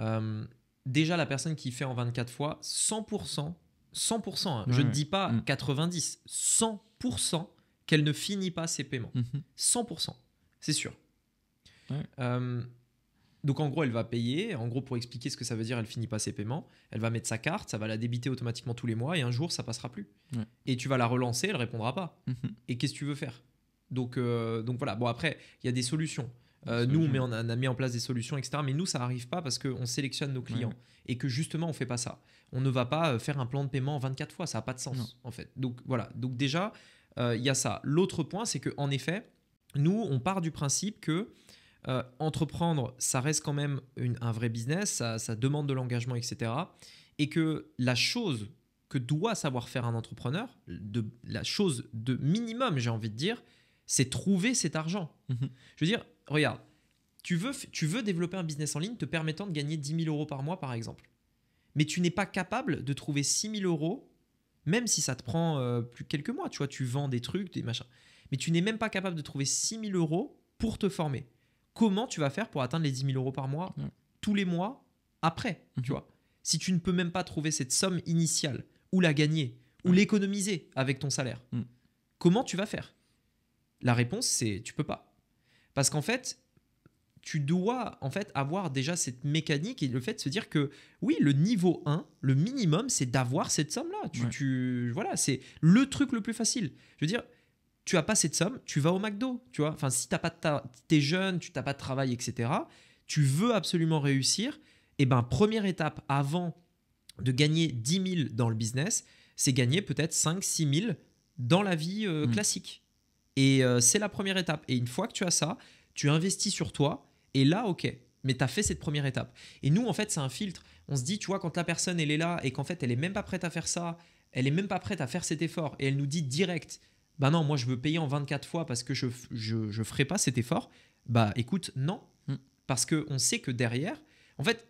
Euh, déjà, la personne qui fait en 24 fois, 100%, 100%, hein, je ne dis pas 90, mm. 100% qu'elle ne finit pas ses paiements. 100%, mm-hmm. c'est sûr. Euh, donc en gros, elle va payer. En gros, pour expliquer ce que ça veut dire, elle finit pas ses paiements. Elle va mettre sa carte, ça va la débiter automatiquement tous les mois et un jour, ça passera plus. Et tu vas la relancer, elle répondra pas. Mhm. Et qu'est-ce que tu veux faire donc, euh, donc voilà. Bon après, il y a des solutions. Euh, nous, on, on, a, mis en place des solutions, etc. Mais nous, ça n'arrive pas parce qu'on sélectionne nos clients et que justement, on fait pas ça. On ne va pas euh, faire un plan de paiement 24 fois, ça n'a pas de sens en fait. Donc voilà. Donc déjà, il y a ça. L'autre point, c'est qu'en effet, nous, on part du principe que euh, entreprendre, ça reste quand même un vrai business, ça, demande de l'engagement, etc. Et que la chose que doit savoir faire un entrepreneur, de, la chose de minimum, j'ai envie de dire, c'est trouver cet argent. Mhm. Je veux dire, regarde, tu veux, tu veux développer un business en ligne te permettant de gagner 10 000 euros par mois, par exemple. Mais tu n'es pas capable de trouver 6 000 euros, même si ça te prend euh, plus quelques mois. Tu vois, tu vends des trucs, des machins. Mais tu n'es même pas capable de trouver 6 000 euros pour te former comment tu vas faire pour atteindre les 10 000 euros par mois tous les mois après, tu mhm. vois Si tu ne peux même pas trouver cette somme initiale, ou la gagner, ou l'économiser avec ton salaire, mm. comment tu vas faire La réponse, c'est tu peux pas. Parce qu'en fait, tu dois en fait avoir déjà cette mécanique et le fait de se dire que oui, le niveau 1, le minimum, c'est d'avoir cette somme-là. Tu, voilà, c'est le truc le plus facile. Je veux dire, tu as pas cette somme, tu vas au McDo, tu vois. Enfin, si t'as pas ta... jeune, tu n'as pas de travail, etc. Tu veux absolument réussir. Et eh ben, première étape avant de gagner 10 000 dans le business, c'est gagner peut-être 5 6 000 dans la vie euh, mm. classique. Et euh, c'est la première étape. Et une fois que tu as ça, tu investis sur toi. Et là, ok, mais tu as fait cette première étape. Et nous, en fait, c'est un filtre. On se dit, tu vois, quand la personne, elle est là et qu'en fait, elle est même pas prête à faire ça, elle est même pas prête à faire cet effort et elle nous dit direct, bah non, moi je veux payer en 24 fois parce que je ne ferai pas cet effort, bah écoute, non. Mm. parce Parce qu'on sait que derrière, en fait,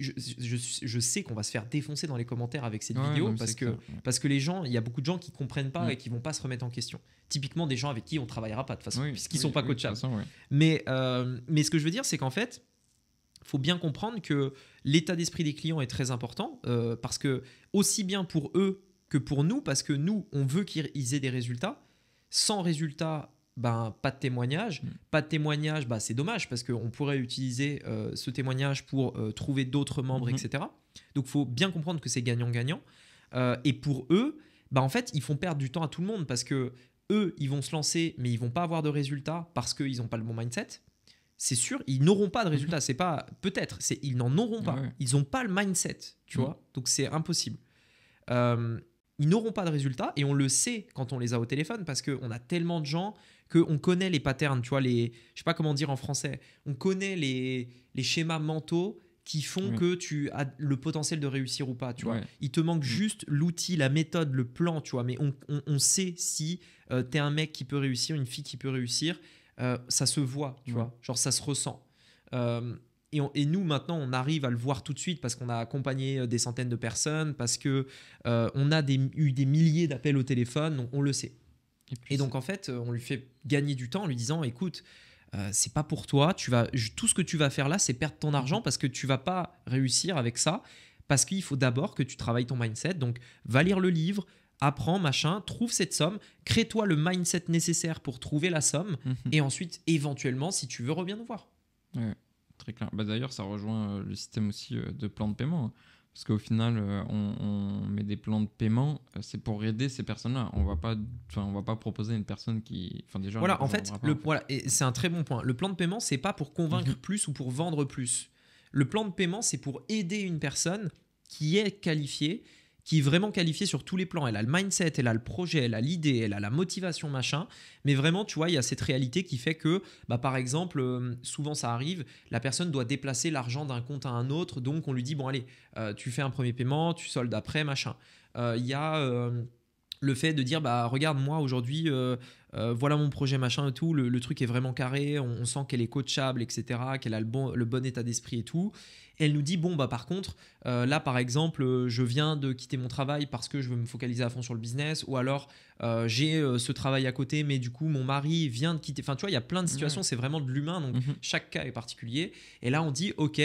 je, sais qu'on va se faire défoncer dans les commentaires avec cette vidéo parce que, parce que les gens, il y a beaucoup de gens qui comprennent pas mm. et qui vont pas se remettre en question. Typiquement des gens avec qui on travaillera pas de toute façon, puisqu'ils sont pas coachables. mais, euh, mais ce que je veux dire, c'est qu'en fait, faut bien comprendre que l'état d'esprit des clients est très important euh, parce que aussi bien pour eux que pour nous, parce que nous, on veut qu'ils aient des résultats, sans résultat, ben, pas de témoignage. Hmm. Pas de témoignage, ben, c'est dommage parce qu'on pourrait utiliser euh, ce témoignage pour euh, trouver d'autres membres, hmm. etc. Donc, faut bien comprendre que c'est gagnant-gagnant. Euh, et pour eux, ben, en fait, ils font perdre du temps à tout le monde parce que eux, ils vont se lancer, mais ils vont pas avoir de résultats parce qu'ils n'ont pas le bon mindset. C'est sûr, ils n'auront pas de hmm. résultats. C'est pas peut-être, c'est ils n'en auront pas. Ils n'ont pas le mindset, tu vois. Donc, c'est impossible ils n'auront pas de résultat et on le sait quand on les a au téléphone parce qu'on a tellement de gens qu'on connaît les patterns, tu vois, les, je sais pas comment dire en français, on connaît les, les schémas mentaux qui font que tu as le potentiel de réussir ou pas, tu vois. Il te manque mm. juste l'outil, la méthode, le plan, tu vois, mais on, on, on sait si euh, tu es un mec qui peut réussir, une fille qui peut réussir, euh, ça se voit, tu vois, genre ça se ressent. Euh, et, nous, maintenant, on arrive à le voir tout de suite parce qu'on a accompagné euh, des centaines de personnes, parce qu'on euh, a eu des milliers d'appels au téléphone, on le sait. Et, donc, en fait, euh, on lui fait gagner du temps en lui disant, écoute, c'est pas pour toi, tu vas, tout ce que tu vas faire là, c'est perdre ton argent parce que tu vas pas réussir avec ça, parce qu'il faut d'abord que tu travailles ton mindset. Donc, va lire le livre, apprends, machin, trouve cette somme, crée-toi le mindset nécessaire pour trouver la somme, mhm. et ensuite, éventuellement, si tu veux, reviens nous voir. Bah, d'ailleurs, ça rejoint euh, le système aussi euh, de plan de paiement. Hein. Parce qu'au final, euh, on, met des plans de paiement, c'est pour aider ces personnes-là. On ne va pas proposer une personne qui, enfin déjà. Voilà, en fait, c'est un très bon point. Le plan de paiement, c'est pas pour convaincre mhm. plus ou pour vendre plus. Le plan de paiement, c'est pour aider une personne qui est qualifiée qui est vraiment qualifiée sur tous les plans. Elle a le mindset, elle a le projet, elle a l'idée, elle a la motivation, machin. Mais vraiment, tu vois, il y a cette réalité qui fait que, bah, par exemple, euh, souvent ça arrive, la personne doit déplacer l'argent d'un compte à un autre, donc on lui dit, bon allez, euh, tu fais un premier paiement, tu soldes après, machin. Euh, il y a le fait de dire bah regarde moi aujourd'hui voilà mon projet machin et tout le, truc est vraiment carré on, sent qu'elle est coachable etc qu'elle a le bon le bon état d'esprit et tout elle nous dit, bon, bah par contre, euh, là par exemple, euh, je viens de quitter mon travail parce que je veux me focaliser à fond sur le business, ou alors euh, j'ai ce travail à côté, mais du coup mon mari vient de quitter. Enfin, tu vois, il y a plein de situations, c'est vraiment de l'humain, donc mhm. chaque cas est particulier. Et là, on dit, ok,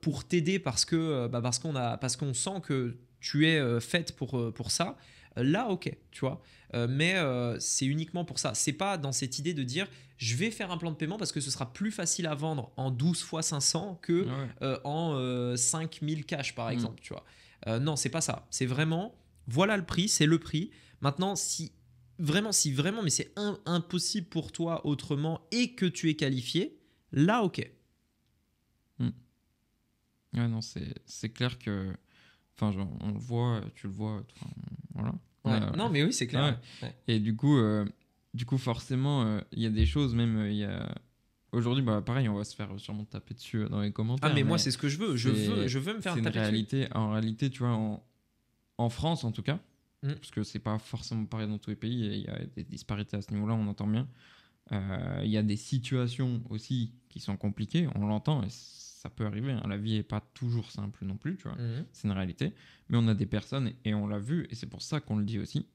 pour t'aider parce que bah, parce qu'on a parce qu'on sent que tu es faite pour pour ça. Là, ok, tu vois, mais c'est uniquement pour ça. C'est pas dans cette idée de dire je vais faire un plan de paiement parce que ce sera plus facile à vendre en 12 fois 500 que euh, en 5000 euh, cash par mm. exemple, tu vois. Euh, non, c'est pas ça. C'est vraiment, voilà le prix, c'est le prix. Maintenant, si vraiment, si vraiment, mais c'est impossible pour toi autrement et que tu es qualifié, là, ok. Mm. Ouais, non, c'est clair que. Enfin, on le voit, tu le vois, voilà. non, mais oui, c'est clair. Et du coup, du coup, forcément, euh, il y a des choses, même euh, il y a. Aujourd'hui, bah, pareil, on va se faire sûrement taper dessus euh, dans les commentaires. Ah, mais, moi, c'est ce que je veux. Je veux, je veux me faire taper une réalité, En réalité, tu vois, en, en France, en tout cas, mm. parce que c'est pas forcément pareil dans tous les pays, il y a des disparités à ce niveau-là, on entend bien. Il y a des situations aussi qui sont compliquées, on l'entend, et ça peut arriver. Hein. La vie n'est pas toujours simple non plus, tu vois. Mm. C'est une réalité. Mais on a des personnes, et on l'a vu, et c'est pour ça qu'on le dit aussi,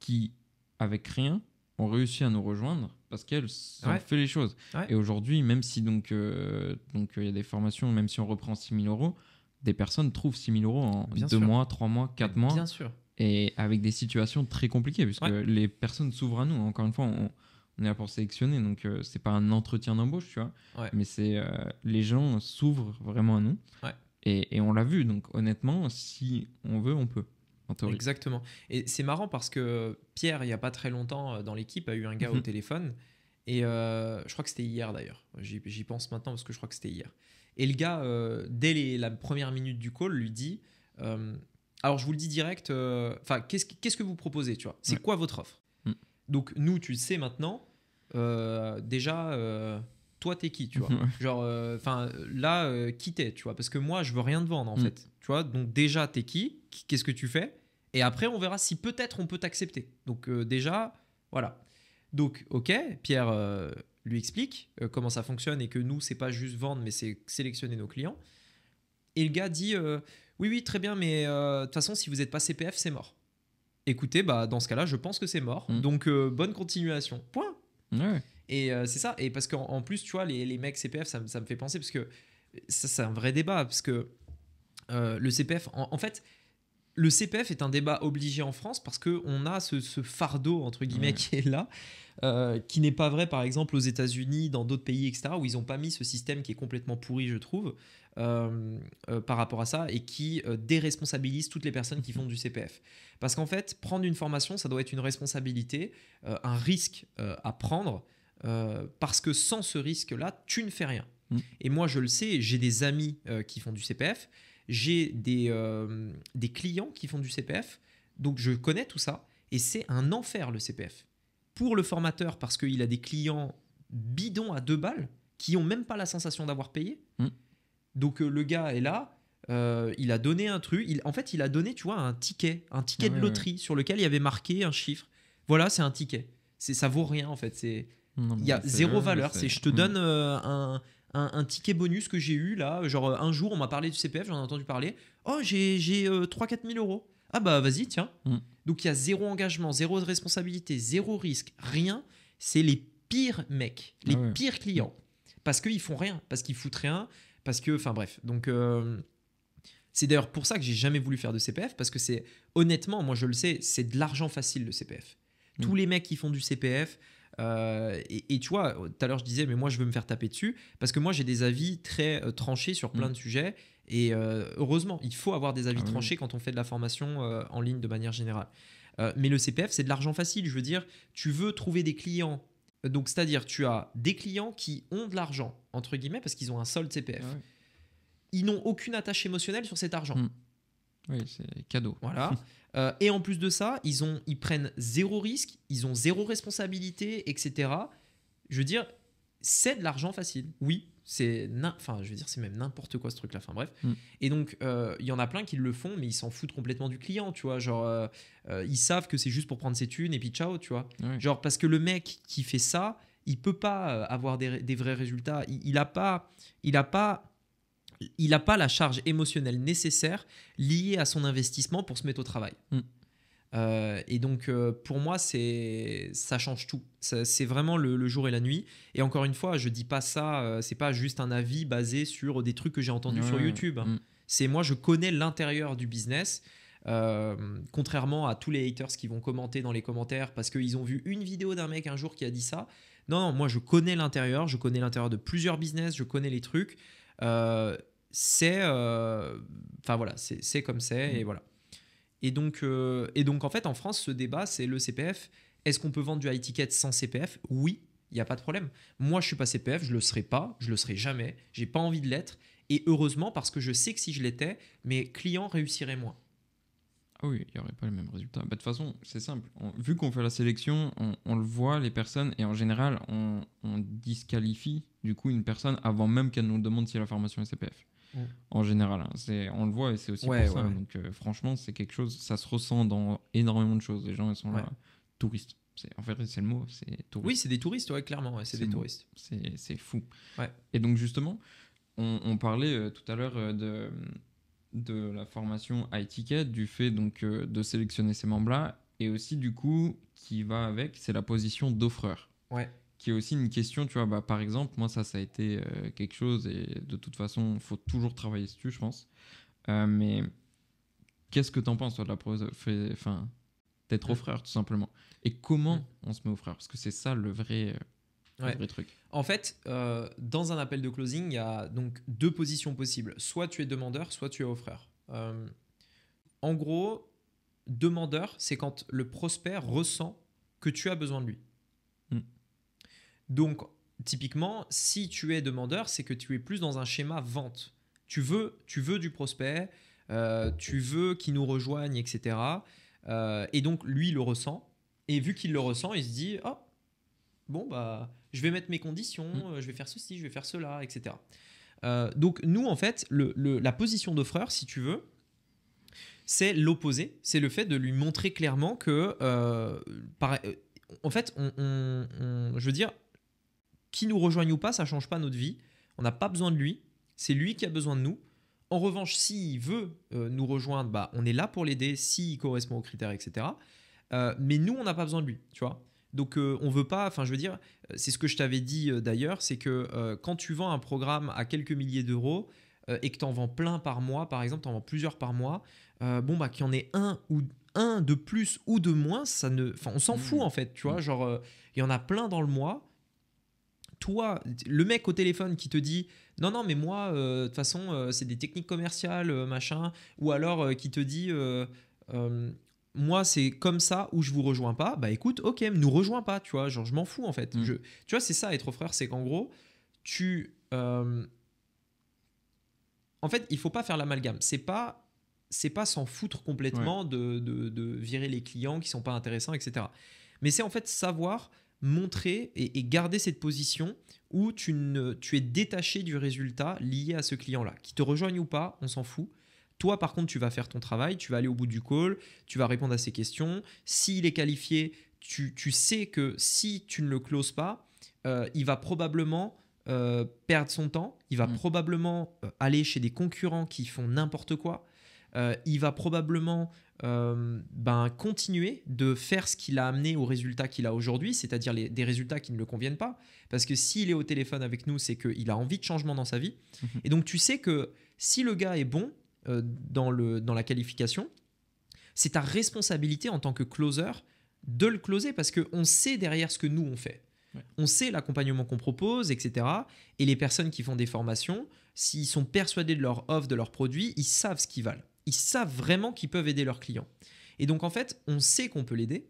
qui, avec rien, ont réussi à nous rejoindre parce qu'elles ont fait les choses. Et aujourd'hui, même si donc euh, donc euh, il y a des formations, même si on reprend 6000 euros, des personnes trouvent 6000 euros en deux 2 mois, 3 mois, 4 mois. Bien sûr. Et avec des situations très compliquées, puisque les personnes s'ouvrent à nous. Encore une fois, on, est là pour sélectionner, donc euh, c'est pas un entretien d'embauche, tu vois. Mais c'est les gens s'ouvrent vraiment à nous. et on l'a vu, donc honnêtement, si on veut, on peut. Exactement. Et c'est marrant parce que Pierre, il n'y a pas très longtemps, euh, dans l'équipe, a eu un gars au mhm. téléphone. Et euh, je crois que c'était hier d'ailleurs. J'y pense maintenant parce que je crois que c'était hier. Et le gars, euh, dès la première minute du call, lui dit Alors je vous le dis direct, enfin, qu'est-ce que vous proposez tu vois C'est quoi votre offre mhm. Donc nous, tu le sais maintenant, déjà toi t'es qui tu vois genre enfin là qui t'es tu vois parce que moi je veux rien te vendre en mhm. fait tu vois donc déjà t'es qui qu'est-ce que tu fais et après, on verra si peut-être on peut t'accepter. Donc euh, déjà, voilà. Donc, ok, Pierre euh, lui explique euh, comment ça fonctionne et que nous, c'est pas juste vendre, mais c'est sélectionner nos clients. Et le gars dit, oui, oui, très bien, mais de toute façon, si vous n'êtes pas CPF, c'est mort. Écoutez, bah, dans ce cas-là, je pense que c'est mort. Mm. Donc, bonne continuation. Point. Et c'est ça. Et parce qu'en plus, tu vois, les, les mecs CPF, ça, ça, me fait penser, parce que ça, c'est un vrai débat, parce que le CPF, en fait, le CPF est un débat obligé en France parce qu'on a ce, fardeau, entre guillemets, qui est là, euh, qui n'est pas vrai, par exemple, aux États-Unis, dans d'autres pays, etc., où ils n'ont pas mis ce système qui est complètement pourri, je trouve, euh, euh, par rapport à ça, et qui déresponsabilise toutes les personnes qui mhm. font du CPF. Parce qu'en fait, prendre une formation, ça doit être une responsabilité, un risque à prendre, parce que sans ce risque-là, tu ne fais rien. Mm. Et moi, je le sais, j'ai des amis qui font du CPF j'ai des, euh, des clients qui font du CPF, donc je connais tout ça, et c'est un enfer le CPF. Pour le formateur, parce qu'il a des clients bidons à deux balles, qui n'ont même pas la sensation d'avoir payé. Mm. Donc euh, le gars est là, euh, il a donné un truc, il, en fait il a donné, tu vois, un ticket, un ticket ah de loterie sur lequel il y avait marqué un chiffre. Voilà, c'est un ticket. C'est ça vaut rien en fait. il y a zéro valeur. C'est je te mm. donne un, un, ticket bonus que j'ai eu là. Genre, euh, un jour, on m'a parlé du CPF, j'en ai entendu parler. Oh, j'ai 3-4 000 euh, euros. Ah bah vas-y, tiens. Mm. Donc il y a zéro engagement, zéro responsabilité, zéro risque, rien. C'est les pires mecs, les ah pires clients. Parce qu'ils font rien, parce qu'ils foutent rien, parce que, enfin bref. Donc euh, c'est d'ailleurs pour ça que j'ai jamais voulu faire de CPF, parce que c'est, honnêtement, moi je le sais, c'est de l'argent facile le CPF. Mm. Tous les mecs qui font du CPF, euh, et, tu vois, tout à l'heure je disais, mais moi je veux me faire taper dessus, parce que moi j'ai des avis très euh, tranchés sur plein mm. de sujets, et euh, heureusement, il faut avoir des avis ah tranchés quand on fait de la formation en ligne de manière générale. mais le CPF, c'est de l'argent facile, je veux dire, tu veux trouver des clients. Donc, c'est-à-dire, tu as des clients qui ont de l'argent, entre guillemets, parce qu'ils ont un solde CPF. Ah Ils n'ont aucune attache émotionnelle sur cet argent. Mm. Oui, c'est cadeau. Voilà. Euh, et en plus de ça, ils, ont, ils prennent zéro risque, ils ont zéro responsabilité, etc. Je veux dire, c'est de l'argent facile. Oui, c'est enfin je veux dire c'est même n'importe quoi ce truc là enfin bref mm. et donc euh, il y en a plein qui le font mais ils s'en foutent complètement du client tu vois genre euh, ils savent que c'est juste pour prendre ses thunes et puis ciao tu vois genre parce que le mec qui fait ça il peut pas avoir des, vrais résultats il, il, a pas il a pas il n'a pas la charge émotionnelle nécessaire liée à son investissement pour se mettre au travail. Mm. Euh, et donc, euh, pour moi, c'est ça change tout. C'est vraiment le, jour et la nuit. Et encore une fois, je dis pas ça. ce euh, c'est pas juste un avis basé sur des trucs que j'ai entendus sur YouTube. Hein. Mm. C'est moi, je connais l'intérieur du business. contrairement à tous les haters qui vont commenter dans les commentaires parce qu'ils ont vu une vidéo d'un mec un jour qui a dit ça. Non, non, moi je connais l'intérieur, je connais l'intérieur de plusieurs business, je connais les trucs c'est euh, enfin voilà c'est comme c'est et mm. voilà et donc euh, et donc en fait en France ce débat c'est le CPF est-ce qu'on peut vendre du high ticket sans CPF oui il n'y a pas de problème moi je suis pas CPF je le serai pas je le serai jamais j'ai pas envie de l'être et heureusement parce que je sais que si je l'étais mes clients réussiraient moins ah oui, il n'y aurait pas le même résultat. Bah, de toute façon, c'est simple. vu qu'on fait la sélection, on, le voit, les personnes, et en général, on, on disqualifie du coup une personne avant même qu'elle nous demande si la formation est CPF. Mm. en général. Hein. C'est, on le voit et c'est aussi pour ça. Donc, euh, franchement, c'est quelque chose, ça se ressent dans énormément de choses. Les gens, ils sont là, touristes. C'est, en fait, c'est le mot, c'est Oui, c'est des touristes, clairement, c'est, des touristes. C'est, fou. Et donc, justement, on, parlait euh, tout à l'heure euh, de, de la formation à étiquette, du fait donc de sélectionner ces membres-là, et aussi, du coup, qui va avec, c'est la position d'offreur. Ouais qui est aussi une question, tu vois, bah, par exemple, moi, ça, ça a été euh, quelque chose, et de toute façon, il faut toujours travailler dessus, je pense. Euh, mais qu'est-ce que tu en penses, toi, de la prose Enfin, d'être offreur, frère, tout simplement. Et comment on se met offreur Parce que c'est ça le vrai, euh, vrai truc. En fait, dans un appel de closing, il y a donc deux positions possibles. Soit tu es demandeur, soit tu es au en gros, demandeur, c'est quand le prospect ressent que tu as besoin de lui. Donc, typiquement, si tu es demandeur, c'est que tu es plus dans un schéma vente. Tu veux, tu veux du prospect, euh, tu veux qu'il nous rejoigne, etc. Euh, et donc, lui, il le ressent. Et vu qu'il le ressent, il se dit Oh, bon, bah, je vais mettre mes conditions, mm. euh, je vais faire ceci, je vais faire cela, etc. donc, nous, en fait, la position d'offreur, si tu veux, c'est l'opposé. C'est le fait de lui montrer clairement que, en fait, je veux dire, qui nous rejoigne ou pas, ça change pas notre vie. On n'a pas besoin de lui. C'est lui qui a besoin de nous. En revanche, s'il veut euh, nous rejoindre, bah, on est là pour l'aider s'il correspond aux critères, etc. Euh, mais nous, on n'a pas besoin de lui, tu vois. Donc, euh, on veut pas, enfin, je veux dire, c'est ce que je t'avais dit d'ailleurs, c'est que quand tu vends un programme à quelques milliers d'euros et que tu en vends plein par mois, par exemple, tu en vends plusieurs par mois, bon, bah, qu'il y en ait un ou un de plus ou de moins, ça ne. Enfin, on s'en mmh. fout, en fait, tu vois. Genre, il y en a plein dans le mois toi, le mec au téléphone qui te dit non, non, mais moi, euh, de toute façon, euh, c'est des techniques commerciales, euh, machin, ou alors qui te dit moi, c'est comme ça ou je vous rejoins pas, bah écoute, ok, nous rejoins pas, tu vois, genre je m'en fous en fait. Mm. tu vois, c'est ça être frère, c'est qu'en gros, tu. en fait, il faut pas faire l'amalgame. C'est pas c'est pas s'en foutre complètement de, de, virer les clients qui sont pas intéressants, etc. Mais c'est en fait savoir montrer et, garder cette position où tu, es détaché du résultat lié à ce client-là. Qui te rejoigne ou pas, on s'en fout. Toi, par contre, tu vas faire ton travail, tu vas aller au bout du call, tu vas répondre à ses questions. S'il est qualifié, tu, sais que si tu ne le closes pas, euh, il va probablement euh, perdre son temps, il va mm. probablement euh, aller chez des concurrents qui font n'importe quoi, euh, il va probablement euh, ben, continuer de faire ce qu'il a amené aux résultats qu'il a aujourd'hui, c'est-à-dire des résultats qui ne le conviennent pas. Parce que s'il est au téléphone avec nous, c'est qu'il a envie de changement dans sa vie. Mhm. Et donc tu sais que si le gars est bon euh, dans, le, dans la qualification, c'est ta responsabilité en tant que closer de le closer parce qu'on sait derrière ce que nous on fait. On sait l'accompagnement qu'on propose, etc. Et les personnes qui font des formations, s'ils sont persuadés de leur offre, de leur produit, ils savent ce qu'ils valent ils savent vraiment qu'ils peuvent aider leurs clients. Et donc en fait, on sait qu'on peut l'aider.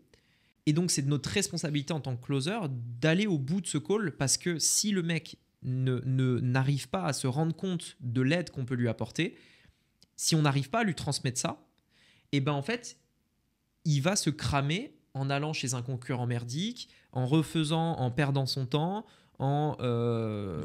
Et donc c'est de notre responsabilité en tant que closer d'aller au bout de ce call parce que si le mec ne n'arrive pas à se rendre compte de l'aide qu'on peut lui apporter, si on n'arrive pas à lui transmettre ça, et eh ben en fait, il va se cramer en allant chez un concurrent merdique, en refaisant, en perdant son temps, euh,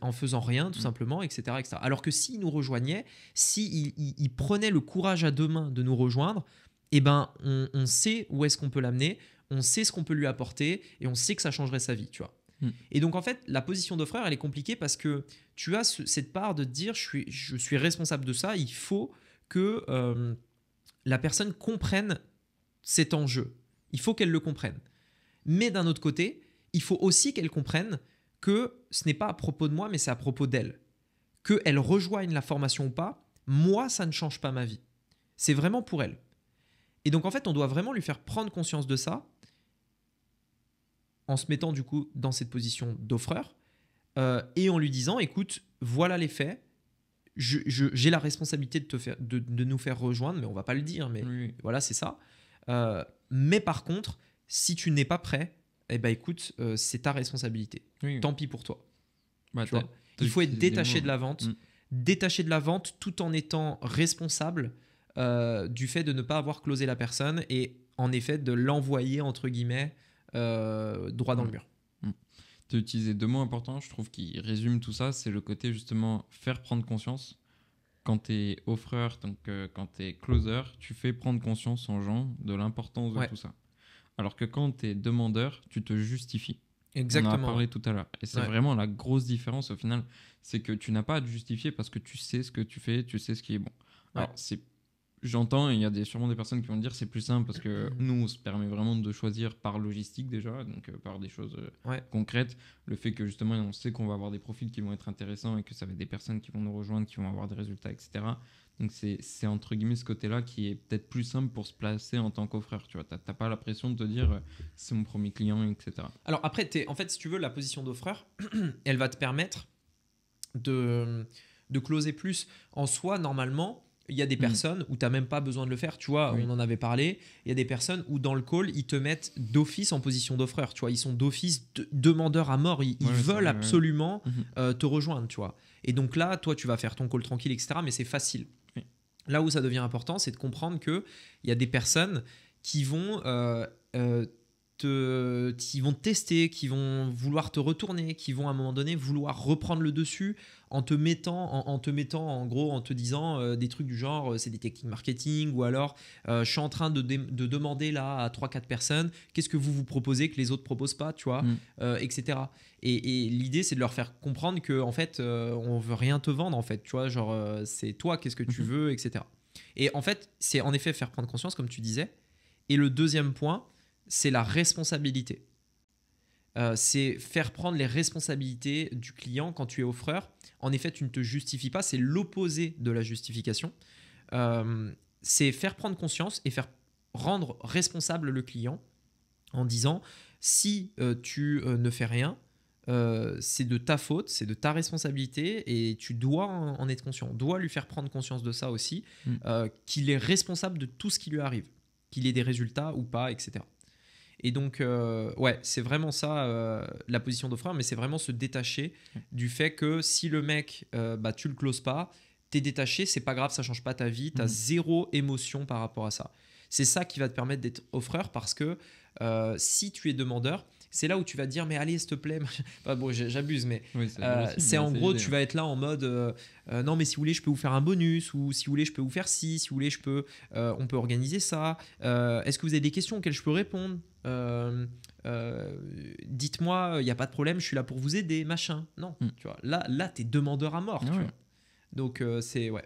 en, faisant rien. tout mm. simplement, etc., etc. Alors que s'il nous rejoignait s'il si il, il le courage à deux mains de nous rejoindre, eh ben, on, sait où est-ce qu'on peut l'amener, on sait ce qu'on peut lui apporter, et on sait que ça changerait sa vie, tu vois. Mm. Et donc en fait, la position d'offreur elle est compliquée parce que tu as cette part de dire, je suis, je suis responsable de ça, il faut que euh, la personne comprenne cet enjeu. Il faut qu'elle le comprenne. Mais d'un autre côté, il faut aussi qu'elle comprenne que ce n'est pas à propos de moi, mais c'est à propos d'elle. Que elle rejoigne la formation ou pas, moi, ça ne change pas ma vie. C'est vraiment pour elle. Et donc, en fait, on doit vraiment lui faire prendre conscience de ça en se mettant du coup dans cette position d'offreur euh, et en lui disant écoute, voilà les faits, j'ai la responsabilité de, te faire, de, nous faire rejoindre, mais on va pas le dire, mais voilà, c'est ça. Euh, mais par contre, si tu n'es pas prêt, eh ben écoute, euh, c'est ta responsabilité. Tant pis pour toi. il faut être détaché de la vente, mm. détaché de la vente tout en étant responsable euh, du fait de ne pas avoir closé la personne et en effet de l'envoyer entre guillemets euh, droit dans le mm. mur. Mm. Tu as utilisé deux mots importants, je trouve, qu'ils résument tout ça. C'est le côté justement faire prendre conscience. Quand tu es offreur, donc quand tu es closer, tu fais prendre conscience aux gens de l'importance de tout ça. Alors que quand tu es demandeur, tu te justifies. Exactement. On tout à l'heure. Et c'est vraiment la grosse différence au final. C'est que tu n'as pas à te justifier parce que tu sais ce que tu fais, tu sais ce qui est bon. Alors, c'est j'entends, il y a des, sûrement des personnes qui vont dire c'est plus simple parce que nous, on se permet vraiment de choisir par logistique déjà, donc euh, par des choses euh, concrètes. Le fait que justement, on sait qu'on va avoir des profils qui vont être intéressants et que ça va être des personnes qui vont nous rejoindre, qui vont avoir des résultats, etc. Donc c'est entre guillemets ce côté-là qui est peut-être plus simple pour se placer en tant qu'offreur. Tu vois, t'as pas la pression de te dire euh, c'est mon premier client, etc. Alors après, es, en fait, si tu veux, la position d'offreur, elle va te permettre de, de closer plus. En soi, normalement, il y a des mm. personnes où tu n'as même pas besoin de le faire, tu vois, on en avait parlé. Il y a des personnes où dans le call, ils te mettent d'office en position d'offreur, tu vois, ils sont d'office demandeurs à mort, ils, veulent absolument mhm. euh, te rejoindre, tu vois. Et donc là, toi, tu vas faire ton call tranquille, etc., mais c'est facile. Là où ça devient important, c'est de comprendre qu'il y a des personnes qui vont euh, euh, te, qui vont tester, qui vont vouloir te retourner, qui vont à un moment donné vouloir reprendre le dessus en te mettant, en, te mettant en gros, en te disant euh, des trucs du genre, euh, c'est des techniques marketing, ou alors euh, je suis en train de, demander là à 3-4 personnes, qu'est-ce que vous vous proposez que les autres proposent pas, tu vois, mm. etc. Et, l'idée, c'est de leur faire comprendre que en fait, on veut rien te vendre, en fait, tu vois, genre c'est toi, qu'est-ce que tu mm-hmm. veux, etc. Et en fait, c'est en effet faire prendre conscience, comme tu disais. Et le deuxième point, c'est la responsabilité. Euh, c'est faire prendre les responsabilités du client quand tu es offreur. En effet, tu ne te justifies pas, c'est l'opposé de la justification. Euh, c'est faire prendre conscience et faire rendre responsable le client en disant si euh, tu ne fais rien, c'est de ta faute, c'est de ta responsabilité et tu dois en, être conscient. Tu doit lui faire prendre conscience de ça aussi, mm. qu'il est responsable de tout ce qui lui arrive, qu'il ait des résultats ou pas, etc. Et donc, euh, ouais, c'est vraiment ça euh, la position d'offreur, mais c'est vraiment se détacher du fait que si le mec, euh, bah, tu le closes pas, t'es détaché, c'est pas grave, ça change pas ta vie, t'as mhm. zéro émotion par rapport à ça. C'est ça qui va te permettre d'être offreur parce que euh, si tu es demandeur, c'est là où tu vas dire mais allez s'il te plaît bon j'abuse mais c'est euh, en gros tu vas être là en mode euh, euh, non mais si vous voulez je peux vous faire un bonus ou si vous voulez je peux vous faire ci si vous voulez je peux on peut organiser ça est-ce que vous avez des questions auxquelles je peux répondre dites-moi il n'y a pas de problème je suis là pour vous aider machin non hmm. tu vois là là t'es demandeur à mort ah donc c'est ouais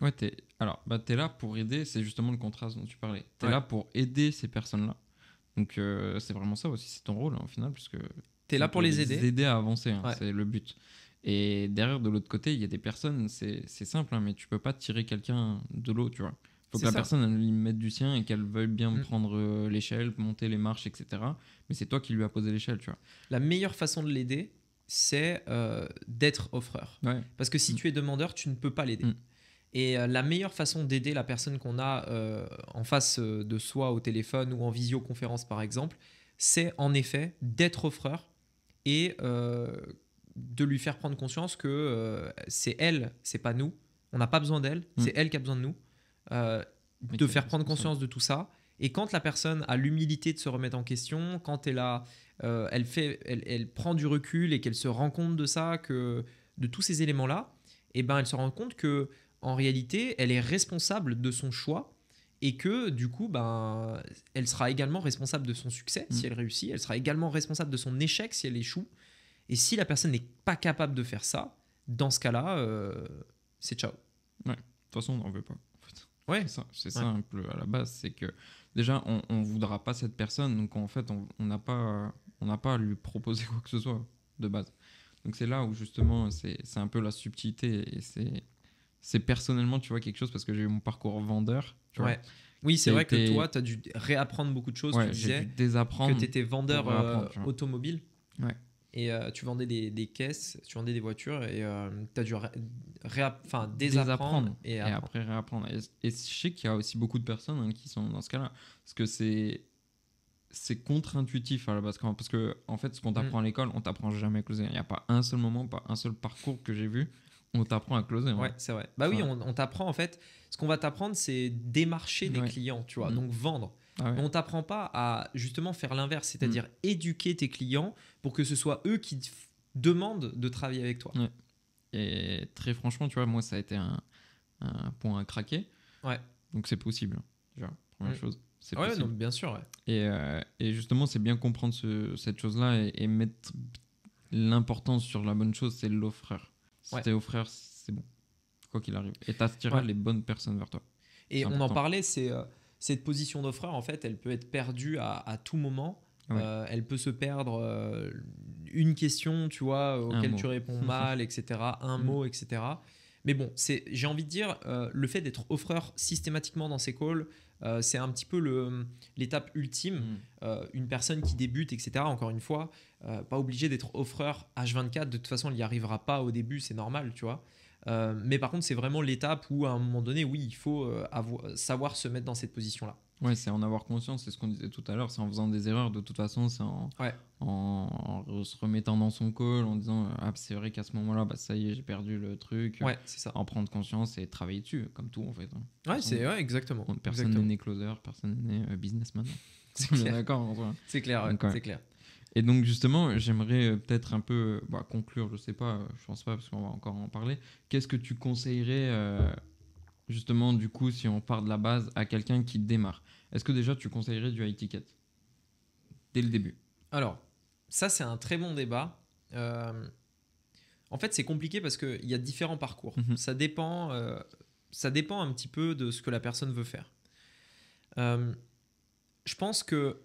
ouais t'es alors bah t'es là pour aider c'est justement le contraste dont tu parlais t'es là pour aider ces personnes là donc euh, c'est vraiment ça aussi, c'est ton rôle hein, au final, puisque t'es là pour les aider. Les aider à avancer, hein, c'est le but. Et derrière, de l'autre côté, il y a des personnes, c'est simple, hein, mais tu peux pas tirer quelqu'un de l'eau, tu vois. il Faut que la personne lui mette du sien et qu'elle veuille bien mm. prendre euh, l'échelle, monter les marches, etc. Mais c'est toi qui lui as posé l'échelle, tu vois. La meilleure façon de l'aider, c'est euh, d'être offreur. Parce que si mm. tu es demandeur, tu ne peux pas l'aider. Mm. Et euh, la meilleure façon d'aider la personne qu'on a euh, en face euh, de soi au téléphone ou en visioconférence par exemple, c'est en effet d'être offreur et de lui faire prendre conscience que c'est elle, c'est pas nous, on n'a pas besoin d'elle, mm. c'est elle qui a besoin de nous, de faire prendre conscience de tout ça. Et quand la personne a l'humilité de se remettre en question, quand elle, a, elle, fait, elle, prend du recul et qu'elle se rend compte de ça, que, de tous ces éléments-là, eh ben elle se rend compte que en réalité, elle est responsable de son choix et que du coup, ben, elle sera également responsable de son succès si mm. elle réussit, elle sera également responsable de son échec si elle échoue. Et si la personne n'est pas capable de faire ça, dans ce cas-là, euh, c'est ciao. Ouais, de toute façon, on n'en veut pas. Ouais. C'est simple à la base, c'est que déjà, on ne voudra pas cette personne, donc en fait, on n'a pas, on n'a pas à lui proposer quoi que ce soit de base. Donc c'est là où justement, c'est un peu la subtilité et c'est c'est personnellement, tu vois, quelque chose parce que j'ai eu mon parcours vendeur. Oui, c'est vrai que toi, tu as dû réapprendre beaucoup de choses. tu disais que euh, tu étais vendeur automobile. Et euh, tu vendais des, caisses, tu vendais des voitures et euh, tu as dû réapprendre désapprendre, et, après réapprendre. Et, je sais qu'il y a aussi beaucoup de personnes hein, qui sont dans ce cas-là. Parce que c'est c'est contre-intuitif à la base. Parce que, en fait, ce qu'on mm. t'apprend à l'école, on t'apprend jamais à closer. Il n'y a pas un seul moment, pas un seul parcours que j'ai vu on t'apprend à closer. Hein. Ouais, c'est vrai. Bah oui, on, t'apprend en fait. Ce qu'on va t'apprendre, c'est démarcher des clients, tu vois, mm. donc vendre. Ah on t'apprend pas à justement faire l'inverse, c'est-à-dire mm. éduquer tes clients pour que ce soit eux qui demandent de travailler avec toi. Et très franchement, tu vois, moi, ça a été un, point à craquer. Ouais. Donc c'est possible, première mm. chose. C'est ah ouais, non, bien sûr. Euh, et, justement, c'est bien comprendre cette chose-là et, et mettre l'importance sur la bonne chose, c'est l'offreur. Si t'es c'est bon. Quoi qu'il arrive. Et t'attireras les bonnes personnes vers toi. Et on en parlait, c'est euh, cette position d'offreur, en fait, elle peut être perdue à, tout moment. Euh, elle peut se perdre euh, une question, tu vois, auquel tu réponds mal, etc., un mm. mot, etc. Mais bon, c'est, j'ai envie de dire, euh, le fait d'être offreur systématiquement dans ces calls, euh, c'est un petit peu le, l'étape ultime. Mm. Euh, une personne qui débute, etc., encore une fois, pas obligée d'être offreur H24. De toute façon, elle n'y arrivera pas au début, c'est normal, tu vois. mais par contre, c'est vraiment l'étape où, à un moment donné, oui, il faut savoir se mettre dans cette position-là. Ouais, c'est en avoir conscience, c'est ce qu'on disait tout à l'heure, c'est en faisant des erreurs, de toute façon, c'est en, en, se remettant dans son col, en disant Ah, c'est vrai qu'à ce moment-là, bah, ça y est, j'ai perdu le truc. Ouais, c'est ça. En prendre conscience et travailler dessus, comme tout en fait. Hein. Ouais, c'est ouais, exactement. Personne n'est closer, personne n'est né euh, businessman. c'est clair. C'est clair, clair. Et donc justement, j'aimerais euh, peut-être un peu euh, bah, conclure, je sais pas, je pense pas parce qu'on va encore en parler. Qu'est-ce que tu conseillerais justement, du coup, si on part de la base à quelqu'un qui démarre Est-ce que déjà tu conseillerais du high ticket dès le début Alors, ça, c'est un très bon débat. Euh, en fait, c'est compliqué parce qu'il y a différents parcours. Mhm. Ça, dépend, euh, ça dépend un petit peu de ce que la personne veut faire. Euh, je pense que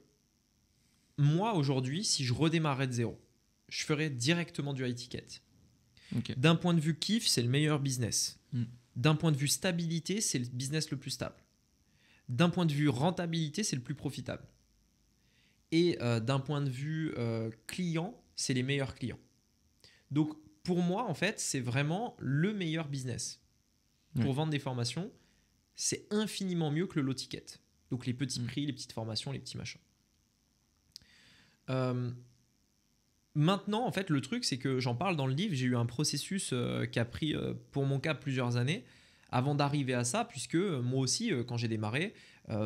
moi, aujourd'hui, si je redémarrais de zéro, je ferais directement du high ticket. D'un point de vue kiff, c'est le meilleur business. Mm. D'un point de vue stabilité, c'est le business le plus stable. D'un point de vue rentabilité, c'est le plus profitable. Et euh, d'un point de vue euh, client, c'est les meilleurs clients. Donc pour moi, en fait, c'est vraiment le meilleur business. Pour vendre des formations, c'est infiniment mieux que le low ticket. Donc les petits mm. prix, les petites formations, les petits machins. Euh, maintenant, en fait, le truc, c'est que j'en parle dans le livre, j'ai eu un processus euh, qui a pris, euh, pour mon cas, plusieurs années avant d'arriver à ça, puisque euh, moi aussi, quand j'ai démarré,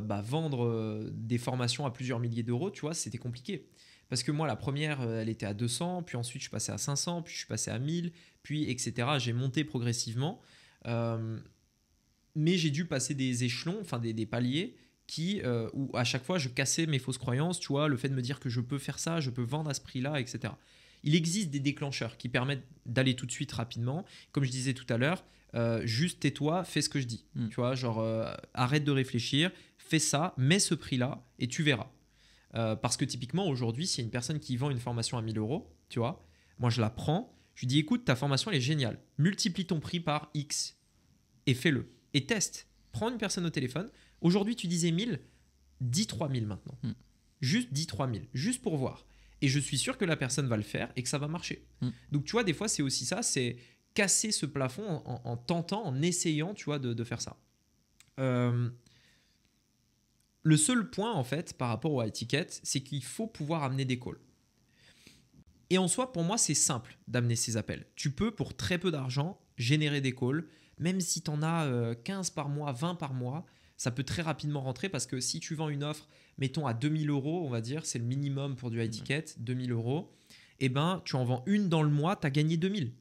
bah, vendre des formations à plusieurs milliers d'euros, tu vois, c'était compliqué. Parce que moi, la première, elle était à 200, puis ensuite, je suis passé à 500, puis je suis passé à 1000, puis etc. J'ai monté progressivement. mais j'ai dû passer des échelons, enfin des paliers, qui, euh, où à chaque fois je cassais mes fausses croyances, tu vois, le fait de me dire que je peux faire ça, je peux vendre à ce prix-là, etc. Il existe des déclencheurs qui permettent d'aller tout de suite rapidement. Comme je disais tout à l'heure, euh, juste tais-toi, fais ce que je dis. Mm. Tu vois, genre euh, arrête de réfléchir, fais ça, mets ce prix-là et tu verras. parce que typiquement aujourd'hui, s'il y a une personne qui vend une formation à 1000 euros, tu vois, moi je la prends, je lui dis écoute, ta formation elle est géniale, multiplie ton prix par X et fais-le et teste. Prends une personne au téléphone, Aujourd'hui, tu disais 1000, dis 3000 maintenant. Mm. Juste 10 3000, juste pour voir. Et je suis sûr que la personne va le faire et que ça va marcher. Mm. Donc, tu vois, des fois, c'est aussi ça, c'est casser ce plafond en, tentant, en essayant, tu vois, de, faire ça. Euh, le seul point, en fait, par rapport aux étiquettes, c'est qu'il faut pouvoir amener des calls. Et en soi, pour moi, c'est simple d'amener ces appels. Tu peux, pour très peu d'argent, générer des calls, même si tu en as 15 euh, par mois, 20 par mois, ça peut très rapidement rentrer parce que si tu vends une offre, mettons à 2000 euros, on va dire, c'est le minimum pour du high mhm. ticket, 2000 euros, et eh ben tu en vends une dans le mois, tu as gagné 2000.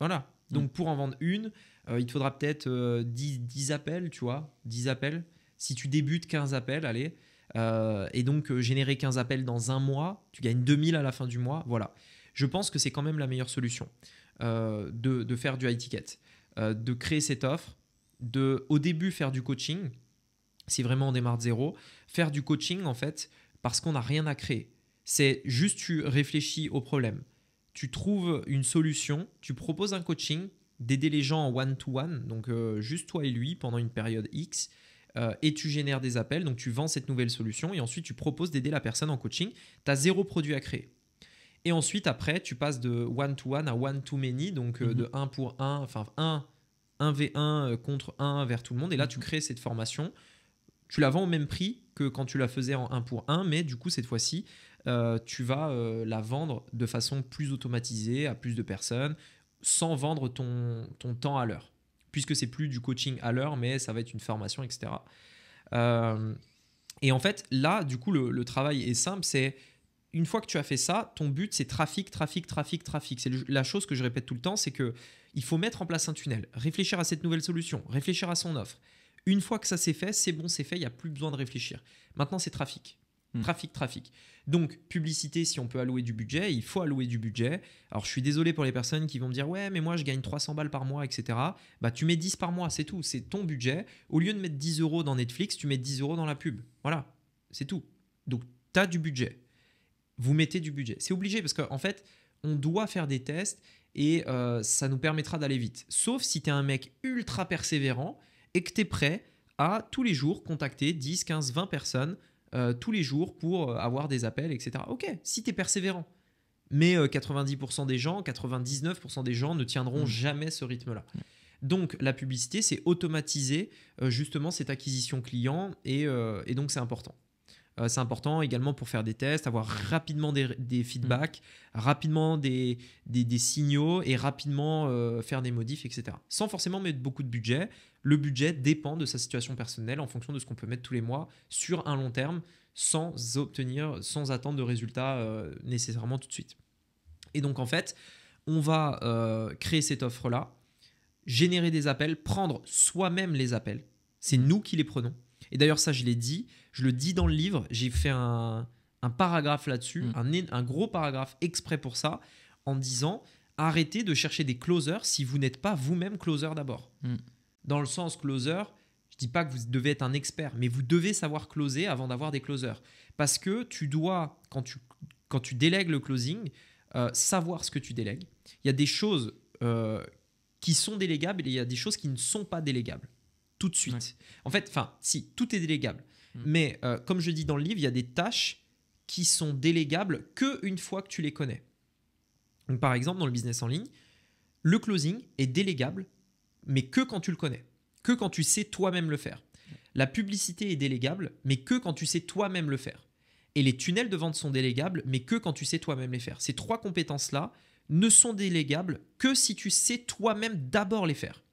Voilà. Mhm. Donc pour en vendre une, euh, il te faudra peut-être 10, euh, appels, tu vois, 10 appels. Si tu débutes 15 appels, allez. Euh, et donc générer 15 appels dans un mois, tu gagnes 2000 à la fin du mois. Voilà. Je pense que c'est quand même la meilleure solution de, de, faire du high ticket, de créer cette offre de, au début, faire du coaching, si vraiment on démarre de zéro, faire du coaching en fait parce qu'on n'a rien à créer. C'est juste tu réfléchis au problème, tu trouves une solution, tu proposes un coaching, d'aider les gens en one-to-one, donc euh, juste toi et lui pendant une période X, euh, et tu génères des appels, donc tu vends cette nouvelle solution, et ensuite tu proposes d'aider la personne en coaching, tu as zéro produit à créer. Et ensuite, après, tu passes de one-to-one à one-to-many, donc euh, mmh de un pour un, enfin 1 1v1 euh, contre 1 vers tout le monde. Et là, tu mhm. crées cette formation. Tu la vends au même prix que quand tu la faisais en 1 pour 1, mais du coup, cette fois-ci, euh, tu vas euh, la vendre de façon plus automatisée à plus de personnes sans vendre ton, temps à l'heure. Puisque c'est plus du coaching à l'heure, mais ça va être une formation, etc. et en fait, là, du coup, le travail est simple c'est une fois que tu as fait ça, ton but, c'est trafic, trafic, trafic, trafic. C'est la chose que je répète tout le temps c'est que il faut mettre en place un tunnel, réfléchir à cette nouvelle solution, réfléchir à son offre. Une fois que ça c'est fait, c'est bon, c'est fait, il n'y a plus besoin de réfléchir. Maintenant, c'est trafic. Hmm. Trafic, trafic. Donc, publicité, si on peut allouer du budget, il faut allouer du budget. Alors, je suis désolé pour les personnes qui vont me dire Ouais, mais moi, je gagne 300 balles par mois, etc. Bah, tu mets 10 par mois, c'est tout. C'est ton budget. Au lieu de mettre 10 euros dans Netflix, tu mets 10 euros dans la pub. Voilà, c'est tout. Donc, tu as du budget. Vous mettez du budget. C'est obligé parce qu'en en fait, on doit faire des tests et euh, ça nous permettra d'aller vite. Sauf si tu es un mec ultra persévérant et que tu es prêt à tous les jours contacter 10, 15, 20 personnes euh, tous les jours pour euh, avoir des appels, etc. Ok, si tu es persévérant. Mais 90% des gens, 99% des gens ne tiendront mmh. jamais ce rythme-là. Donc la publicité, c'est automatiser justement cette acquisition client et donc c'est important. Euh, c'est important également pour faire des tests, avoir mmh. rapidement des, mmh. feedbacks, rapidement des, des, signaux et rapidement euh, faire des modifs, etc. Sans forcément mettre beaucoup de budget. Le budget dépend de sa situation personnelle en fonction de ce qu'on peut mettre tous les mois sur un long terme sans obtenir, sans attendre de résultats euh, nécessairement tout de suite. Et donc en fait, on va créer cette offre-là, générer des appels, prendre soi-même les appels. C'est mmh. nous qui les prenons. Et d'ailleurs ça, je l'ai dit, je le dis dans le livre, j'ai fait un, paragraphe là-dessus, mm. un, gros paragraphe exprès pour ça, en disant arrêtez de chercher des closers si vous n'êtes pas vous-même closer d'abord. Mm. Dans le sens closer, je ne dis pas que vous devez être un expert, mais vous devez savoir closer avant d'avoir des closers. Parce que tu dois, quand tu, quand délègues le closing, euh, savoir ce que tu délègues. Il y a des choses euh, qui sont délégables et il y a des choses qui ne sont pas délégables tout de suite. En fait, enfin, si, tout est délégable. Mm. Mais euh, comme je dis dans le livre, il y a des tâches qui sont délégables que une fois que tu les connais. par exemple, dans le business en ligne, le closing est délégable, mais que quand tu le connais, que quand tu sais toi-même le faire. La publicité est délégable, mais que quand tu sais toi-même le faire. Et les tunnels de vente sont délégables, mais que quand tu sais toi-même les faire. Ces trois compétences-là ne sont délégables que si tu sais toi-même d'abord les faire.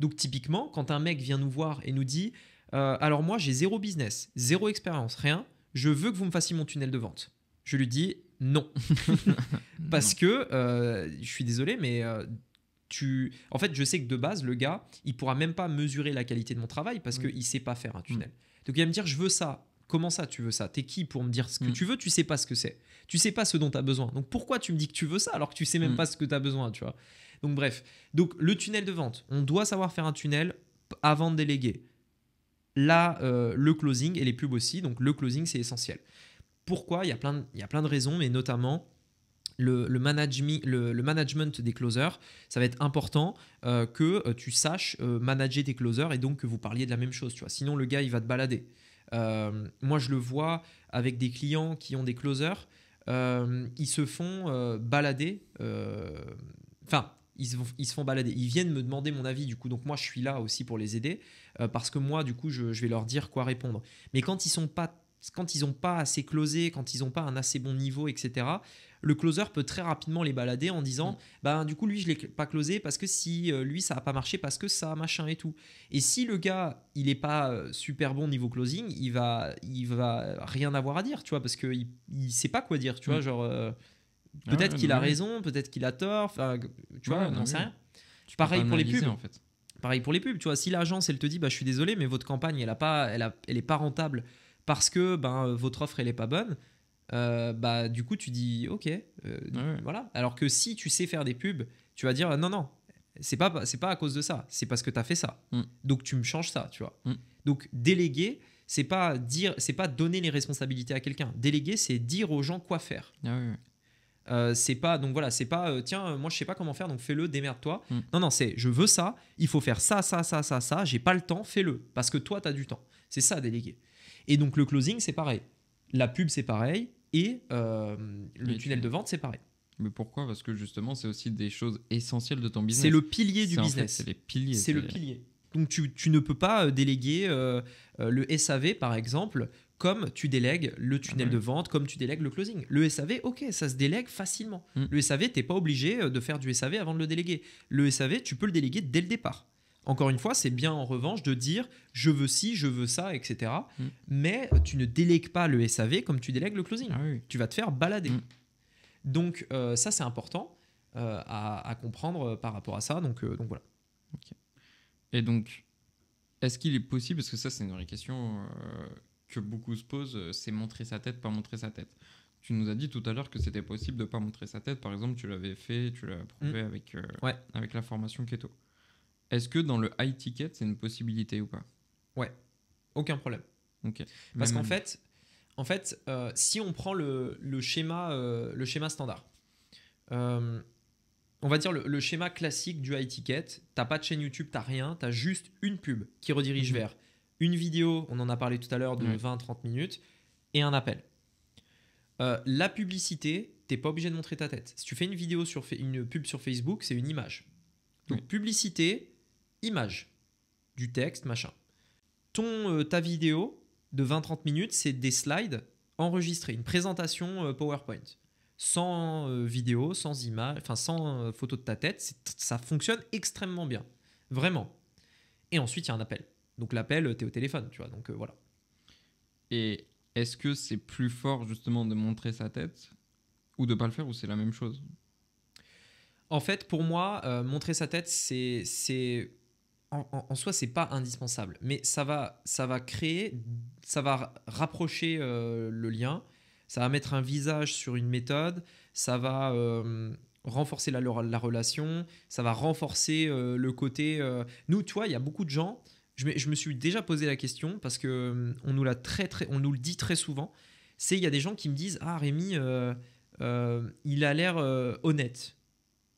Donc typiquement, quand un mec vient nous voir et nous dit euh, alors moi j'ai zéro business, zéro expérience, rien, je veux que vous me fassiez mon tunnel de vente. Je lui dis non. Parce que, euh, je suis désolé, mais euh, tu... En fait, je sais que de base, le gars, il pourra même pas mesurer la qualité de mon travail parce qu'il sait pas faire un tunnel. Mm. Donc il va me dire, je veux ça. Comment ça, tu veux ça T'es qui pour me dire ce que mm. tu veux Tu sais pas ce que c'est. Tu sais pas ce dont tu as besoin. Donc pourquoi tu me dis que tu veux ça alors que tu sais même mm. pas ce que tu as besoin, tu vois Donc bref. Donc le tunnel de vente, on doit savoir faire un tunnel avant de déléguer là, euh, le closing et les pubs aussi. Donc le closing, c'est essentiel. Pourquoi il y, a plein de, il y a plein de raisons, mais notamment le, le, management des closers, ça va être important euh, que euh, tu saches manager tes closers et donc que vous parliez de la même chose. Tu vois. Sinon, le gars, il va te balader. moi, je le vois avec des clients qui ont des closers. ils se font balader. Enfin, ils, ils, se font balader. Ils viennent me demander mon avis, du coup. Donc, moi, je suis là aussi pour les aider. Euh, parce que moi, du coup, je, vais leur dire quoi répondre. Mais quand ils sont pas quand ils ont pas assez closé, quand ils ont pas un assez bon niveau, etc., le closer peut très rapidement les balader en disant mm. bah du coup, lui, je l'ai pas closé parce que si euh, lui, ça n'a pas marché parce que ça, machin et tout. Et si le gars, il est pas euh, super bon niveau closing, il va, il va rien avoir à dire, tu vois, parce qu'il ne sait pas quoi dire, tu mm. vois, genre. Ah peut-être qu'il a raison, peut-être qu'il a tort, tu vois, on sait rien. Pareil pour les pubs. En fait. Pareil pour les pubs, tu vois, si l'agence elle te dit bah je suis désolé mais votre campagne elle a pas elle, est pas rentable parce que ben euh, votre offre elle est pas bonne, euh, bah du coup tu dis OK, euh, voilà. Alors que si tu sais faire des pubs, tu vas dire non non, c'est pas c'est pas à cause de ça, c'est parce que tu as fait ça. Mm. Donc tu me changes ça, tu vois. Mm. Donc déléguer, c'est pas dire c'est pas donner les responsabilités à quelqu'un. Déléguer, c'est dire aux gens quoi faire. Ah euh, c'est pas donc voilà, c'est pas euh, tiens, euh, moi je sais pas comment faire, donc fais-le, démerde-toi. Mm. Non non, c'est je veux ça, il faut faire ça ça ça ça ça, j'ai pas le temps, fais-le parce que toi tu as du temps. C'est ça déléguer. Et donc le closing c'est pareil. La pub c'est pareil et le tunnel de vente c'est pareil. Mais pourquoi Parce que justement, c'est aussi des choses essentielles de ton business. C'est le pilier du business. C'est les piliers. C'est le pilier. Donc tu, tu, ne peux pas déléguer le SAV, par exemple, comme tu délègues le tunnel de vente, comme tu délègues le closing. Le SAV, ok, ça se délègue facilement. Mm. Le SAV, tu n'es pas obligé euh, de faire du SAV avant de le déléguer. Le SAV, tu peux le déléguer dès le départ. Encore une fois, c'est bien en revanche de dire je veux ci, je veux ça, etc. Mm. Mais euh, tu ne délègues pas le SAV comme tu délègues le closing. Ah tu vas te faire balader. Mm. Donc euh, ça, c'est important à, comprendre par rapport à ça. Donc, voilà. Et donc, est-ce qu'il est possible, parce que ça c'est une vraie question que beaucoup se posent, euh, c'est montrer sa tête, pas montrer sa tête. Tu nous as dit tout à l'heure que c'était possible de pas montrer sa tête. Par exemple, tu l'avais fait, tu l'as prouvé mm. avec, euh, avec la formation keto. Est-ce que dans le high ticket, c'est une possibilité ou pas Ouais, aucun problème. Ok. Parce qu'en fait, en fait, euh, si on prend le, schéma, le schéma standard, on va dire le, schéma classique du high ticket, t'as pas de chaîne YouTube, t'as rien, t'as juste une pub qui redirige mhm. vers une vidéo, on en a parlé tout à l'heure, de 20-30 mm. minutes, et un appel. Euh, la publicité, t'es pas obligé de montrer ta tête. Si tu fais une vidéo sur une pub sur Facebook, c'est une image. Donc publicité, image, du texte, machin. Ton, euh, ta vidéo de 20-30 minutes, c'est des slides enregistrés, une présentation euh, PowerPoint. Sans vidéo, sans image, enfin sans photo de ta tête, ça fonctionne extrêmement bien. Vraiment. Et ensuite, il y a un appel. Donc l'appel, euh, tu es au téléphone, tu vois. Donc euh, voilà. Et est-ce que c'est plus fort justement de montrer sa tête ou de pas le faire ou c'est la même chose En fait, pour moi, euh, montrer sa tête, c'est c'est en, soi, ce soi, c'est pas indispensable, mais ça va ça va créer, ça va rapprocher le lien, ça va mettre un visage sur une méthode, ça va renforcer la, la, relation, ça va renforcer le côté. nous, tu vois, il y a beaucoup de gens je me, suis déjà posé la question parce que hum, on nous, très, très, on nous le dit très souvent. C'est il y a des gens qui me disent ah Rémi, euh, euh, il a l'air euh, honnête.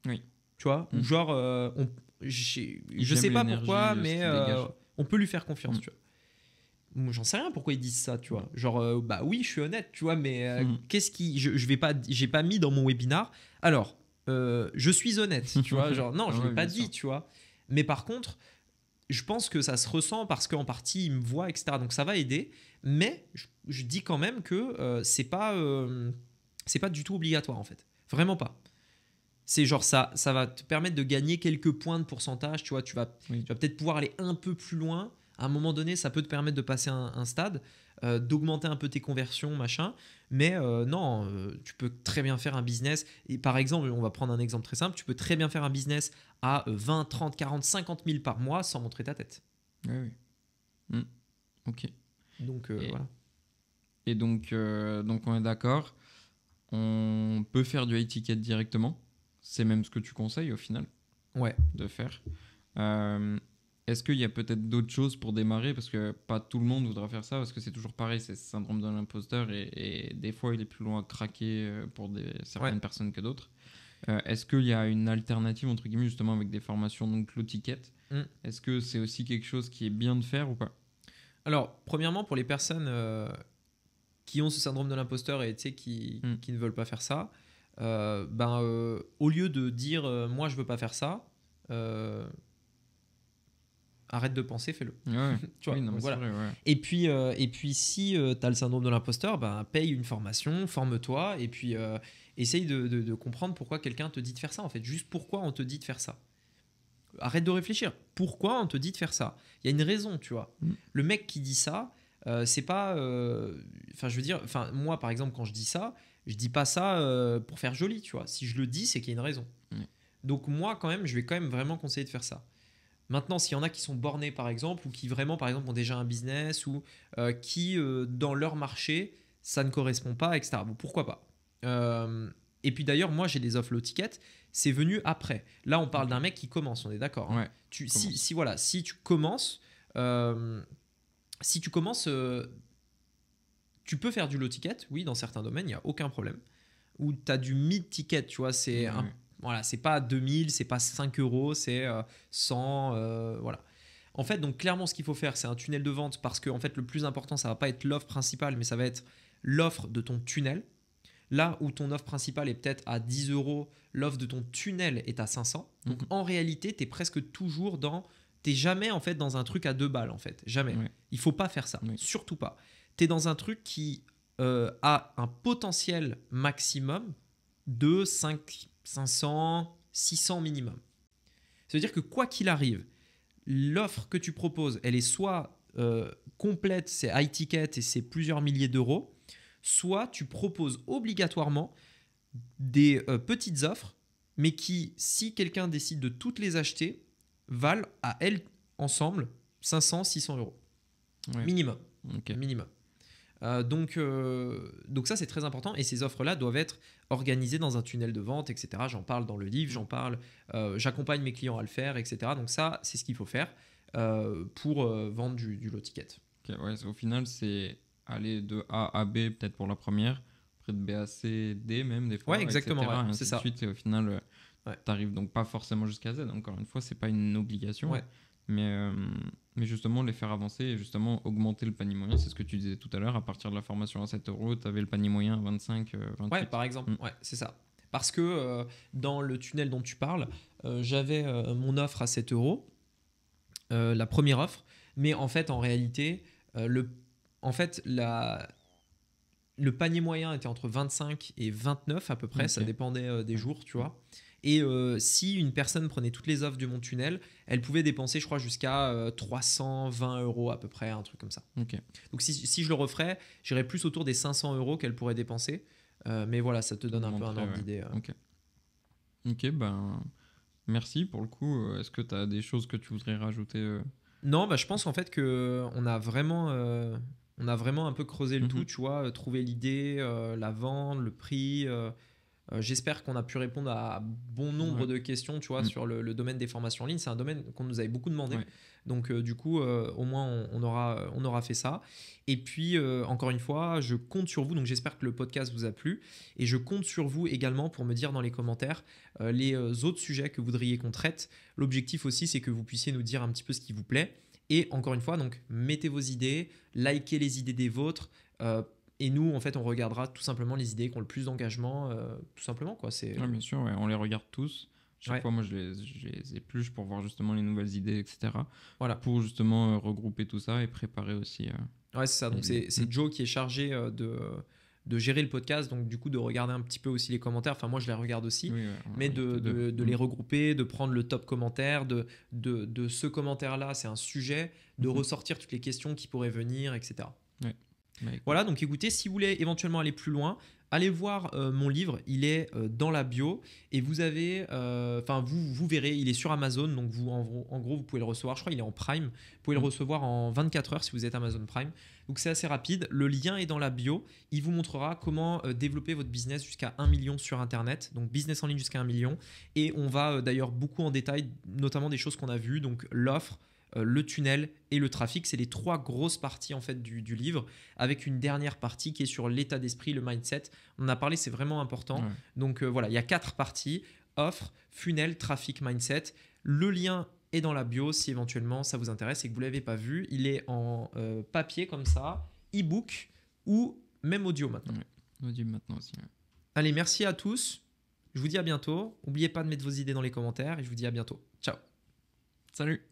Oui. Tu vois, mmh. genre on, je sais pas pourquoi, mais on peut lui faire confiance. Mmh. J'en sais rien pourquoi ils disent ça, tu vois. Mmh. Genre, bah oui, je suis honnête, tu vois, mais qu'est-ce qui. Je, je vais pas. J'ai pas mis dans mon webinar. Alors, je suis honnête, tu vois. Genre, non, je ne l'ai pas dit, tu vois. Mais par contre, je pense que ça se ressent parce qu'en partie, il me voit, etc. Donc ça va aider. Mais je, dis quand même que ce euh, c'est pas, euh, c'est pas du tout obligatoire en fait. Vraiment pas. C'est genre ça, ça va te permettre de gagner quelques points de pourcentage. Tu vois, tu vas, peut-être pouvoir aller un peu plus loin. À un moment donné, ça peut te permettre de passer un, stade, euh, d'augmenter un peu tes conversions, machin. Mais euh, non, euh, tu peux très bien faire un business. Et par exemple, on va prendre un exemple très simple, tu peux très bien faire un business à 20, 30, 40, 50 000 par mois sans montrer ta tête. Oui, oui. Hmm. Ok. Donc euh, et, voilà. Et donc, donc on est d'accord, on peut faire du high ticket directement. C'est même ce que tu conseilles au final. Ouais. De faire. Est-ce qu'il y a peut-être d'autres choses pour démarrer Parce que pas tout le monde voudra faire ça, parce que c'est toujours pareil, c'est le syndrome de l'imposteur, et, des fois il est plus loin à craquer euh, pour certaines personnes que d'autres. Euh, est-ce qu'il y a une alternative, entre guillemets, justement avec des formations, donc l'étiquette? Mm. Est-ce que c'est aussi quelque chose qui est bien de faire ou pas Alors, premièrement, pour les personnes euh, qui ont ce syndrome de l'imposteur et qui, mm. qui ne veulent pas faire ça, ben, au lieu de dire moi je veux pas faire ça, arrête de penser, fais-le. Et puis, euh, et puis si euh, tu as le syndrome de l'imposteur, ben paye une formation, forme-toi, et puis euh, essaye de, comprendre pourquoi quelqu'un te dit de faire ça, en fait, juste pourquoi on te dit de faire ça. Arrête de réfléchir. Pourquoi on te dit de faire ça Il y a une raison, tu vois. Mm. Le mec qui dit ça, c'est pas. Enfin, je veux dire, moi, par exemple, quand je dis ça, je dis pas ça pour faire joli, tu vois. Si je le dis, c'est qu'il y a une raison. Mm. Donc moi, quand même, je vais quand même vraiment conseiller de faire ça. Maintenant, s'il y en a qui sont bornés, par exemple, ou qui vraiment, par exemple, ont déjà un business, ou euh, qui, euh, dans leur marché, ça ne correspond pas, etc. pourquoi pas euh, Et puis d'ailleurs, moi, j'ai des offres low ticket, c'est venu après. Là, on parle d'un mec qui commence, on est d'accord. Hein. si, voilà, si tu commences, si tu commences, tu peux faire du low ticket, oui, dans certains domaines, il n'y a aucun problème. Ou tu as du mid ticket, tu vois, c'est un voilà, c'est pas 2000, c'est pas 5 euros, c'est 100, euh, euh, voilà. En fait, donc clairement, ce qu'il faut faire, c'est un tunnel de vente parce que en fait, le plus important, ça va pas être l'offre principale, mais ça va être l'offre de ton tunnel. Là où ton offre principale est peut-être à 10 euros, l'offre de ton tunnel est à 500. Donc mhm. en réalité, tu es presque toujours dans. T'es jamais en fait dans un truc à deux balles en fait. Jamais. Il faut pas faire ça. Surtout pas. Tu es dans un truc qui euh, a un potentiel maximum de 5 500, 600 minimum. Ça veut dire que quoi qu'il arrive, l'offre que tu proposes, elle est soit euh, complète, c'est high ticket et c'est plusieurs milliers d'euros, soit tu proposes obligatoirement des euh, petites offres, mais qui, si quelqu'un décide de toutes les acheter, valent à elles ensemble 500, 600 euros. Minimum. Minimum. Euh, donc, euh, donc ça, c'est très important. Et ces offres-là doivent être organisées dans un tunnel de vente, etc. J'en parle dans le livre, j'en parle, euh, j'accompagne mes clients à le faire, etc. Donc ça, c'est ce qu'il faut faire pour vendre du, lot ticket. au final, c'est aller de A à B peut-être pour la première, près de B à C, D même des fois. Ouais, exactement. c'est ça. Suite, et au final, tu n'arrives donc pas forcément jusqu'à Z. Encore une fois, c'est pas une obligation. Mais, euh, mais justement, les faire avancer et justement augmenter le panier moyen, c'est ce que tu disais tout à l'heure. À partir de la formation à 7 euros, tu avais le panier moyen à 25, 28. Euh, ouais, par exemple, mm. ouais, c'est ça. Parce que euh, dans le tunnel dont tu parles, j'avais mon offre à 7 euros, la première offre, mais en fait, en réalité, le, en fait, la, le panier moyen était entre 25 et 29 à peu près, ça dépendait des jours, tu vois. Et euh, si une personne prenait toutes les offres du mon Tunnel, elle pouvait dépenser, je crois, jusqu'à 320 euh, euros à peu près, un truc comme ça. Ok. Donc si, je le referais, j'irais plus autour des 500 euros qu'elle pourrait dépenser. Euh, mais voilà, ça te donne un peu un ordre d'idée. Ok. Ok, ben merci pour le coup. Est-ce que tu as des choses que tu voudrais rajouter Non, bah, je pense en fait que on a vraiment on a vraiment un peu creusé le mhm. tout, tu vois, trouver l'idée, la vente, le prix, euh, j'espère qu'on a pu répondre à bon nombre de questions, tu vois, mm. sur le, domaine des formations en ligne. C'est un domaine qu'on nous avait beaucoup demandé. Donc, euh, du coup, euh, au moins, on, aura, on aura fait ça. Et puis, encore une fois, je compte sur vous. Donc, j'espère que le podcast vous a plu. Et je compte sur vous également pour me dire dans les commentaires les autres sujets que vous voudriez qu'on traite. L'objectif aussi, c'est que vous puissiez nous dire un petit peu ce qui vous plaît. Et encore une fois, donc, mettez vos idées, likez les idées des vôtres et nous, en fait, on regardera tout simplement les idées qui ont le plus d'engagement, euh, tout simplement. Quoi. C'est... bien sûr, on les regarde tous. Chaque fois, moi, je les, épluche pour voir justement les nouvelles idées, etc. Voilà. Pour justement euh, regrouper tout ça et préparer aussi. Euh, ouais, c'est ça. Donc, c'est, Joe qui est chargé de, de gérer le podcast, donc du coup, de regarder un petit peu aussi les commentaires. Enfin, moi, je les regarde aussi, mais de, les mm. regrouper, de prendre le top commentaire, de, de, ce commentaire-là, c'est un sujet, de mm. ressortir toutes les questions qui pourraient venir, etc. Ouais. Voilà, donc écoutez, si vous voulez éventuellement aller plus loin, allez voir euh, mon livre, il est euh, dans la bio et vous avez, euh, enfin vous, vous verrez, il est sur Amazon, donc vous en, en, gros vous pouvez le recevoir, je crois il est en Prime, vous pouvez le mm. recevoir en 24 heures si vous êtes Amazon Prime, donc c'est assez rapide, le lien est dans la bio, il vous montrera comment développer votre business jusqu'à 1 million sur Internet, donc business en ligne jusqu'à 1 million, et on va d'ailleurs beaucoup en détail, notamment des choses qu'on a vues, donc l'offre, euh, le tunnel et le trafic. C'est les trois grosses parties en fait du, livre, avec une dernière partie qui est sur l'état d'esprit, le mindset. On en a parlé, c'est vraiment important. Donc euh, voilà, il y a quatre parties offre, funnel, trafic, mindset. Le lien est dans la bio si éventuellement ça vous intéresse et que vous l'avez pas vu. Il est en euh, papier comme ça, e-book ou même audio maintenant. audio maintenant aussi. Allez, merci à tous. Je vous dis à bientôt. N'oubliez pas de mettre vos idées dans les commentaires et je vous dis à bientôt. Ciao. Salut.